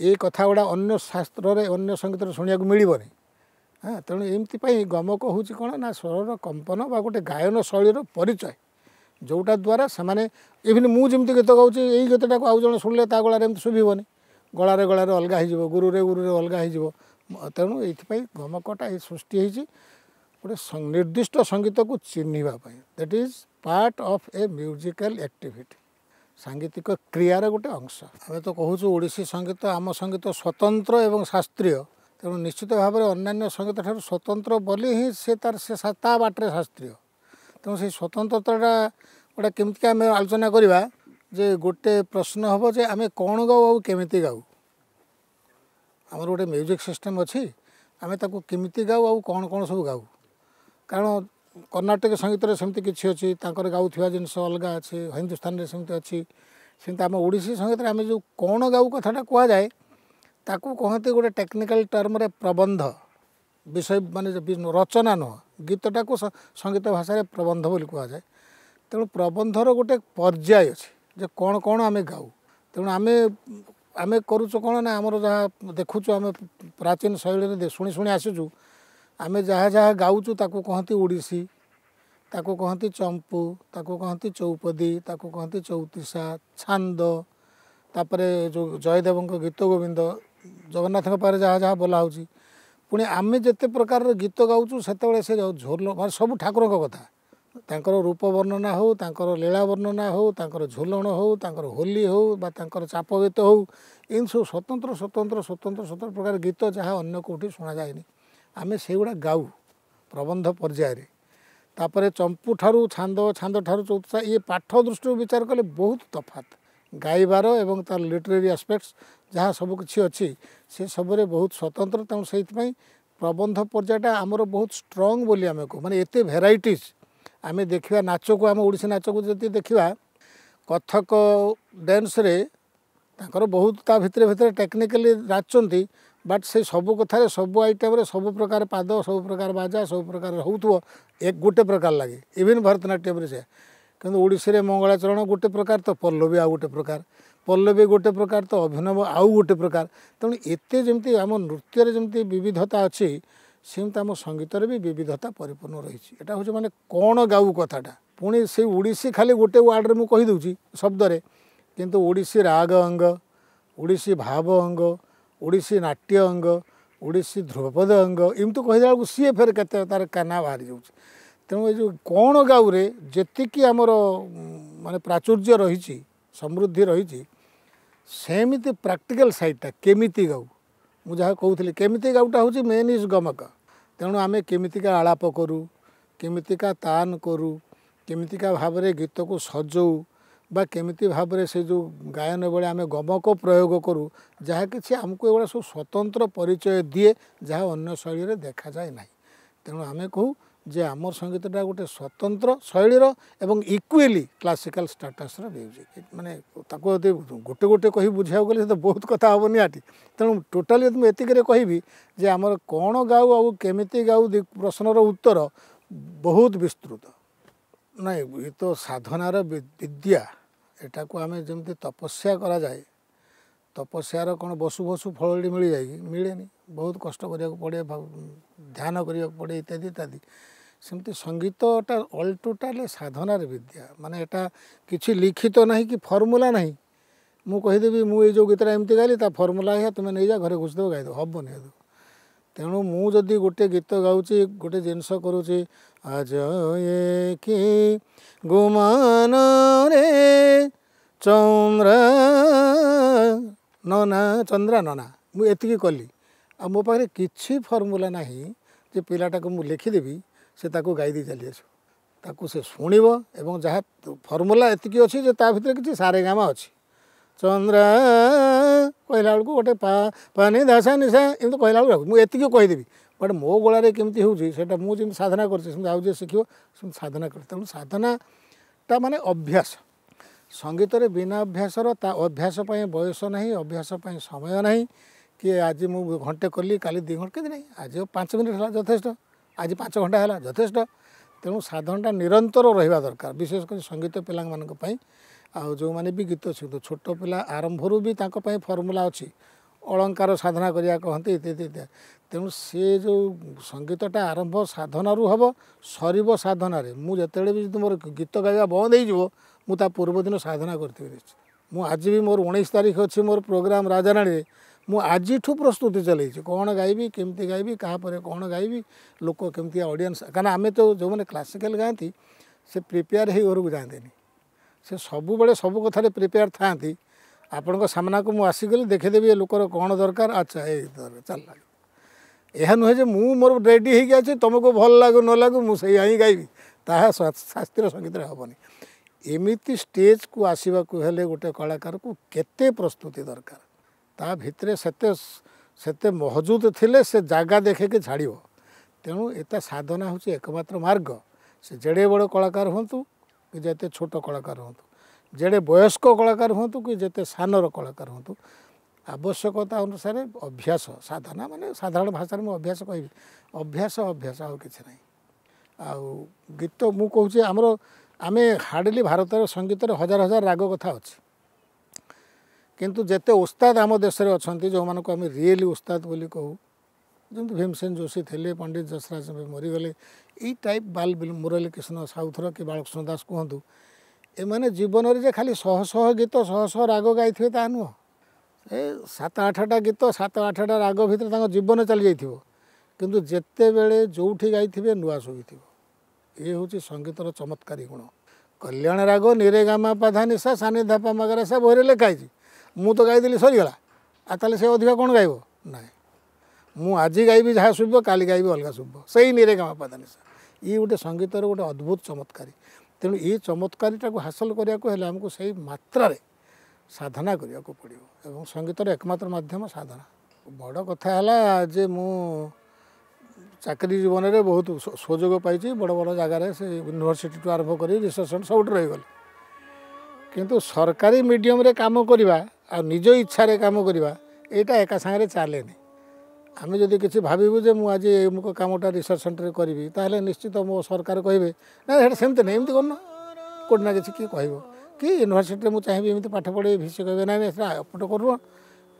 Speaker 1: ଏ କଥା ଗୁଡ଼ା ଅନ୍ୟ ଶାସ୍ତ୍ରରେ ଅନ୍ୟ ସଙ୍ଗୀତରେ ଶୁଣିବାକୁ ମିଳିବନି ହଁ ତେଣୁ ଏମିତି ପାଇଁ ଗମକ ହେଉଛି କ'ଣ ନା ସ୍ୱରର କମ୍ପନ ବା ଗୋଟେ ଗାୟନ ଶୈଳୀର ପରିଚୟ ଯେଉଁଟା ଦ୍ୱାରା ସେମାନେ ଇଭିନ୍ ମୁଁ ଯେମିତି ଗୀତ ଗାଉଛି ଏଇ ଗୀତଟାକୁ ଆଉ ଜଣେ ଶୁଣିଲେ ତା ଗଳାରେ ଏମିତି ଶୁଭିବନି ଗଳାରେ ଗଳାରେ ଅଲଗା ହେଇଯିବ ଗୁରୁରେ ଗୁରୁରେ ଅଲଗା ହେଇଯିବ ତେଣୁ ଏଇଥିପାଇଁ ଗମକଟା ଏ ସୃଷ୍ଟି ହୋଇଛି ଗୋଟେ ନିର୍ଦ୍ଦିଷ୍ଟ ସଙ୍ଗୀତକୁ ଚିହ୍ନିବା ପାଇଁ that is part of a musical activity ସାଙ୍ଗୀତିକ କ୍ରିୟାର ଗୋଟେ ଅଂଶ ଆମେ ତ କହୁଛୁ ଓଡ଼ିଶୀ ସଙ୍ଗୀତ ଆମ ସଙ୍ଗୀତ ସ୍ୱତନ୍ତ୍ର ଏବଂ ଶାସ୍ତ୍ରୀୟ ତେଣୁ ନିଶ୍ଚିତ ଭାବରେ ଅନ୍ୟାନ୍ୟ ସଙ୍ଗୀତ ଠାରୁ ସ୍ୱତନ୍ତ୍ର ବୋଲି ହିଁ ସେ ତାର ସେ ତା ବାଟରେ ଶାସ୍ତ୍ରୀୟ ତେଣୁ ସେଇ ସ୍ୱତନ୍ତ୍ରତାଟା ଗୋଟେ କେମିତିକା ଆମେ ଆଲୋଚନା କରିବା ଯେ ଗୋଟେ ପ୍ରଶ୍ନ ହେବ ଯେ ଆମେ କ'ଣ ଗାଉ ଆଉ କେମିତି ଗାଉ ଆମର ଗୋଟେ ମ୍ୟୁଜିକ୍ ସିଷ୍ଟମ୍ ଅଛି ଆମେ ତାକୁ କେମିତି ଗାଉ ଆଉ କ'ଣ କ'ଣ ସବୁ ଗାଉ କାରଣ କର୍ଣ୍ଣାଟକ ସଙ୍ଗୀତରେ ସେମିତି କିଛି ଅଛି ତାଙ୍କର ଗାଉଥିବା ଜିନିଷ ଅଲଗା ଅଛି ହିନ୍ଦୁସ୍ତାନରେ ସେମିତି ଅଛି ସେମିତି ଆମ ଓଡ଼ିଶୀ ସଙ୍ଗୀତରେ ଆମେ ଯେଉଁ କ'ଣ ଗାଉ କଥାଟା କୁହାଯାଏ ତାକୁ କୁହନ୍ତି ଗୋଟେ ଟେକ୍ନିକାଲ ଟର୍ମରେ ପ୍ରବନ୍ଧ ବିଷୟ ମାନେ ରଚନା ନୁହଁ ଗୀତଟାକୁ ସଙ୍ଗୀତ ଭାଷାରେ ପ୍ରବନ୍ଧ ବୋଲି କୁହାଯାଏ ତେଣୁ ପ୍ରବନ୍ଧର ଗୋଟେ ପର୍ଯ୍ୟାୟ ଅଛି ଯେ କ'ଣ କ'ଣ ଆମେ ଗାଉ ତେଣୁ ଆମେ ଆମେ କରୁଛୁ କ'ଣ ନା ଆମର ଯାହା ଦେଖୁଛୁ ଆମେ ପ୍ରାଚୀନ ଶୈଳୀରେ ଶୁଣି ଶୁଣି ଆସୁଛୁ ଆମେ ଯାହା ଯାହା ଗାଉଛୁ ତାକୁ କହନ୍ତି ଓଡ଼ିଶୀ ତାକୁ କହନ୍ତି ଚମ୍ପୁ ତାକୁ କହନ୍ତି ଚୌପଦୀ ତାକୁ କହନ୍ତି ଚୌତିଶା ଛାନ୍ଦ ତାପରେ ଯେଉଁ ଜୟଦେବଙ୍କ ଗୀତ ଗୋବିନ୍ଦ ଜଗନ୍ନାଥଙ୍କ ପାଖରେ ଯାହା ଯାହା ବୋଲା ହେଉଛି ପୁଣି ଆମେ ଯେତେ ପ୍ରକାରର ଗୀତ ଗାଉଛୁ ସେତେବେଳେ ସେ ଝୋଲ ମାନେ ସବୁ ଠାକୁରଙ୍କ କଥା ତାଙ୍କର ରୂପ ବର୍ଣ୍ଣନା ହେଉ ତାଙ୍କର ଲୀଳା ବର୍ଣ୍ଣନା ହେଉ ତାଙ୍କର ଝୁଲଣ ହେଉ ତାଙ୍କର ହୋଲି ହେଉ ବା ତାଙ୍କର ଚାପ ଗୀତ ହେଉ ଏମିତି ସବୁ ସ୍ୱତନ୍ତ୍ର ସ୍ୱତନ୍ତ୍ର ସ୍ୱତନ୍ତ୍ର ସ୍ୱତନ୍ତ୍ର ପ୍ରକାର ଗୀତ ଯାହା ଅନ୍ୟ କେଉଁଠି ଶୁଣାଯାଏନି ଆମେ ସେଗୁଡ଼ା ଗାଉ ପ୍ରବନ୍ଧ ପର୍ଯ୍ୟାୟରେ ତାପରେ ଚମ୍ପୁ ଠାରୁ ଛାନ୍ଦ ଛାନ୍ଦ ଠାରୁ ଚଉଥା ଇଏ ପାଠ ଦୃଷ୍ଟିରୁ ବିଚାର କଲେ ବହୁତ ତଫାତ ଗାଇବାର ଏବଂ ତାର ଲିଟରେରୀ ଆସ୍ପେକ୍ଟସ୍ ଯାହା ସବୁ କିଛି ଅଛି ସେ ସବୁରେ ବହୁତ ସ୍ୱତନ୍ତ୍ର ତେଣୁ ସେଇଥିପାଇଁ ପ୍ରବନ୍ଧ ପର୍ଯ୍ୟାୟଟା ଆମର ବହୁତ ଷ୍ଟ୍ରଙ୍ଗ ବୋଲି ଆମେ କହୁ ମାନେ ଏତେ ଭେରାଇଟିଜ୍ ଆମେ ଦେଖିବା ନାଚକୁ ଆମ ଓଡ଼ିଶୀ ନାଚକୁ ଯଦି ଦେଖିବା କଥକ ଡ୍ୟାନ୍ସରେ ତାଙ୍କର ବହୁତ ତା ଭିତରେ ଭିତରେ ଟେକ୍ନିକାଲି ନାଚନ୍ତି ବଟ୍ ସେ ସବୁ କଥାରେ ସବୁ ଆଇଟମ୍ରେ ସବୁ ପ୍ରକାର ପାଦ ସବୁ ପ୍ରକାର ବାଜା ସବୁ ପ୍ରକାର ହେଉଥିବ ଏକ ଗୋଟେ ପ୍ରକାର ଲାଗେ ଇଭିନ୍ ଭରତନାଟ୍ୟମ୍ରେ ସେ କିନ୍ତୁ ଓଡ଼ିଶାରେ ମଙ୍ଗଳାଚରଣ ଗୋଟେ ପ୍ରକାର ତ ପଲ୍ଲବୀ ଆଉ ଗୋଟେ ପ୍ରକାର ପଲ୍ଲବୀ ଗୋଟେ ପ୍ରକାର ତ ଅଭିନବ ଆଉ ଗୋଟେ ପ୍ରକାର ତେଣୁ ଏତେ ଯେମିତି ଆମ ନୃତ୍ୟରେ ଯେମିତି ବିବିଧତା ଅଛି ସେମିତି ଆମ ସଙ୍ଗୀତରେ ବି ବିବିଧତା ପରିପୂର୍ଣ୍ଣ ରହିଛି ଏଇଟା ହେଉଛି ମାନେ କ'ଣ ଗାଉ କଥାଟା ପୁଣି ସେଇ ଓଡ଼ିଶୀ ଖାଲି ଗୋଟେ ୱାର୍ଡ଼ରେ ମୁଁ କହିଦେଉଛି ଶବ୍ଦରେ କିନ୍ତୁ ଓଡ଼ିଶୀ ରାଗ ଅଙ୍ଗ ଓଡ଼ିଶୀ ଭାବ ଅଙ୍ଗ ଓଡ଼ିଶୀ ନାଟ୍ୟ ଅଙ୍ଗ ଓଡ଼ିଶୀ ଧ୍ରୁବପଦ ଅଙ୍ଗ ଏମିତି କହିଲା ବେଳକୁ ସିଏ ଫେର କେତେ ତା'ର କାନା ବାହାରି ଯାଉଛି ତେଣୁ ଏ ଯେଉଁ କ'ଣ ଗାଉରେ ଯେତିକି ଆମର ମାନେ ପ୍ରାଚୁର୍ଯ୍ୟ ରହିଛି ସମୃଦ୍ଧି ରହିଛି ସେମିତି ପ୍ରାକ୍ଟିକାଲ୍ ସାଇଡ଼୍ଟା କେମିତି ଗାଉ ମୁଁ ଯାହା କହୁଥିଲି କେମିତି ଗାଉଟା ହେଉଛି ମେନ୍ ଇଜ୍ ଗମକ ତେଣୁ ଆମେ କେମିତିକା ଆଳାପ କରୁ କେମିତିକା ତାନ କରୁ କେମିତିକା ଭାବରେ ଗୀତକୁ ସଜଉ ବା କେମିତି ଭାବରେ ସେ ଯେଉଁ ଗାୟନ ବେଳେ ଆମେ ଗମକ ପ୍ରୟୋଗ କରୁ ଯାହା କିଛି ଆମକୁ ଏଗୁଡ଼ା ସବୁ ସ୍ୱତନ୍ତ୍ର ପରିଚୟ ଦିଏ ଯାହା ଅନ୍ୟ ଶୈଳୀରେ ଦେଖାଯାଏ ନାହିଁ ତେଣୁ ଆମେ କହୁ ଯେ ଆମ ସଙ୍ଗୀତଟା ଗୋଟେ ସ୍ୱତନ୍ତ୍ର ଶୈଳୀର ଏବଂ ଇକ୍ୱେଲି କ୍ଲାସିକାଲ୍ ଷ୍ଟାଟସ୍ର ମ୍ୟୁଜିକ୍ ମାନେ ତାକୁ ଯଦି ଗୋଟେ ଗୋଟେ କହି ବୁଝିବାକୁ ଗଲେ ସେତ ବହୁତ କଥା ହେବନି ଆଟି ତେଣୁ ଟୋଟାଲି ଯଦି ମୁଁ ଏତିକିରେ କହିବି ଯେ ଆମର କ'ଣ ଗାଉ ଆଉ କେମିତି ଗାଉ ପ୍ରଶ୍ନର ଉତ୍ତର ବହୁତ ବିସ୍ତୃତ ନାଇଁ ଏ ତ ସାଧନାର ବିଦ୍ୟା ଏଟାକୁ ଆମେ ଯେମିତି ତପସ୍ୟା କରାଯାଏ ତପସ୍ୟାର କ'ଣ ବସୁ ବସୁ ଫଳଟି ମିଳିଯାଏ କି ମିଳେନି ବହୁତ କଷ୍ଟ କରିବାକୁ ପଡ଼େ ଧ୍ୟାନ କରିବାକୁ ପଡ଼େ ଇତ୍ୟାଦି ଇତ୍ୟାଦି ସେମିତି ସଙ୍ଗୀତଟା ଅଲ୍ ଟୋଟାଲ୍ ସାଧନାରେ ବିଦ୍ୟା ମାନେ ଏଇଟା କିଛି ଲିଖିତ ନାହିଁ କି ଫର୍ମୁଲା ନାହିଁ ମୁଁ କହିଦେବି ମୁଁ ଏଇ ଯେଉଁ ଗୀତଟା ଏମିତି ଗାଇଲି ତା ଫର୍ମୁଲା ହେଇଗା ତୁମେ ନେଇଯା ଘରେ ଘୁସିଦେବ ଗାଇଦେବ ହେବନି ଏଇ ତେଣୁ ମୁଁ ଯଦି ଗୋଟେ ଗୀତ ଗାଉଛି ଗୋଟେ ଜିନିଷ କରୁଛି ଆଜ ଏ କି ଗୁମାନ ରେ ଚନ୍ଦ୍ର ନନା ଚନ୍ଦ୍ର ନନା ମୁଁ ଏତିକି କଲି ଆଉ ମୋ ପାଖରେ କିଛି ଫର୍ମୁଲା ନାହିଁ ଯେ ପିଲାଟାକୁ ମୁଁ ଲେଖିଦେବି ସେ ତାକୁ ଗାଇଦେଇ ଚାଲିଆସିବ ତାକୁ ସେ ଶୁଣିବ ଏବଂ ଯାହା ଫର୍ମୁଲା ଏତିକି ଅଛି ଯେ ତା ଭିତରେ କିଛି ସାରେଗାମା ଅଛି चन्द्रा कहिला बल गए पास निसा कहिला बुवा म यतिकि कहिदेबि बट मो गोल केमि हेर्छु म साधना गर्छु आउँछ शिख्य साधना तुलु साधना ता माने अभ्यास संगीत रे बिना अभ्यास र ता अभ्यास पय बयस नै अभ्यास पय समय नै कि आज म घन्टे कि काले दुई घन्टा नै आज 5 मिनेट होला जथेष्ट आज पाँच घन्टा जथेष्ट ते साधना निरन्तर रहिबा दरकार विशेष गरी सङ्गीत मानको पय आउँ मि गीत शि छोट पि आरम्भरू फर्मुला अच्छा अलङ्कार साधना कहाँ इत्यादि इत्यादि तेसीटा से साधनहरू हव सरबि साधन मतेबि म गीत गाइ बन्दै महा पूर्व दिन साधना गरि आज मोर उैस तारिख अहिले मोर प्रोग्राम राजाराणी म आज प्रस्तुति चलै कि केबि कहाँपऱ्यो कहाँ गाइबि लोक केमि अडन्स काम तो जो भने क्लासिकल गान्ति से प्रिपेयार है घरक जाँदैन नि ସେ ସବୁବେଳେ ସବୁ କଥାରେ ପ୍ରିପେୟାର ଥାଆନ୍ତି ଆପଣଙ୍କ ସାମ୍ନାକୁ ମୁଁ ଆସିଗଲି ଦେଖେଇଦେବି ଏ ଲୋକର କ'ଣ ଦରକାର ଆଚ୍ଛା ଏଇ ଦରକାର ଚାଲିଲା ଏହା ନୁହେଁ ଯେ ମୁଁ ମୋର ରେଡ଼ି ହେଇକି ଅଛି ତୁମକୁ ଭଲ ଲାଗୁ ନ ଲାଗୁ ମୁଁ ସେଇଆ ହିଁ ଗାଇବି ତାହା ଶାସ୍ତ୍ରୀୟ ସଙ୍ଗୀତରେ ହେବନି ଏମିତି ଷ୍ଟେଜ୍କୁ ଆସିବାକୁ ହେଲେ ଗୋଟେ କଳାକାରକୁ କେତେ ପ୍ରସ୍ତୁତି ଦରକାର ତା ଭିତରେ ସେତେ ସେତେ ମହଜୁଦ ଥିଲେ ସେ ଜାଗା ଦେଖିକି ଛାଡ଼ିବ ତେଣୁ ଏତା ସାଧନା ହେଉଛି ଏକମାତ୍ର ମାର୍ଗ ସେ ଯେଡ଼େ ବଡ଼ କଳାକାର ହୁଅନ୍ତୁ କି ଯେତେ ଛୋଟ କଳାକାର ହୁଅନ୍ତୁ ଯେଡ଼େ ବୟସ୍କ କଳାକାର ହୁଅନ୍ତୁ କି ଯେତେ ସାନର କଳାକାର ହୁଅନ୍ତୁ ଆବଶ୍ୟକତା ଅନୁସାରେ ଅଭ୍ୟାସ ସାଧନା ମାନେ ସାଧାରଣ ଭାଷାରେ ମୁଁ ଅଭ୍ୟାସ କହିବି ଅଭ୍ୟାସ ଅଭ୍ୟାସ ଆଉ କିଛି ନାହିଁ ଆଉ ଗୀତ ମୁଁ କହୁଛି ଆମର ଆମେ ହାର୍ଡ଼ଲି ଭାରତର ସଙ୍ଗୀତରେ ହଜାର ହଜାର ରାଗ କଥା ଅଛି କିନ୍ତୁ ଯେତେ ଓସ୍ତାଦ ଆମ ଦେଶରେ ଅଛନ୍ତି ଯେଉଁମାନଙ୍କୁ ଆମେ ରିଏଲି ଓସ୍ତାଦ ବୋଲି କହୁ ଯେମିତି ଭୀମସେନ ଯୋଶୀ ଥିଲେ ପଣ୍ଡିତ ଯଶରାଜ ବି ମରିଗଲେ ଏଇ ଟାଇପ୍ ବାଲ ମୁରଲୀ କୃଷ୍ଣ ସାଉଥର କି ବାଳକୃଷ୍ଣ ଦାସ କୁହନ୍ତୁ ଏମାନେ ଜୀବନରେ ଯେ ଖାଲି ଶହ ଶହ ଗୀତ ଶହ ଶହ ରାଗ ଗାଇଥିବେ ତାହା ନୁହଁ ଏ ସାତ ଆଠଟା ଗୀତ ସାତ ଆଠଟା ରାଗ ଭିତରେ ତାଙ୍କ ଜୀବନ ଚାଲିଯାଇଥିବ କିନ୍ତୁ ଯେତେବେଳେ ଯେଉଁଠି ଗାଇଥିବେ ନୂଆ ଶୁଭିଥିବ ଏ ହେଉଛି ସଙ୍ଗୀତର ଚମତ୍କାରୀ ଗୁଣ କଲ୍ୟାଣ ରାଗ ନିରେଗାମା ପାଧା ନିଶା ସାନିଧାପା ମଗରାସା ବହିରେ ଲେଖା ହେଇଛି ମୁଁ ତ ଗାଇଦେଲି ସରିଗଲା ଆଉ ତାହେଲେ ସେ ଅଧିକା କ'ଣ ଗାଇବ ନାହିଁ ମୁଁ ଆଜି ଗାଇବି ଯାହା ଶୁଭିବ କାଲି ଗାଇବି ଅଲଗା ଶୁଭିବ ସେଇ ନିରେ ଗାଁ ପାଦାନି ସାର୍ ଇଏ ଗୋଟେ ସଙ୍ଗୀତର ଗୋଟେ ଅଦ୍ଭୁତ ଚମତ୍କାରୀ ତେଣୁ ଏଇ ଚମତ୍କାରୀଟାକୁ ହାସଲ କରିବାକୁ ହେଲେ ଆମକୁ ସେଇ ମାତ୍ରାରେ ସାଧନା କରିବାକୁ ପଡ଼ିବ ଏବଂ ସଙ୍ଗୀତର ଏକମାତ୍ର ମାଧ୍ୟମ ସାଧନା ବଡ଼ କଥା ହେଲା ଯେ ମୁଁ ଚାକିରି ଜୀବନରେ ବହୁତ ସୁଯୋଗ ପାଇଛି ବଡ଼ ବଡ଼ ଜାଗାରେ ସେ ୟୁନିଭର୍ସିଟିଠୁ ଆରମ୍ଭ କରି ରିସେପ୍ସନ୍ ସବୁଠୁ ରହିଗଲି କିନ୍ତୁ ସରକାରୀ ମିଡ଼ିୟମରେ କାମ କରିବା ଆଉ ନିଜ ଇଚ୍ଛାରେ କାମ କରିବା ଏଇଟା ଏକା ସାଙ୍ଗରେ ଚାଲେନି আমি ଯଦି କିଛି ଭାବିବୁ ଯେ ମୁଁ ଆଜି ଅମୁକ କାମଟା ରିସର୍ଚ୍ଚ ସେଣ୍ଟରରେ କରିବି ତାହେଲେ ନିଶ୍ଚିତ ମୋ ସରକାର କହିବେ ନା ସେଇଟା ସେମିତି ନାହିଁ ଏମିତି କରୁନ କେଉଁଠି ନା କିଛି କିଏ କହିବ କି ୟୁନିଭର୍ସିଟିରେ ମୁଁ ଚାହିଁବି ଏମିତି ପାଠ ପଢ଼େଇ ଭି ସି କହିବେ ନାହିଁ ସେଇଟା ଏପଟ କରୁନ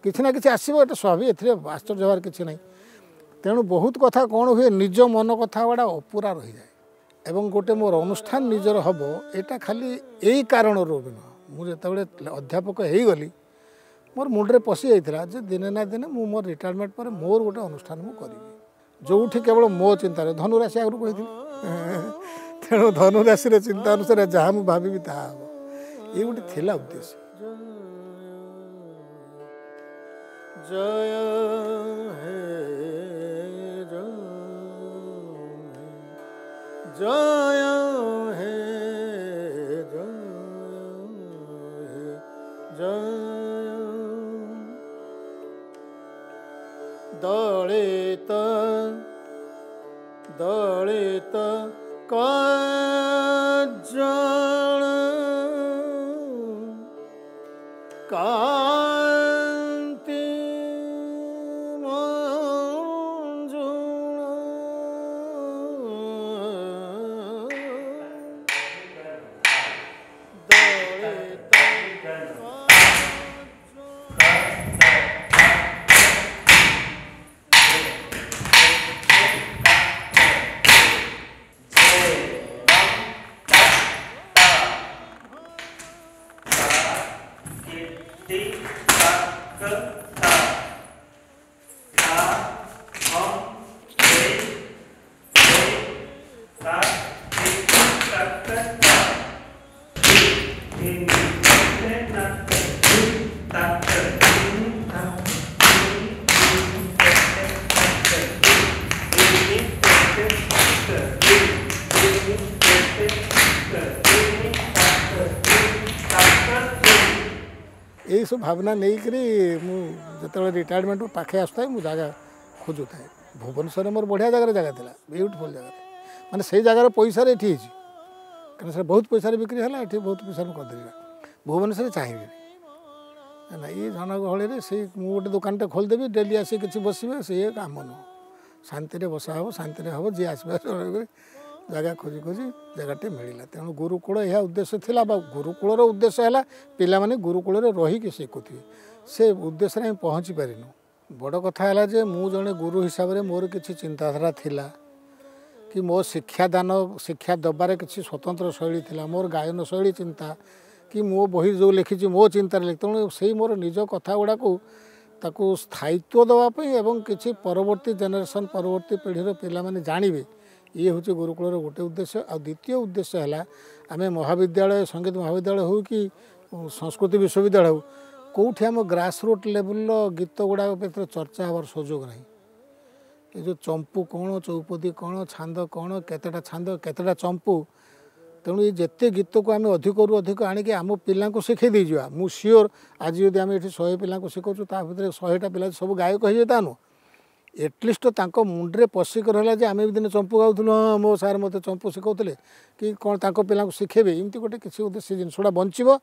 Speaker 1: କିଛି ନା କିଛି ଆସିବ ଏଇଟା ସ୍ୱାଭାବିକ ଏଥିରେ ଆଶ୍ଚର୍ଯ୍ୟ ହେବାର କିଛି ନାହିଁ ତେଣୁ ବହୁତ କଥା କ'ଣ ହୁଏ ନିଜ ମନ କଥା ଗୁଡ଼ା ଅପୁରା ରହିଯାଏ ଏବଂ ଗୋଟେ ମୋର ଅନୁଷ୍ଠାନ ନିଜର ହେବ ଏଇଟା ଖାଲି ଏଇ କାରଣରୁ ବି ନୁହଁ ମୁଁ ଯେତେବେଳେ ଅଧ୍ୟାପକ ହେଇଗଲି ମୋର ମୁଣ୍ଡରେ ପଶିଯାଇଥିଲା ଯେ ଦିନେ ନା ଦିନେ ମୁଁ ମୋର ରିଟାୟାରମେଣ୍ଟ ପରେ ମୋର ଗୋଟେ ଅନୁଷ୍ଠାନ ମୁଁ କରିବି ଯେଉଁଠି କେବଳ ମୋ ଚିନ୍ତାରେ ଧନୁରାଶି ଆଗରୁ କହିଥିଲି ତେଣୁ ଧନୁରାଶିର ଚିନ୍ତା ଅନୁସାରେ ଯାହା ମୁଁ ଭାବିବି ତାହା ହେବ ଏଇ ଗୋଟେ ଥିଲା ଉଦ୍ଦେଶ୍ୟ ଜୟ
Speaker 2: ଜୟ ହେ दळित दळित काजण का
Speaker 1: ଏସବୁ ଭାବନା ନେଇକରି ମୁଁ ଯେତେବେଳେ ରିଟାୟାରମେଣ୍ଟ ପାଖେଇ ଆସୁଥାଏ ମୁଁ ଜାଗା ଖୋଜୁଥାଏ ଭୁବନେଶ୍ୱରରେ ମୋର ବଢ଼ିଆ ଜାଗାରେ ଜାଗା ଥିଲା ବିୟୁଟିଫୁଲ୍ ଜାଗାରେ ମାନେ ସେଇ ଜାଗାର ପଇସାରେ ଏଠି ହେଇଛି କାରଣ ସେଟା ବହୁତ ପଇସାରେ ବିକ୍ରି ହେଲା ଏଠି ବହୁତ ପଇସାରେ କରିଦେଲି ଭୁବନେଶ୍ୱରରେ ଚାହିଁବିନି ହେଲା ଏ ଜନଗହଳିରେ ସେଇ ମୁଁ ଗୋଟେ ଦୋକାନଟେ ଖୋଲିଦେବି ଡେଲି ଆସି କିଛି ବସିବେ ସିଏ କାମ ନୁହଁ ଶାନ୍ତିରେ ବସା ହେବ ଶାନ୍ତିରେ ହେବ ଯିଏ ଆସିବା ଜାଗା ଖୋଜି ଖୋଜି ଜାଗାଟି ମିଳିଲା ତେଣୁ ଗୁରୁକୂଳ ଏହା ଉଦ୍ଦେଶ୍ୟ ଥିଲା ବା ଗୁରୁକୂଳର ଉଦ୍ଦେଶ୍ୟ ହେଲା ପିଲାମାନେ ଗୁରୁକୂଳରେ ରହିକି ଶିଖୁଥିବେ ସେ ଉଦ୍ଦେଶ୍ୟରେ ଆମେ ପହଞ୍ଚି ପାରିନୁ ବଡ଼ କଥା ହେଲା ଯେ ମୁଁ ଜଣେ ଗୁରୁ ହିସାବରେ ମୋର କିଛି ଚିନ୍ତାଧାରା ଥିଲା କି ମୋ ଶିକ୍ଷାଦାନ ଶିକ୍ଷା ଦେବାରେ କିଛି ସ୍ୱତନ୍ତ୍ର ଶୈଳୀ ଥିଲା ମୋର ଗାୟନ ଶୈଳୀ ଚିନ୍ତା କି ମୋ ବହି ଯେଉଁ ଲେଖିଛି ମୋ ଚିନ୍ତାରେ ଲେଖି ତେଣୁ ସେଇ ମୋର ନିଜ କଥା ଗୁଡ଼ାକୁ ତାକୁ ସ୍ଥାୟିତ୍ୱ ଦେବା ପାଇଁ ଏବଂ କିଛି ପରବର୍ତ୍ତୀ ଜେନେରେସନ୍ ପରବର୍ତ୍ତୀ ପିଢ଼ିର ପିଲାମାନେ ଜାଣିବେ ଇଏ ହେଉଛି ଗୁରୁକୁଳର ଗୋଟେ ଉଦ୍ଦେଶ୍ୟ ଆଉ ଦ୍ୱିତୀୟ ଉଦ୍ଦେଶ୍ୟ ହେଲା ଆମେ ମହାବିଦ୍ୟାଳୟ ସଙ୍ଗୀତ ମହାବିଦ୍ୟାଳୟ ହେଉ କି ସଂସ୍କୃତି ବିଶ୍ୱବିଦ୍ୟାଳୟ ହେଉ କେଉଁଠି ଆମ ଗ୍ରାସ୍ ରୁଟ୍ ଲେବୁଲ୍ର ଗୀତ ଗୁଡ଼ାକ ପାଇଁ ଚର୍ଚ୍ଚା ହେବାର ସୁଯୋଗ ନାହିଁ ଏ ଯେଉଁ ଚମ୍ପୁ କ'ଣ ଚୌପତି କ'ଣ ଛାନ୍ଦ କ'ଣ କେତେଟା ଛାନ୍ଦ କେତେଟା ଚମ୍ପୁ ତେଣୁ ଏ ଯେତେ ଗୀତକୁ ଆମେ ଅଧିକରୁ ଅଧିକ ଆଣିକି ଆମ ପିଲାଙ୍କୁ ଶିଖାଇ ଦେଇଯିବା ମୁଁ ସିଓର ଆଜି ଯଦି ଆମେ ଏଠି ଶହେ ପିଲାଙ୍କୁ ଶିଖାଉଛୁ ତା ଭିତରେ ଶହେଟା ପିଲା ସବୁ ଗାୟକ ହେଇଯିବେ ତା ନୁହଁ एटलिस्ट त मुन् पशिकर होला चम्पू गाउँथु मो सार म चंपू सिकाउँदै कि कन् त पिलाबि एमि गए जसुट बञ्च्य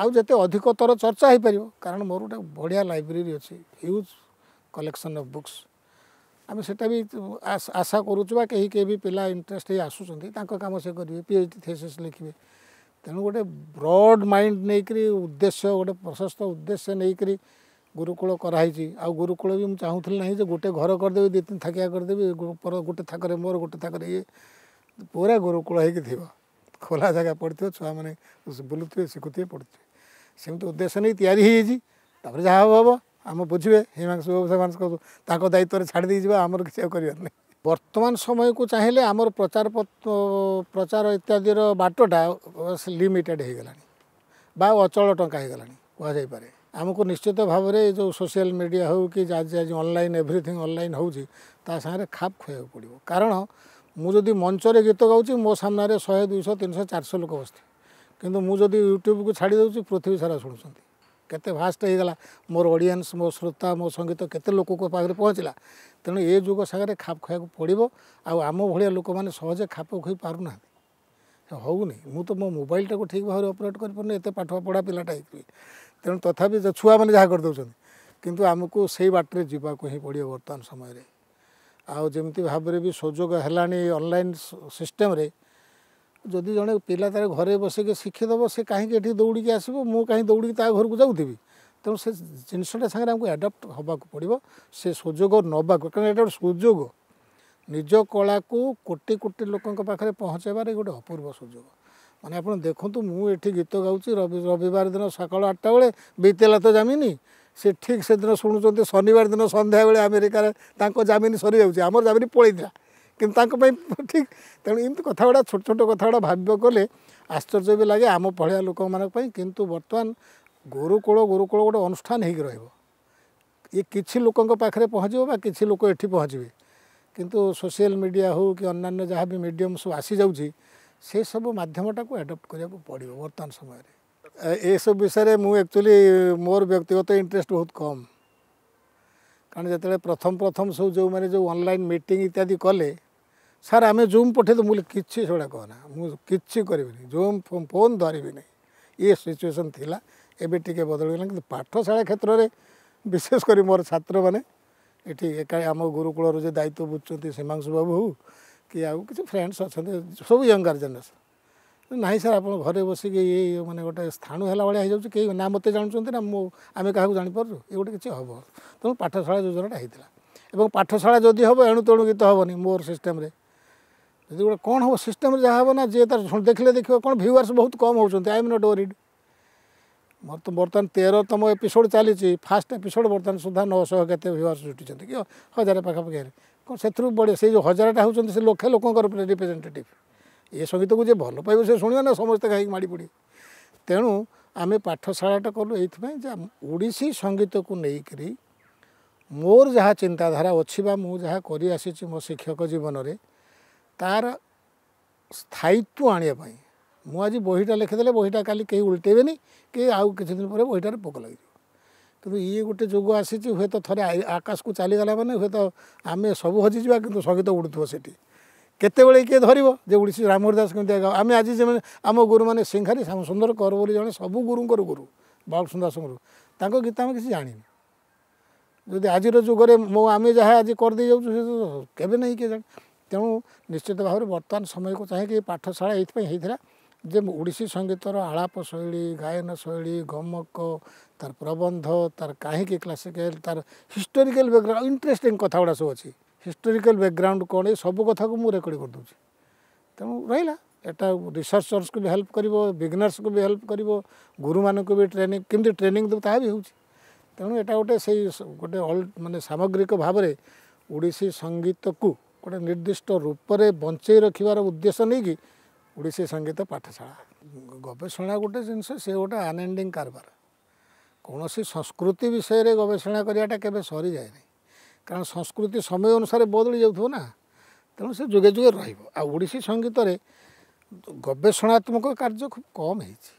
Speaker 1: आउँदै अधिक तर चर्चा होइप कारण बढ़िया लाइब्रेरी अरे ह्युज कलेक्शन अफ बुक्स आमेसी आशा गरुछुवा केही केही पहिला इन्ट्रेस्ट है आसुन्छ तामसे गरे पिएचडी थिएसिस लेखि त्रड मैले उद्देश्य गोटे प्रशस्त उद्देश्य नै ଗୁରୁକୁଳ କରାହେଇଛି ଆଉ ଗୁରୁକୁଳ ବି ମୁଁ ଚାହୁଁଥିଲି ନାହିଁ ଯେ ଗୋଟେ ଘର କରିଦେବି ଦୁଇ ତିନି ଥାକିଆ କରିଦେବି ଗୋଟେ ଥାକରେ ମୋର ଗୋଟେ ଥାକରେ ଇଏ ପୁରା ଗୁରୁକୁଳ ହେଇକି ଥିବ ଖୋଲା ଜାଗା ପଡ଼ିଥିବ ଛୁଆମାନେ ବୁଲୁଥିବେ ଶିଖୁଥିବେ ପଢ଼ୁଥିବେ ସେମିତି ଉଦ୍ଦେଶ୍ୟ ନେଇ ତିଆରି ହେଇଯାଇଛି ତାପରେ ଯାହା ହେବ ହେବ ଆମ ବୁଝିବେ ହିମାଂଶୁ ବାବୁ ସେମାନଙ୍କ ତାଙ୍କ ଦାୟିତ୍ୱରେ ଛାଡ଼ି ଦେଇଯିବା ଆମର କିଛି ଆଉ କରିବାର ନାହିଁ ବର୍ତ୍ତମାନ ସମୟକୁ ଚାହିଁଲେ ଆମର ପ୍ରଚାର ପ୍ରଚାର ଇତ୍ୟାଦିର ବାଟଟା ଲିମିଟେଡ଼୍ ହେଇଗଲାଣି ବା ଅଚଳ ଟଙ୍କା ହେଇଗଲାଣି କୁହାଯାଇପାରେ ଆମକୁ ନିଶ୍ଚିତ ଭାବରେ ଏ ଯେଉଁ ସୋସିଆଲ୍ ମିଡ଼ିଆ ହେଉ କି ଆଜି ଆଜି ଅନଲାଇନ୍ ଏଭ୍ରିଥିଙ୍ଗ ଅନଲାଇନ୍ ହେଉଛି ତା ସାଙ୍ଗରେ ଖାପ୍ ଖୁଆଇବାକୁ ପଡ଼ିବ କାରଣ ମୁଁ ଯଦି ମଞ୍ଚରେ ଗୀତ ଗାଉଛି ମୋ ସାମ୍ନାରେ ଶହେ ଦୁଇଶହ ତିନିଶହ ଚାରିଶହ ଲୋକ ବସିଥିବେ କିନ୍ତୁ ମୁଁ ଯଦି ୟୁଟ୍ୟୁବକୁ ଛାଡ଼ି ଦେଉଛି ପୃଥିବୀ ସାରା ଶୁଣୁଛନ୍ତି କେତେ ଭାଷ୍ଟ ହେଇଗଲା ମୋର ଅଡ଼ିଏନ୍ସ ମୋ ଶ୍ରୋତା ମୋ ସଙ୍ଗୀତ କେତେ ଲୋକଙ୍କ ପାଖରେ ପହଞ୍ଚିଲା ତେଣୁ ଏ ଯୁଗ ସାଙ୍ଗରେ ଖାପ ଖାଇବାକୁ ପଡ଼ିବ ଆଉ ଆମ ଭଳିଆ ଲୋକମାନେ ସହଜେ ଖାପ ଖୁଇ ପାରୁନାହାନ୍ତି ହେଉନି ମୁଁ ତ ମୋ ମୋବାଇଲଟାକୁ ଠିକ୍ ଭାବରେ ଅପରେଟ୍ କରିପାରୁନି ଏତେ ପାଠ ପଢ଼ା ପିଲାଟା ହେଇଥିବି ତେଣୁ ତଥାପି ଛୁଆମାନେ ଯାହା କରିଦେଉଛନ୍ତି କିନ୍ତୁ ଆମକୁ ସେଇ ବାଟରେ ଯିବାକୁ ହିଁ ପଡ଼ିବ ବର୍ତ୍ତମାନ ସମୟରେ ଆଉ ଯେମିତି ଭାବରେ ବି ସୁଯୋଗ ହେଲାଣି ଅନଲାଇନ୍ ସିଷ୍ଟମ୍ରେ ଯଦି ଜଣେ ପିଲା ତା'ର ଘରେ ବସିକି ଶିଖିଦେବ ସେ କାହିଁକି ଏଠି ଦୌଡ଼ିକି ଆସିବ ମୁଁ କାହିଁ ଦୌଡ଼ିକି ତା ଘରକୁ ଯାଉଥିବି ତେଣୁ ସେ ଜିନିଷଟା ସାଙ୍ଗରେ ଆମକୁ ଆଡ଼ପ୍ଟ ହେବାକୁ ପଡ଼ିବ ସେ ସୁଯୋଗ ନେବାକୁ କାରଣ ଏଇଟା ଗୋଟେ ସୁଯୋଗ ନିଜ କଳାକୁ କୋଟି କୋଟି ଲୋକଙ୍କ ପାଖରେ ପହଞ୍ଚାଇବାରେ ଗୋଟେ ଅପୂର୍ବ ସୁଯୋଗ ମାନେ ଆପଣ ଦେଖନ୍ତୁ ମୁଁ ଏଠି ଗୀତ ଗାଉଛି ରବିବାର ଦିନ ସକାଳ ଆଠଟା ବେଳେ ବିତେଲା ତ ଜାମିନି ସେ ଠିକ୍ ସେଦିନ ଶୁଣୁଛନ୍ତି ଶନିବାର ଦିନ ସନ୍ଧ୍ୟାବେଳେ ଆମେରିକାରେ ତାଙ୍କ ଜାମିନି ସରିଯାଉଛି ଆମର ଜାମିନି ପଳେଇଥିଲା କିନ୍ତୁ ତାଙ୍କ ପାଇଁ ଠିକ୍ ତେଣୁ ଏମିତି କଥା ଗୁଡ଼ା ଛୋଟ ଛୋଟ କଥା ଗୁଡ଼ା ଭାବିବ କଲେ ଆଶ୍ଚର୍ଯ୍ୟ ବି ଲାଗେ ଆମ ପଢ଼ିଆ ଲୋକମାନଙ୍କ ପାଇଁ କିନ୍ତୁ ବର୍ତ୍ତମାନ ଗୁରୁକୁଳ ଗୁରୁକୁଳ ଗୋଟେ ଅନୁଷ୍ଠାନ ହେଇକି ରହିବ ଇଏ କିଛି ଲୋକଙ୍କ ପାଖରେ ପହଞ୍ଚିବ ବା କିଛି ଲୋକ ଏଠି ପହଞ୍ଚିବେ କିନ୍ତୁ ସୋସିଆଲ ମିଡ଼ିଆ ହେଉ କି ଅନ୍ୟାନ୍ୟ ଯାହା ବି ମିଡ଼ିୟମ୍ ସବୁ ଆସିଯାଉଛି ସେସବୁ ମାଧ୍ୟମଟାକୁ ଆଡ଼ପ୍ଟ କରିବାକୁ ପଡ଼ିବ ବର୍ତ୍ତମାନ ସମୟରେ ଏସବୁ ବିଷୟରେ ମୁଁ ଆକ୍ଚୁଆଲି ମୋର ବ୍ୟକ୍ତିଗତ ଇଣ୍ଟରେଷ୍ଟ ବହୁତ କମ୍ କାରଣ ଯେତେବେଳେ ପ୍ରଥମ ପ୍ରଥମ ସବୁ ଯେଉଁମାନେ ଯେଉଁ ଅନଲାଇନ୍ ମିଟିଂ ଇତ୍ୟାଦି କଲେ ସାର୍ ଆମେ ଜୁମ୍ ପଠେଇଦେବୁ ବୋଲି କିଛି ସେଗୁଡ଼ା କହନା ମୁଁ କିଛି କରିବିନି ଜୁମ୍ ଫୋନ୍ ଧରିବିନି ଇଏ ସିଚୁଏସନ୍ ଥିଲା ଏବେ ଟିକିଏ ବଦଳିଗଲା କିନ୍ତୁ ପାଠଶାଳା କ୍ଷେତ୍ରରେ ବିଶେଷ କରି ମୋର ଛାତ୍ରମାନେ ଏଠି ଏକା ଆମ ଗୁରୁକୁଳରୁ ଯେ ଦାୟିତ୍ୱ ବୁଝୁଛନ୍ତି ସୀମାଂଶୁ ବାବୁ ହଉ କି ଆଉ କିଛି ଫ୍ରେଣ୍ଡସ୍ ଅଛନ୍ତି ସବୁ ୟଙ୍ଗର ଜେନେରେସନ୍ ନାହିଁ ସାର୍ ଆପଣ ଘରେ ବସିକି ଇଏ ମାନେ ଗୋଟେ ସ୍ଥାଣୁ ହେଲା ଭଳିଆ ହେଇଯାଉଛି କେହି ନା ମୋତେ ଜାଣୁଛନ୍ତି ନା ମୁଁ ଆମେ କାହାକୁ ଜାଣିପାରୁଛୁ ଏ ଗୋଟେ କିଛି ହେବ ତେଣୁ ପାଠଶାଳା ଯୋଜନାଟା ହେଇଥିଲା ଏବଂ ପାଠଶାଳା ଯଦି ହେବ ଏଣୁ ତେଣୁ ଗୀତ ହେବନି ମୋର ସିଷ୍ଟମ୍ରେ ଯଦି ଗୋଟେ କ'ଣ ହେବ ସିଷ୍ଟମ୍ରେ ଯାହା ହେବ ନା ଯିଏ ତାର ଦେଖିଲେ ଦେଖିବ କ'ଣ ଭିୟୁଆର୍ସ ବହୁତ କମ୍ ହେଉଛନ୍ତି ଆଇ ଏମ୍ ନଟ୍ ଓରିଡ଼୍ ମୋର ତ ବର୍ତ୍ତମାନ ତେରତମ ଏପିସୋଡ଼ ଚାଲିଛି ଫାର୍ଷ୍ଟ ଏପିସୋଡ଼ ବର୍ତ୍ତମାନ ସୁଦ୍ଧା ନଅଶହ କେତେ ଭିୟୁଆର୍ସ ଜୁଟିଛନ୍ତି କି ହଜାରେ ପାଖାପାଖି ସେଥିରୁ ବଢ଼ିଆ ସେ ଯେଉଁ ହଜାରଟା ହେଉଛନ୍ତି ସେ ଲକ୍ଷେ ଲୋକଙ୍କର ରିପ୍ରେଜେଣ୍ଟେଟିଭ୍ ଏ ସଙ୍ଗୀତକୁ ଯିଏ ଭଲ ପାଇବ ସେ ଶୁଣିବ ନା ସମସ୍ତେ ଖାଇକି ମାଡ଼ି ପଡ଼ିବେ ତେଣୁ ଆମେ ପାଠଶାଳାଟା କଲୁ ଏଇଥିପାଇଁ ଯେ ଓଡ଼ିଶୀ ସଙ୍ଗୀତକୁ ନେଇକରି ମୋର ଯାହା ଚିନ୍ତାଧାରା ଅଛି ବା ମୁଁ ଯାହା କରିଆସିଛି ମୋ ଶିକ୍ଷକ ଜୀବନରେ ତାର ସ୍ଥାୟୀତ୍ୱ ଆଣିବା ପାଇଁ ମୁଁ ଆଜି ବହିଟା ଲେଖିଦେଲେ ବହିଟା କାଲି କେହି ଉଲଟେଇବେନି କି ଆଉ କିଛି ଦିନ ପରେ ବହିଟାରେ ପୋକ ଲାଗିଯିବ ତେଣୁ ଇଏ ଗୋଟେ ଯୋଗ ଆସିଛି ହୁଏତ ଥରେ ଆକାଶକୁ ଚାଲିଗଲା ମାନେ ହୁଏତ ଆମେ ସବୁ ହଜିଯିବା କିନ୍ତୁ ସଙ୍ଗୀତ ଉଡ଼ୁଥିବ ସେଠି କେତେବେଳେ କିଏ ଧରିବ ଯେ ଓଡ଼ିଶୀ ରାମହରି ଦାସ କେମିତି ଆଗ ଆମେ ଆଜି ଯେମିତି ଆମ ଗୁରୁମାନେ ସିଂହାରୀ ଶ୍ୟାମସୁନ୍ଦର କର ବୋଲି ଜଣେ ସବୁ ଗୁରୁଙ୍କର ଗୁରୁ ବାଳକୃଷ୍ଣ ଦାସଙ୍କ ଗୁରୁ ତାଙ୍କ ଗୀତ ଆମେ କିଛି ଜାଣିନି ଯଦି ଆଜିର ଯୁଗରେ ମୋ ଆମେ ଯାହା ଆଜି କରିଦେଇ ଯାଉଛୁ ସେ କେବେ ନାହିଁ କିଏ ଜାଣି ତେଣୁ ନିଶ୍ଚିତ ଭାବରେ ବର୍ତ୍ତମାନ ସମୟକୁ ଚାହିଁକି ପାଠଶାଳା ଏଇଥିପାଇଁ ହେଇଥିଲା ଯେ ଓଡ଼ିଶୀ ସଙ୍ଗୀତର ଆଳାପ ଶୈଳୀ ଗାୟନ ଶୈଳୀ ଗମକ ତାର ପ୍ରବନ୍ଧ ତାର କାହିଁକି କ୍ଲାସିକାଲ ତାର ହିଷ୍ଟୋରିକାଲ ବ୍ୟାକ୍ଗ୍ରାଉଣ୍ଡ ଇଣ୍ଟରେଷ୍ଟିଂ ଗୁଡ଼ା ସବୁ ଅଛି ହିଷ୍ଟୋରିକାଲ ବ୍ୟାକ୍ଗ୍ରାଉଣ୍ଡ କ'ଣ ଏ ସବୁ କଥାକୁ ମୁଁ ରେକର୍ଡ଼ କରିଦେଉଛି ତେଣୁ ରହିଲା ଏଇଟା ରିସର୍ଚର୍ସକୁ ବି ହେଲ୍ପ କରିବ ବିଗିନର୍ସକୁ ବି ହେଲ୍ପ କରିବ ଗୁରୁମାନଙ୍କୁ ବି ଟ୍ରେନିଂ କେମିତି ଟ୍ରେନିଂ ଦେବ ତାହା ବି ହେଉଛି ତେଣୁ ଏଇଟା ଗୋଟେ ସେଇ ଗୋଟେ ଅଲ ମାନେ ସାମଗ୍ରିକ ଭାବରେ ଓଡ଼ିଶୀ ସଙ୍ଗୀତକୁ ଗୋଟେ ନିର୍ଦ୍ଦିଷ୍ଟ ରୂପରେ ବଞ୍ଚେଇ ରଖିବାର ଉଦ୍ଦେଶ୍ୟ ନେଇକି ଓଡ଼ିଶୀ ସଙ୍ଗୀତ ପାଠଶାଳା ଗବେଷଣା ଗୋଟେ ଜିନିଷ ସେ ଗୋଟେ ଆନଏଣ୍ଡିଂ କାରବାର କୌଣସି ସଂସ୍କୃତି ବିଷୟରେ ଗବେଷଣା କରିବାଟା କେବେ ସରିଯାଏ ନାହିଁ କାରଣ ସଂସ୍କୃତି ସମୟ ଅନୁସାରେ ବଦଳି ଯାଉଥିବ ନା ତେଣୁ ସେ ଯୁଗେ ଯୁଗେ ରହିବ ଆଉ ଓଡ଼ିଶୀ ସଙ୍ଗୀତରେ ଗବେଷଣାତ୍ମକ କାର୍ଯ୍ୟ ଖୁବ୍ କମ୍ ହେଇଛି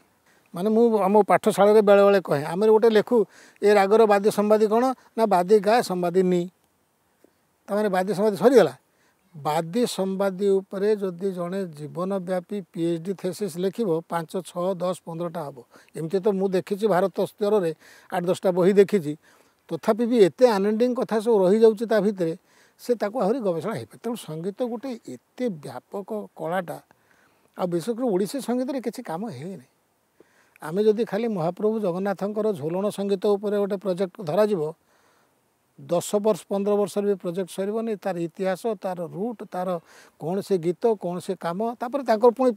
Speaker 1: ମାନେ ମୁଁ ଆମ ପାଠଶାଳାରେ ବେଳେବେଳେ କହେ ଆମେ ଗୋଟେ ଲେଖୁ ଏ ରାଗର ବାଦ୍ୟ ସମ୍ବାଦୀ କ'ଣ ନା ବାଦୀ ଗାଏ ସମ୍ବାଦୀ ନି ତା'ମାନେ ବାଦ୍ୟ ସମ୍ବାଦୀ ସରିଗଲା ବାଦୀ ସମ୍ବାଦୀ ଉପରେ ଯଦି ଜଣେ ଜୀବନବ୍ୟାପୀ ପି ଏଚ୍ ଡି ଥେସିସ୍ ଲେଖିବ ପାଞ୍ଚ ଛଅ ଦଶ ପନ୍ଦରଟା ହେବ ଏମିତି ତ ମୁଁ ଦେଖିଛି ଭାରତ ସ୍ତରରେ ଆଠ ଦଶଟା ବହି ଦେଖିଛି ତଥାପି ବି ଏତେ ଆନେଣ୍ଡିଂ କଥା ସବୁ ରହିଯାଉଛି ତା ଭିତରେ ସେ ତାକୁ ଆହୁରି ଗବେଷଣା ହେଇପାରେ ତେଣୁ ସଙ୍ଗୀତ ଗୋଟେ ଏତେ ବ୍ୟାପକ କଳାଟା ଆଉ ବିଶେଷ କରି ଓଡ଼ିଶୀ ସଙ୍ଗୀତରେ କିଛି କାମ ହେଇନି ଆମେ ଯଦି ଖାଲି ମହାପ୍ରଭୁ ଜଗନ୍ନାଥଙ୍କର ଝୁଲଣ ସଙ୍ଗୀତ ଉପରେ ଗୋଟେ ପ୍ରୋଜେକ୍ଟ ଧରାଯିବ ଦଶ ବର୍ଷ ପନ୍ଦର ବର୍ଷରେ ବି ପ୍ରୋଜେକ୍ଟ ସରିବନି ତା'ର ଇତିହାସ ତା'ର ରୁଟ୍ ତା'ର କୌଣସି ଗୀତ କୌଣସି କାମ ତାପରେ ତାଙ୍କର ପୁଣି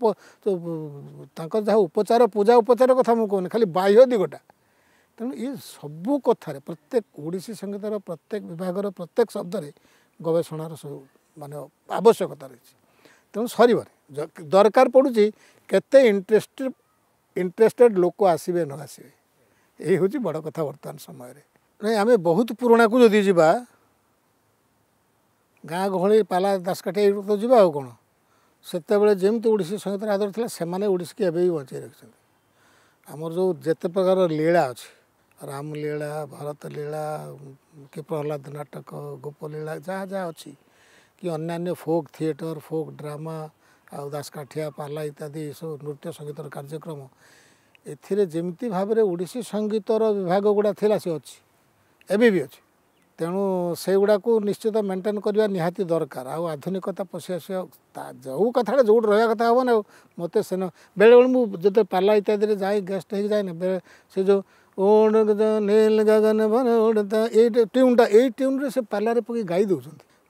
Speaker 1: ତାଙ୍କର ଯାହା ଉପଚାର ପୂଜା ଉପଚାର କଥା ମୁଁ କହୁନି ଖାଲି ବାହ୍ୟ ଦିଗଟା ତେଣୁ ଏ ସବୁ କଥାରେ ପ୍ରତ୍ୟେକ ଓଡ଼ିଶୀ ସଙ୍ଗୀତର ପ୍ରତ୍ୟେକ ବିଭାଗର ପ୍ରତ୍ୟେକ ଶବ୍ଦରେ ଗବେଷଣାର ସବୁ ମାନେ ଆବଶ୍ୟକତା ରହିଛି ତେଣୁ ସରିବନି ଦରକାର ପଡ଼ୁଛି କେତେ ଇଣ୍ଟରେଷ୍ଟେଡ଼ ଇଣ୍ଟରେଷ୍ଟେଡ଼ ଲୋକ ଆସିବେ ନ ଆସିବେ ଏଇ ହେଉଛି ବଡ଼ କଥା ବର୍ତ୍ତମାନ ସମୟରେ ନାଇଁ ଆମେ ବହୁତ ପୁରୁଣାକୁ ଯଦି ଯିବା ଗାଁ ଗହଳି ପାଲା ଦାସକାଠି ତ ଯିବା ଆଉ କ'ଣ ସେତେବେଳେ ଯେମିତି ଓଡ଼ିଶୀ ସଙ୍ଗୀତର ଆଦର ଥିଲା ସେମାନେ ଓଡ଼ିଶୀକି ଏବେ ବି ବଞ୍ଚେଇ ରଖିଛନ୍ତି ଆମର ଯେଉଁ ଯେତେ ପ୍ରକାର ଲୀଳା ଅଛି ରାମଲୀଳା ଭରତ ଲୀଳା କି ପ୍ରହ୍ଲାଦ ନାଟକ ଗୋପଲୀଳା ଯାହା ଯାହା ଅଛି କି ଅନ୍ୟାନ୍ୟ ଫୋକ୍ ଥିଏଟର ଫୋକ୍ ଡ୍ରାମା ଆଉ ଦାସକାଠିଆ ପାଲା ଇତ୍ୟାଦି ଏସବୁ ନୃତ୍ୟ ସଙ୍ଗୀତର କାର୍ଯ୍ୟକ୍ରମ ଏଥିରେ ଯେମିତି ଭାବରେ ଓଡ଼ିଶୀ ସଙ୍ଗୀତର ବିଭାଗ ଗୁଡ଼ା ଥିଲା ସେ ଅଛି एबि अ निश्चित मेन्टेन गरेको नि दरकार आउँ आधुनिकता पसियास जो कथा हेन मेन बेला बेला म जे पर्ला इत्यादि गेस्ट है नै ट्युन ए ट्युन सर्लि गाई देउँछ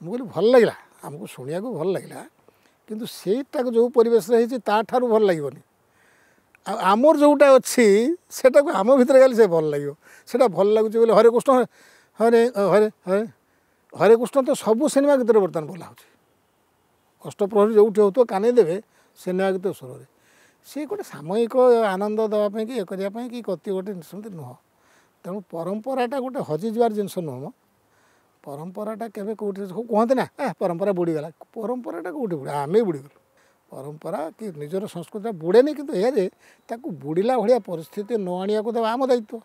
Speaker 1: भल भागलामु शुण भाग्ला किन सही तेसि तार ठु भल नि ଆମର ଯେଉଁଟା ଅଛି ସେଇଟାକୁ ଆମ ଭିତରେ ଖାଲି ସେ ଭଲ ଲାଗିବ ସେଇଟା ଭଲ ଲାଗୁଛି ବୋଲି ହରେ କୃଷ୍ଣ ହରେ ହରେ ହରେ ହରେ କୃଷ୍ଣ ତ ସବୁ ସିନେମା ଗୀତରେ ବର୍ତ୍ତମାନ ଭଲ ହେଉଛି କଷ୍ଟପ୍ରହରୀ ଯେଉଁଠି ହେଉଥିବ କାନେଇ ଦେବେ ସିନେମା ଗୀତ ସ୍ୱରରେ ସିଏ ଗୋଟେ ସାମୟିକ ଆନନ୍ଦ ଦେବା ପାଇଁ କି ଇଏ କରିବା ପାଇଁ କି କତି ଗୋଟେ ସେମିତି ନୁହଁ ତେଣୁ ପରମ୍ପରାଟା ଗୋଟେ ହଜିଯିବାର ଜିନିଷ ନୁହଁ ମୋ ପରମ୍ପରାଟା କେବେ କେଉଁଠି ସବୁ କୁହନ୍ତି ନା ଏ ପରମ୍ପରା ବୁଡ଼ିଗଲା ପରମ୍ପରାଟା କେଉଁଠି ବୁଡ଼ିବ ଆମେ ବୁଡ଼ିଗଲୁ ପରମ୍ପରା କି ନିଜର ସଂସ୍କୃତି ବୁଡ଼େନି କିନ୍ତୁ ଏହା ଯେ ତାକୁ ବୁଡ଼ିଲା ଭଳିଆ ପରିସ୍ଥିତି ନ ଆଣିବାକୁ ଦେବା ଆମ ଦାୟିତ୍ୱ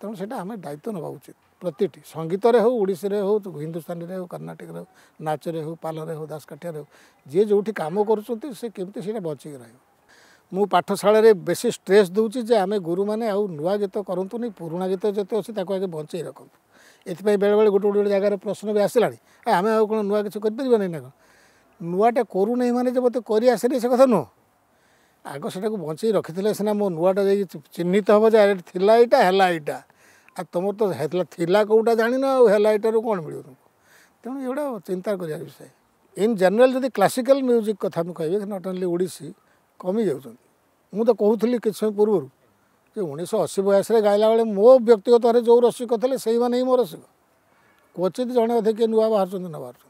Speaker 1: ତେଣୁ ସେଇଟା ଆମେ ଦାୟିତ୍ୱ ନେବା ଉଚିତ ପ୍ରତିଟି ସଙ୍ଗୀତରେ ହେଉ ଓଡ଼ିଶୀରେ ହେଉ ହିନ୍ଦୁସ୍ତାନୀରେ ହେଉ କର୍ଣ୍ଣାଟକରେ ହେଉ ନାଚରେ ହେଉ ପାଲରେ ହେଉ ଦାସକାଠିଆରେ ହେଉ ଯିଏ ଯେଉଁଠି କାମ କରୁଛନ୍ତି ସେ କେମିତି ସେଇଟା ବଞ୍ଚିକି ରହିବ ମୁଁ ପାଠଶାଳାରେ ବେଶୀ ଷ୍ଟ୍ରେସ୍ ଦେଉଛି ଯେ ଆମେ ଗୁରୁମାନେ ଆଉ ନୂଆ ଗୀତ କରନ୍ତୁନି ପୁରୁଣା ଗୀତ ଯେତେ ଅଛି ତାକୁ ଆଗେ ବଞ୍ଚେଇ ରଖନ୍ତୁ ଏଥିପାଇଁ ବେଳେବେଳେ ଗୋଟେ ଗୋଟେ ଗୋଟେ ଜାଗାରେ ପ୍ରଶ୍ନ ବି ଆସିଲାଣି ଆମେ ଆଉ କ'ଣ ନୂଆ କିଛି କରିପାରିବାନି ନା କ'ଣ ନୂଆଟା କରୁନାହିଁ ମାନେ ଯେ ମୋତେ କରି ଆସେନି ସେ କଥା ନୁହଁ ଆଗ ସେଟାକୁ ବଞ୍ଚେଇ ରଖିଥିଲେ ସିନା ମୋ ନୂଆଟା ଯାଇକି ଚିହ୍ନିତ ହେବ ଯେ ଆରେ ଥିଲା ଏଇଟା ହେଲା ଏଇଟା ଆଉ ତୁମର ତ ହେଇଥିଲା ଥିଲା କେଉଁଟା ଜାଣିନ ଆଉ ହେଲା ଏଇଟାରୁ କ'ଣ ମିଳିବ ତୁମକୁ ତେଣୁ ଏଗୁଡ଼ା ଚିନ୍ତା କରିବା ବିଷୟ ଇନ୍ ଜେନେରାଲ୍ ଯଦି କ୍ଲାସିକାଲ୍ ମ୍ୟୁଜିକ୍ କଥା ମୁଁ କହିବି ନଟ୍ ଓନ୍ଲି ଓଡ଼ିଶୀ କମି ଯାଉଛନ୍ତି ମୁଁ ତ କହୁଥିଲି କିଛି ସମୟ ପୂର୍ବରୁ ଯେ ଉଣେଇଶହ ଅଶୀ ବୟାଶରେ ଗାଇଲା ବେଳେ ମୋ ବ୍ୟକ୍ତିଗତରେ ଯେଉଁ ରସିକ ଥିଲେ ସେଇମାନେ ହିଁ ମୋ ରସିକ କ୍ୱଚିତ ଜଣେ ଅଧେ କିଏ ନୂଆ ବାହାରୁଛନ୍ତି ନ ବାହାରୁଛନ୍ତି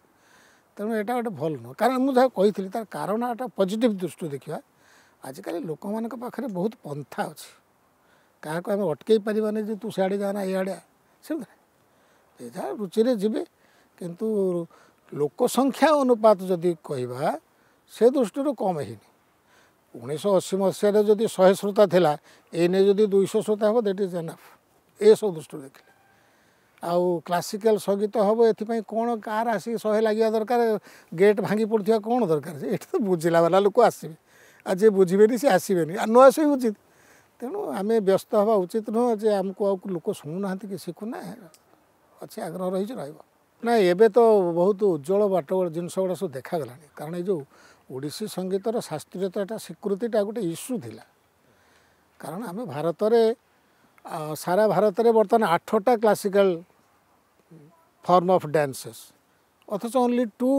Speaker 1: ତେଣୁ ଏଇଟା ଗୋଟେ ଭଲ ନୁହଁ କାରଣ ମୁଁ ଯାହା କହିଥିଲି ତାର କାରଣ ଏଟା ପଜିଟିଭ୍ ଦୃଷ୍ଟିରୁ ଦେଖିବା ଆଜିକାଲି ଲୋକମାନଙ୍କ ପାଖରେ ବହୁତ ପନ୍ଥା ଅଛି କାହାକୁ ଆମେ ଅଟକେଇ ପାରିବାନି ଯେ ତୁ ସିଆଡ଼େ ଯାଆନା ଇଆଡ଼େ ସେମିତି ଯେ ଯାହା ରୁଚିରେ ଯିବେ କିନ୍ତୁ ଲୋକ ସଂଖ୍ୟା ଅନୁପାତ ଯଦି କହିବା ସେ ଦୃଷ୍ଟିରୁ କମ୍ ହେଇନି ଉଣେଇଶହ ଅଶୀ ମସିହାରେ ଯଦି ଶହେ ଶ୍ରୋତା ଥିଲା ଏଇ ନେଇ ଯଦି ଦୁଇଶହ ଶ୍ରୋତା ହେବ ଦେଟ୍ ଇଜ୍ ଏନାଫ୍ ଏସବୁ ଦୃଷ୍ଟିରୁ ଦେଖିଲେ ଆଉ କ୍ଲାସିକାଲ ସଙ୍ଗୀତ ହେବ ଏଥିପାଇଁ କ'ଣ କାହାର ଆସିକି ଶହେ ଲାଗିବା ଦରକାର ଗେଟ୍ ଭାଙ୍ଗି ପଡ଼ୁଥିବା କ'ଣ ଦରକାର ଏଠି ତ ବୁଝିଲା ବାଲା ଲୋକ ଆସିବେ ଆଉ ଯିଏ ବୁଝିବେନି ସିଏ ଆସିବେନି ଆଉ ନ ଆସିବା ଉଚିତ ତେଣୁ ଆମେ ବ୍ୟସ୍ତ ହେବା ଉଚିତ ନୁହଁ ଯେ ଆମକୁ ଆଉ ଲୋକ ଶୁଣୁନାହାନ୍ତି କି ଶିଖୁନା ଅଛି ଆଗ୍ରହ ରହିଛି ରହିବ ନା ଏବେ ତ ବହୁତ ଉଜ୍ଜଳ ବାଟ ଜିନିଷ ଗୁଡ଼ା ସବୁ ଦେଖାଗଲାଣି କାରଣ ଏ ଯେଉଁ ଓଡ଼ିଶୀ ସଙ୍ଗୀତର ଶାସ୍ତ୍ରୀୟତାଟା ସ୍ୱୀକୃତିଟା ଗୋଟେ ଇସ୍ୟୁ ଥିଲା କାରଣ ଆମେ ଭାରତରେ ସାରା ଭାରତରେ ବର୍ତ୍ତମାନ ଆଠଟା କ୍ଲାସିକାଲ form of dances অথচ only two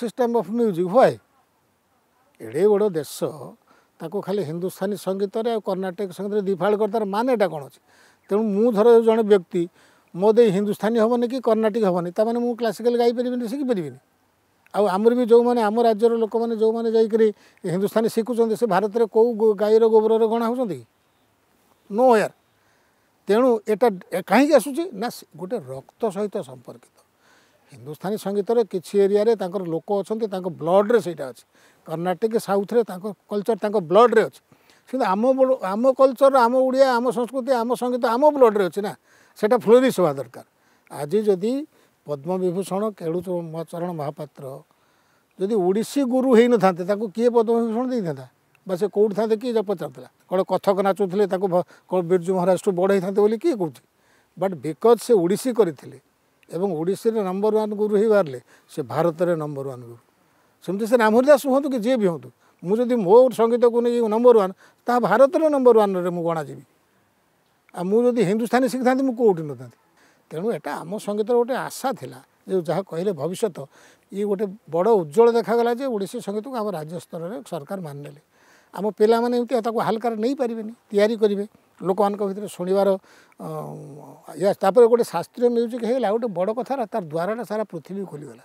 Speaker 1: system of music why এড়ে বড় দেশ ତାକୁ ଖାଲି ହିନ୍ଦୁସ୍ତାନୀ ସଙ୍ଗୀତରେ ଆଉ କର୍ଣ୍ଣାଟକ ସଙ୍ଗୀତରେ ଦିଫାଳ କରିବାର ମାନେ ଏଇଟା କ'ଣ ଅଛି ତେଣୁ ମୁଁ ଧର ଜଣେ ବ୍ୟକ୍ତି ମୋ ଦେଇ ହିନ୍ଦୁସ୍ତାନୀ ହେବନି କି କର୍ଣ୍ଣାଟିକ ହେବନି ତା'ମାନେ ମୁଁ କ୍ଲାସିକାଲ୍ ଗାଇପାରିବିନି ଶିଖିପାରିବିନି ଆଉ ଆମର ବି ଯେଉଁମାନେ ଆମ ରାଜ୍ୟର ଲୋକମାନେ ଯେଉଁମାନେ ଯାଇକରି ହିନ୍ଦୁସ୍ତାନୀ ଶିଖୁଛନ୍ତି ସେ ଭାରତରେ କେଉଁ ଗାଈର ଗୋବରରେ ଗଣା ହେଉଛନ୍ତି କି ନୋ ଏୟାର ତେଣୁ ଏଇଟା କାହିଁକି ଆସୁଛି ନା ଗୋଟେ ରକ୍ତ ସହିତ ସମ୍ପର୍କିତ ହିନ୍ଦୁସ୍ତାନୀ ସଙ୍ଗୀତରେ କିଛି ଏରିଆରେ ତାଙ୍କର ଲୋକ ଅଛନ୍ତି ତାଙ୍କ ବ୍ଲଡ଼ରେ ସେଇଟା ଅଛି କର୍ଣ୍ଣାଟକ ସାଉଥରେ ତାଙ୍କ କଲଚର ତାଙ୍କ ବ୍ଲଡ଼୍ରେ ଅଛି କିନ୍ତୁ ଆମ ଆମ କଲଚର ଆମ ଓଡ଼ିଆ ଆମ ସଂସ୍କୃତି ଆମ ସଙ୍ଗୀତ ଆମ ବ୍ଲଡ଼୍ରେ ଅଛି ନା ସେଇଟା ଫ୍ଲୋରିସ୍ ହେବା ଦରକାର ଆଜି ଯଦି ପଦ୍ମବିଭୂଷଣ କେଳୁ ଚରଣ ମହାପାତ୍ର ଯଦି ଓଡ଼ିଶୀ ଗୁରୁ ହେଇନଥାନ୍ତେ ତାଙ୍କୁ କିଏ ପଦ୍ମବିଭୂଷଣ ଦେଇଥାନ୍ତା ବା ସେ କେଉଁଠି ଥାନ୍ତେ କିଏ ପଚାରୁଥିଲା କ'ଣ କଥକ ନାଚୁଥିଲେ ତାକୁ କ'ଣ ବିରଜୁ ମହାରାଜଠୁ ବଡ଼ ହେଇଥାନ୍ତେ ବୋଲି କିଏ କହୁଛି ବଟ୍ ବିକଜ୍ ସେ ଓଡ଼ିଶୀ କରିଥିଲେ ଏବଂ ଓଡ଼ିଶୀରେ ନମ୍ବର ୱାନ୍ ଗୁରୁ ହେଇପାରିଲେ ସେ ଭାରତରେ ନମ୍ବର ୱାନ୍ ଗୁରୁ ସେମିତି ସେ ରାମହରି ଦାସ ହୁଅନ୍ତୁ କି ଯିଏ ବି ହୁଅନ୍ତୁ ମୁଁ ଯଦି ମୋ ସଙ୍ଗୀତକୁ ନେଇ ନମ୍ବର ୱାନ୍ ତାହା ଭାରତର ନମ୍ବର ୱାନ୍ରେ ମୁଁ ଗଣାଯିବି ଆଉ ମୁଁ ଯଦି ହିନ୍ଦୁସ୍ତାନୀ ଶିଖିଥାନ୍ତି ମୁଁ କେଉଁଠି ନଥାନ୍ତି ତେଣୁ ଏଇଟା ଆମ ସଙ୍ଗୀତର ଗୋଟେ ଆଶା ଥିଲା ଯେଉଁ ଯାହା କହିଲେ ଭବିଷ୍ୟତ ଇଏ ଗୋଟେ ବଡ଼ ଉଜ୍ଜଳ ଦେଖାଗଲା ଯେ ଓଡ଼ିଶୀ ସଙ୍ଗୀତକୁ ଆମ ରାଜ୍ୟ ସ୍ତରରେ ସରକାର ମାନିନେଲେ ଆମ ପିଲାମାନେ ଏମିତି ତାକୁ ହାଲକାରେ ନେଇପାରିବେନି ତିଆରି କରିବେ ଲୋକମାନଙ୍କ ଭିତରେ ଶୁଣିବାର ତାପରେ ଗୋଟେ ଶାସ୍ତ୍ରୀୟ ମ୍ୟୁଜିକ୍ ହେଇଗଲା ଗୋଟେ ବଡ଼ କଥା ତାର ଦ୍ୱାରଟା ସାରା ପୃଥିବୀ ଖୋଲିଗଲା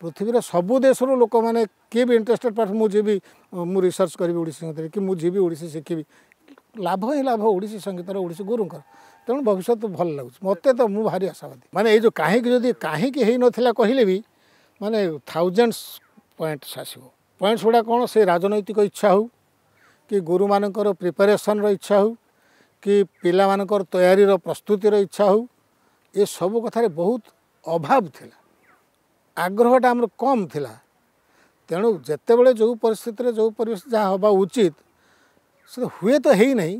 Speaker 1: ପୃଥିବୀର ସବୁ ଦେଶରୁ ଲୋକମାନେ କିଏ ବି ଇଣ୍ଟରେଷ୍ଟେଡ଼୍ ପାଠ ମୁଁ ଯିବି ମୁଁ ରିସର୍ଚ୍ଚ କରିବି ଓଡ଼ିଶୀ ସଙ୍ଗୀତରେ କି ମୁଁ ଯିବି ଓଡ଼ିଶୀ ଶିଖିବି ଲାଭ ହିଁ ଲାଭ ଓଡ଼ିଶୀ ସଙ୍ଗୀତର ଓଡ଼ିଶୀ ଗୁରୁଙ୍କର ତେଣୁ ଭବିଷ୍ୟତ ଭଲ ଲାଗୁଛି ମୋତେ ତ ମୁଁ ଭାରି ଆଶାବାଦୀ ମାନେ ଏଇ ଯେଉଁ କାହିଁକି ଯଦି କାହିଁକି ହେଇନଥିଲା କହିଲେ ବି ମାନେ ଥାଉଜେଣ୍ଡସ୍ ପଏଣ୍ଟସ୍ ଆସିବ ପଏଣ୍ଟସ୍ ଗୁଡ଼ା କ'ଣ ସେ ରାଜନୈତିକ ଇଚ୍ଛା ହେଉ କି ଗୁରୁମାନଙ୍କର ପ୍ରିପାରେସନ୍ର ଇଚ୍ଛା ହେଉ କି ପିଲାମାନଙ୍କର ତୟାରୀର ପ୍ରସ୍ତୁତିର ଇଚ୍ଛା ହେଉ ଏସବୁ କଥାରେ ବହୁତ ଅଭାବ ଥିଲା ଆଗ୍ରହଟା ଆମର କମ୍ ଥିଲା ତେଣୁ ଯେତେବେଳେ ଯେଉଁ ପରିସ୍ଥିତିରେ ଯେଉଁ ପରିବେଶ ଯାହା ହେବା ଉଚିତ ସେ ହୁଏ ତ ହେଇନାହିଁ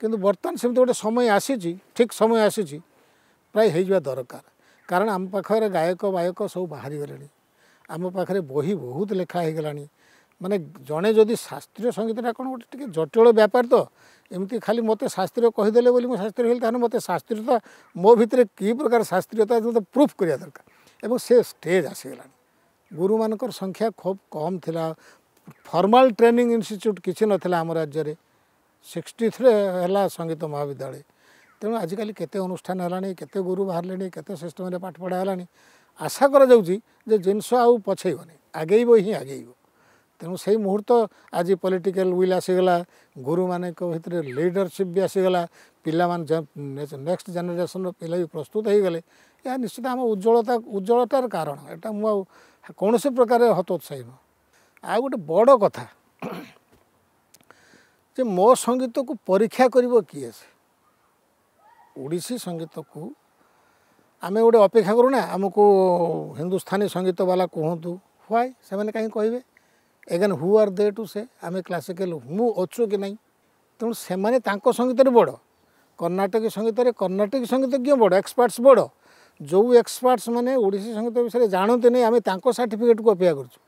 Speaker 1: କିନ୍ତୁ ବର୍ତ୍ତମାନ ସେମିତି ଗୋଟେ ସମୟ ଆସିଛି ଠିକ୍ ସମୟ ଆସିଛି ପ୍ରାୟ ହେଇଯିବା ଦରକାର କାରଣ ଆମ ପାଖରେ ଗାୟକ ବାୟକ ସବୁ ବାହାରିଗଲେଣି ଆମ ପାଖରେ ବହି ବହୁତ ଲେଖା ହେଇଗଲାଣି ମାନେ ଜଣେ ଯଦି ଶାସ୍ତ୍ରୀୟ ସଙ୍ଗୀତଟା କ'ଣ ଗୋଟେ ଟିକେ ଜଟିଳ ବ୍ୟାପାର ତ ଏମିତି ଖାଲି ମୋତେ ଶାସ୍ତ୍ରୀୟ କହିଦେଲେ ବୋଲି ମୁଁ ଶାସ୍ତ୍ରୀୟ ହେଲି ତାହେଲେ ମୋତେ ଶାସ୍ତ୍ରୀୟତା ମୋ ଭିତରେ କି ପ୍ରକାର ଶାସ୍ତ୍ରୀୟତା ମୋତେ ପ୍ରୁଫ୍ କରିବା ଦରକାର ଏବଂ ସେ ଷ୍ଟେଜ୍ ଆସିଗଲାଣି ଗୁରୁମାନଙ୍କର ସଂଖ୍ୟା ଖୁବ୍ କମ୍ ଥିଲା ଫର୍ମାଲ୍ ଟ୍ରେନିଂ ଇନଷ୍ଟିଚ୍ୟୁଟ୍ କିଛି ନଥିଲା ଆମ ରାଜ୍ୟରେ ସିକ୍ସଟି ଥ୍ରୀରେ ହେଲା ସଙ୍ଗୀତ ମହାବିଦ୍ୟାଳୟ ତେଣୁ ଆଜିକାଲି କେତେ ଅନୁଷ୍ଠାନ ହେଲାଣି କେତେ ଗୁରୁ ବାହାରିଲେଣି କେତେ ସିଷ୍ଟମରେ ପାଠ ପଢ଼ା ହେଲାଣି ଆଶା କରାଯାଉଛି ଯେ ଜିନିଷ ଆଉ ପଛେଇବନି ଆଗେଇବ ହିଁ ଆଗେଇବ ତେଣୁ ସେଇ ମୁହୂର୍ତ୍ତ ଆଜି ପଲିଟିକାଲ ୱିଲ୍ ଆସିଗଲା ଗୁରୁମାନଙ୍କ ଭିତରେ ଲିଡରସିପ୍ ବି ଆସିଗଲା ପିଲାମାନେ ନେକ୍ସଟ ଜେନେରେସନର ପିଲା ବି ପ୍ରସ୍ତୁତ ହୋଇଗଲେ ଏହା ନିଶ୍ଚିତ ଆମ ଉଜ୍ଜଳତା ଉଜ୍ଜଳତାର କାରଣ ଏଇଟା ମୁଁ ଆଉ କୌଣସି ପ୍ରକାରେ ହତୋତ୍ସାହୀ ନୁହଁ ଆଉ ଗୋଟେ ବଡ଼ କଥା ଯେ ମୋ ସଙ୍ଗୀତକୁ ପରୀକ୍ଷା କରିବ କିଏ ସେ ଓଡ଼ିଶୀ ସଙ୍ଗୀତକୁ ଆମେ ଗୋଟେ ଅପେକ୍ଷା କରୁନା ଆମକୁ ହିନ୍ଦୁସ୍ଥାନୀ ସଙ୍ଗୀତବାଲା କୁହନ୍ତୁ ହ୍ୱାଏ ସେମାନେ କାହିଁ କହିବେ ଏଗେନ୍ ହୁ ଆର୍ ଦେ ଟୁ ସେ ଆମେ କ୍ଲାସିକାଲ୍ ମୁଁ ଅଛୁ କି ନାହିଁ ତେଣୁ ସେମାନେ ତାଙ୍କ ସଙ୍ଗୀତରେ ବଡ଼ କର୍ଣ୍ଣାଟକୀ ସଙ୍ଗୀତରେ କର୍ଣ୍ଣାଟକୀ ସଙ୍ଗୀତଜ୍ଞ ବଡ଼ ଏକ୍ସପର୍ଟସ୍ ବଡ଼ ଯେଉଁ ଏକ୍ସପର୍ଟସ୍ ମାନେ ଓଡ଼ିଶୀ ସଙ୍ଗୀତ ବିଷୟରେ ଜାଣନ୍ତି ନାହିଁ ଆମେ ତାଙ୍କ ସାର୍ଟିଫିକେଟ୍କୁ ଅପେକ୍ଷା କରୁଛୁ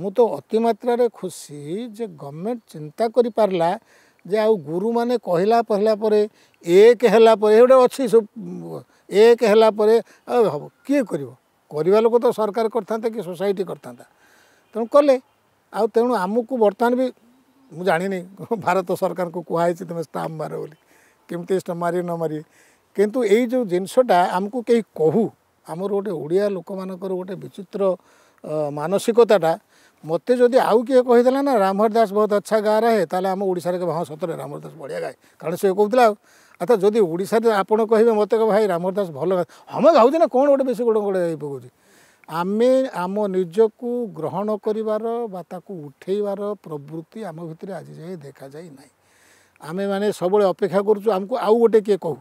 Speaker 1: ମୁଁ ତ ଅତିମାତ୍ରାରେ ଖୁସି ଯେ ଗଭର୍ଣ୍ଣମେଣ୍ଟ ଚିନ୍ତା କରିପାରିଲା ଯେ ଆଉ ଗୁରୁମାନେ କହିଲା କହିଲା ପରେ ଏକ ହେଲା ପରେ ଗୋଟେ ଅଛି ସବୁ ଏକ ହେଲା ପରେ ଆଉ ହେବ କିଏ କରିବ କରିବା ଲୋକ ତ ସରକାର କରିଥାନ୍ତା କି ସୋସାଇଟି କରିଥାନ୍ତା ତେଣୁ କଲେ ଆଉ ତେଣୁ ଆମକୁ ବର୍ତ୍ତମାନ ବି ମୁଁ ଜାଣିନି ଭାରତ ସରକାରଙ୍କୁ କୁହାହେଇଛି ତୁମେ ଷ୍ଟାମ୍ପ ମାର ବୋଲି କେମିତି ଷ୍ଟାମ୍ପ ମାରିବେ ନ ମାରିବେ କିନ୍ତୁ ଏଇ ଯେଉଁ ଜିନିଷଟା ଆମକୁ କେହି କହୁ ଆମର ଗୋଟେ ଓଡ଼ିଆ ଲୋକମାନଙ୍କର ଗୋଟେ ବିଚିତ୍ର ମାନସିକତାଟା ମୋତେ ଯଦି ଆଉ କିଏ କହିଦେଲା ନା ରାମହର ଦାସ ବହୁତ ଆଚ୍ଛା ଗାଁ ରହେ ତାହେଲେ ଆମ ଓଡ଼ିଶାରେ ହଁ ସତରେ ରାମହର ଦାସ ବଢ଼ିଆ ଗାଏ କାରଣ ସେ କହୁଥିଲା ଆଉ ଆଚ୍ଛା ଯଦି ଓଡ଼ିଶାରେ ଆପଣ କହିବେ ମୋତେ କହିବେ ଭାଇ ରାମର ଦାସ ଭଲ ହମେ ଗାଉଛି ନା କ'ଣ ଗୋଟେ ବେଶୀ ଗୋଟେ ଗୋଟେ ପକାଉଛି ଆମେ ଆମ ନିଜକୁ ଗ୍ରହଣ କରିବାର ବା ତାକୁ ଉଠେଇବାର ପ୍ରବୃତ୍ତି ଆମ ଭିତରେ ଆଜି ଯାଏ ଦେଖାଯାଇ ନାହିଁ ଆମେମାନେ ସବୁବେଳେ ଅପେକ୍ଷା କରୁଛୁ ଆମକୁ ଆଉ ଗୋଟେ କିଏ କହୁ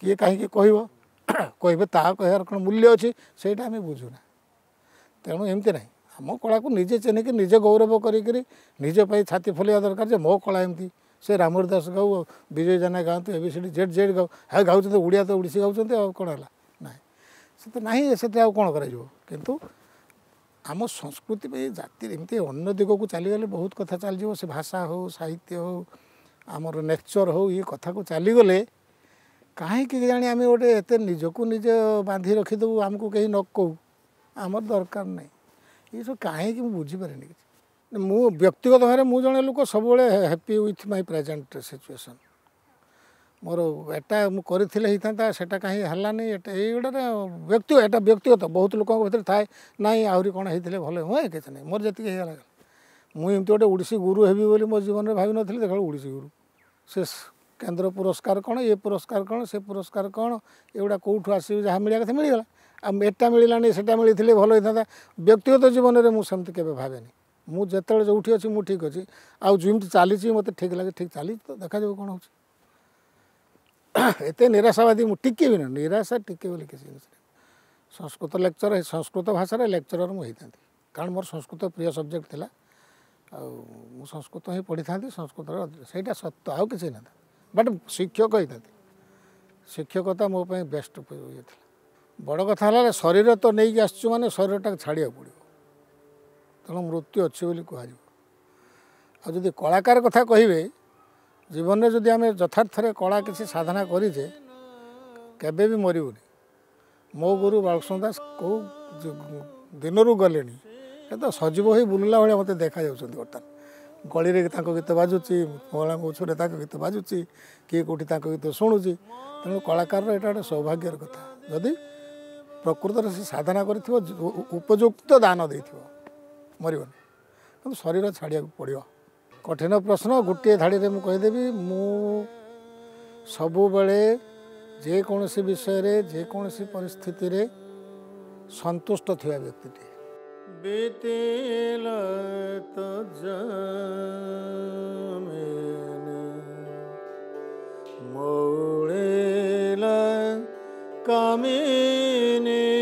Speaker 1: କିଏ କାହିଁକି କହିବ କହିବେ ତା କହିବାର କ'ଣ ମୂଲ୍ୟ ଅଛି ସେଇଟା ଆମେ ବୁଝୁନା ତେଣୁ ଏମିତି ନାହିଁ ଆମ କଳାକୁ ନିଜେ ଚିହ୍ନିକି ନିଜେ ଗୌରବ କରିକିରି ନିଜ ପାଇଁ ଛାତି ଫୁଲିବା ଦରକାର ଯେ ମୋ କଳା ଏମିତି ସେ ରାମର ଦାସ ଗାଉ ବିଜୟ ଜେନା ଗାଆନ୍ତୁ ଏବେ ସେଠି ଜେଡ଼ ଜେଡ଼୍ ଗାଉ ହେ ଗାଉଛନ୍ତି ଓଡ଼ିଆ ତ ଓଡ଼ିଶୀ ଗାଉଛନ୍ତି ଆଉ କ'ଣ ହେଲା ନାହିଁ ସେ ତ ନାହିଁ ସେଠି ଆଉ କ'ଣ କରାଯିବ କିନ୍ତୁ ଆମ ସଂସ୍କୃତି ପାଇଁ ଜାତି ଏମିତି ଅନ୍ୟ ଦିଗକୁ ଚାଲିଗଲେ ବହୁତ କଥା ଚାଲିଯିବ ସେ ଭାଷା ହଉ ସାହିତ୍ୟ ହେଉ ଆମର ନେଚର୍ ହଉ ଇଏ କଥାକୁ ଚାଲିଗଲେ କାହିଁକି ଜାଣି ଆମେ ଗୋଟେ ଏତେ ନିଜକୁ ନିଜେ ବାନ୍ଧି ରଖିଦେବୁ ଆମକୁ କେହି ନ କହୁ ଆମର ଦରକାର ନାହିଁ ଏସବୁ କାହିଁକି ମୁଁ ବୁଝିପାରେନି କିଛି ମୁଁ ବ୍ୟକ୍ତିଗତ ଭାବରେ ମୁଁ ଜଣେ ଲୋକ ସବୁବେଳେ happy with my present situation ମୋର ଏଟା ମୁଁ କରିଥିଲେ ହେଇଥାନ୍ତା ସେଟା କାହିଁ ହେଲାନି ଏଟା ଏଇଗୁଡ଼ାରେ ବ୍ୟକ୍ତି ଏଟା ବ୍ୟକ୍ତିଗତ ବହୁତ ଲୋକଙ୍କ ଭିତରେ ଥାଏ ନାଇଁ ଆହୁରି କ'ଣ ହେଇଥିଲେ ଭଲ ହୁଏ କିଛି ନାହିଁ ମୋର ଯେତିକି ହେଇଗଲା ମୁଁ ଏମିତି ଗୋଟେ ଓଡ଼ିଶୀ ଗୁରୁ ହେବି ବୋଲି ମୋ ଜୀବନରେ ଭାବିନଥିଲି ଦେଖିଲା ଓଡ଼ିଶୀ ଗୁରୁ ସେ କେନ୍ଦ୍ର ପୁରସ୍କାର କ'ଣ ଏ ପୁରସ୍କାର କ'ଣ ସେ ପୁରସ୍କାର କ'ଣ ଏଗୁଡ଼ା କେଉଁଠୁ ଆସିବି ଯାହା ମିଳିବା କଥା ମିଳିଗଲା ଆଉ ଏଟା ମିଳିଲାନି ସେଟା ମିଳିଥିଲେ ଭଲ ହେଇଥାନ୍ତା ବ୍ୟକ୍ତିଗତ ଜୀବନରେ ମୁଁ ସେମିତି କେବେ ଭାବେନି ମୁଁ ଯେତେବେଳେ ଯେଉଁଠି ଅଛି ମୁଁ ଠିକ୍ ଅଛି ଆଉ ଯେମିତି ଚାଲିଛି ମୋତେ ଠିକ୍ ଲାଗେ ଠିକ୍ ଚାଲିଛି ତ ଦେଖାଯିବ କ'ଣ ହେଉଛି ଏତେ ନିରାଶାବାଦୀ ମୁଁ ଟିକେ ବି ନୁହେଁ ନିରାଶା ଟିକେ ବୋଲି କିଛି ନାହିଁ ସଂସ୍କୃତ ଲେକ୍ଚର ସଂସ୍କୃତ ଭାଷାରେ ଲେକ୍ଚରର୍ ମୁଁ ହେଇଥାନ୍ତି କାରଣ ମୋର ସଂସ୍କୃତ ପ୍ରିୟ ସବଜେକ୍ଟ ଥିଲା ଆଉ ମୁଁ ସଂସ୍କୃତ ହିଁ ପଢ଼ିଥାନ୍ତି ସଂସ୍କୃତର ସେଇଟା ସତ ଆଉ କିଛି ହୋଇନଥାନ୍ତି ବଟ୍ ଶିକ୍ଷକ ହେଇଥାନ୍ତି ଶିକ୍ଷକତା ମୋ ପାଇଁ ବେଷ୍ଟ ଇଏ ଥିଲା ବଡ଼ କଥା ହେଲା ଶରୀର ତ ନେଇକି ଆସିଛୁ ମାନେ ଶରୀରଟାକୁ ଛାଡ଼ିବାକୁ ପଡ଼ିବ ତେଣୁ ମୃତ୍ୟୁ ଅଛି ବୋଲି କୁହାଯିବ ଆଉ ଯଦି କଳାକାର କଥା କହିବେ ଜୀବନରେ ଯଦି ଆମେ ଯଥାର୍ଥରେ କଳା କିଛି ସାଧନା କରିଛେ କେବେ ବି ମରିବୁନି ମୋ ଗୁରୁ ବାଲକୃଷ୍ଣ ଦାସ କେଉଁ ଦିନରୁ ଗଲେଣି ସେ ତ ସଜୀବ ହୋଇ ବୁଲିଲା ଭଳିଆ ମୋତେ ଦେଖାଯାଉଛନ୍ତି ବର୍ତ୍ତମାନ ଗଳିରେ ତାଙ୍କ ଗୀତ ବାଜୁଛି ମହିଳାଙ୍କ ଉଛରେ ତାଙ୍କ ଗୀତ ବାଜୁଛି କିଏ କେଉଁଠି ତାଙ୍କ ଗୀତ ଶୁଣୁଛି ତେଣୁ କଳାକାରର ଏଇଟା ଗୋଟେ ସୌଭାଗ୍ୟର କଥା ଯଦି ପ୍ରକୃତରେ ସେ ସାଧନା କରିଥିବ ଉପଯୁକ୍ତ ଦାନ ଦେଇଥିବ ମରିବନି କିନ୍ତୁ ଶରୀର ଛାଡ଼ିବାକୁ ପଡ଼ିବ କଠିନ ପ୍ରଶ୍ନ ଗୋଟିଏ ଧାଡ଼ିରେ ମୁଁ କହିଦେବି ମୁଁ ସବୁବେଳେ ଯେକୌଣସି ବିଷୟରେ ଯେକୌଣସି ପରିସ୍ଥିତିରେ ସନ୍ତୁଷ୍ଟ ଥିବା ବ୍ୟକ୍ତିଟି
Speaker 2: ବିତିଲ କାମିନୀ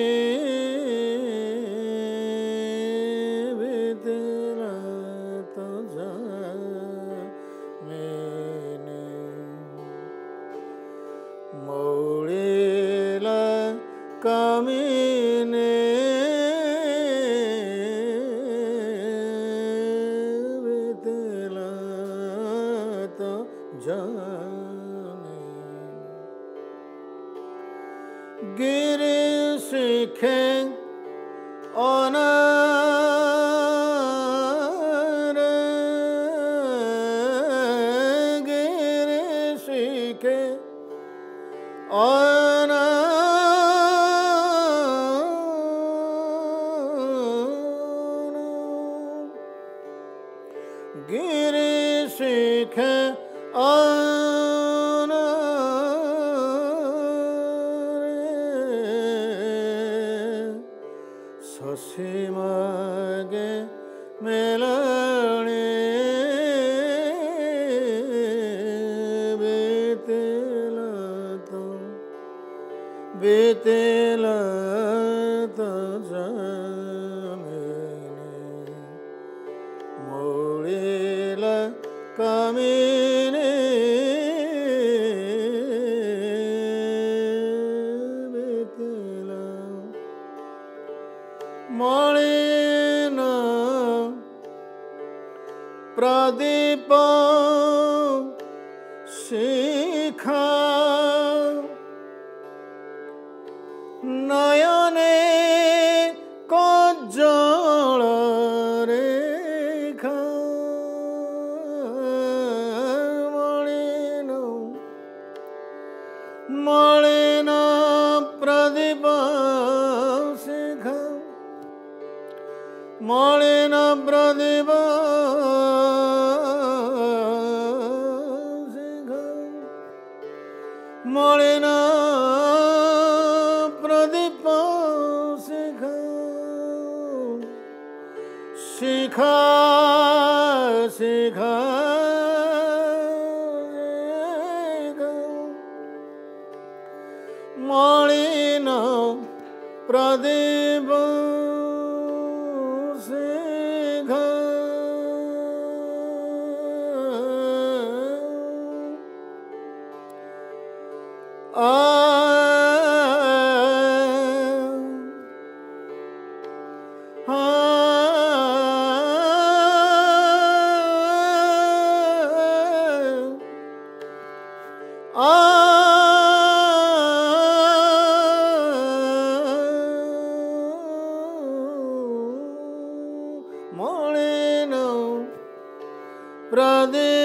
Speaker 2: brother.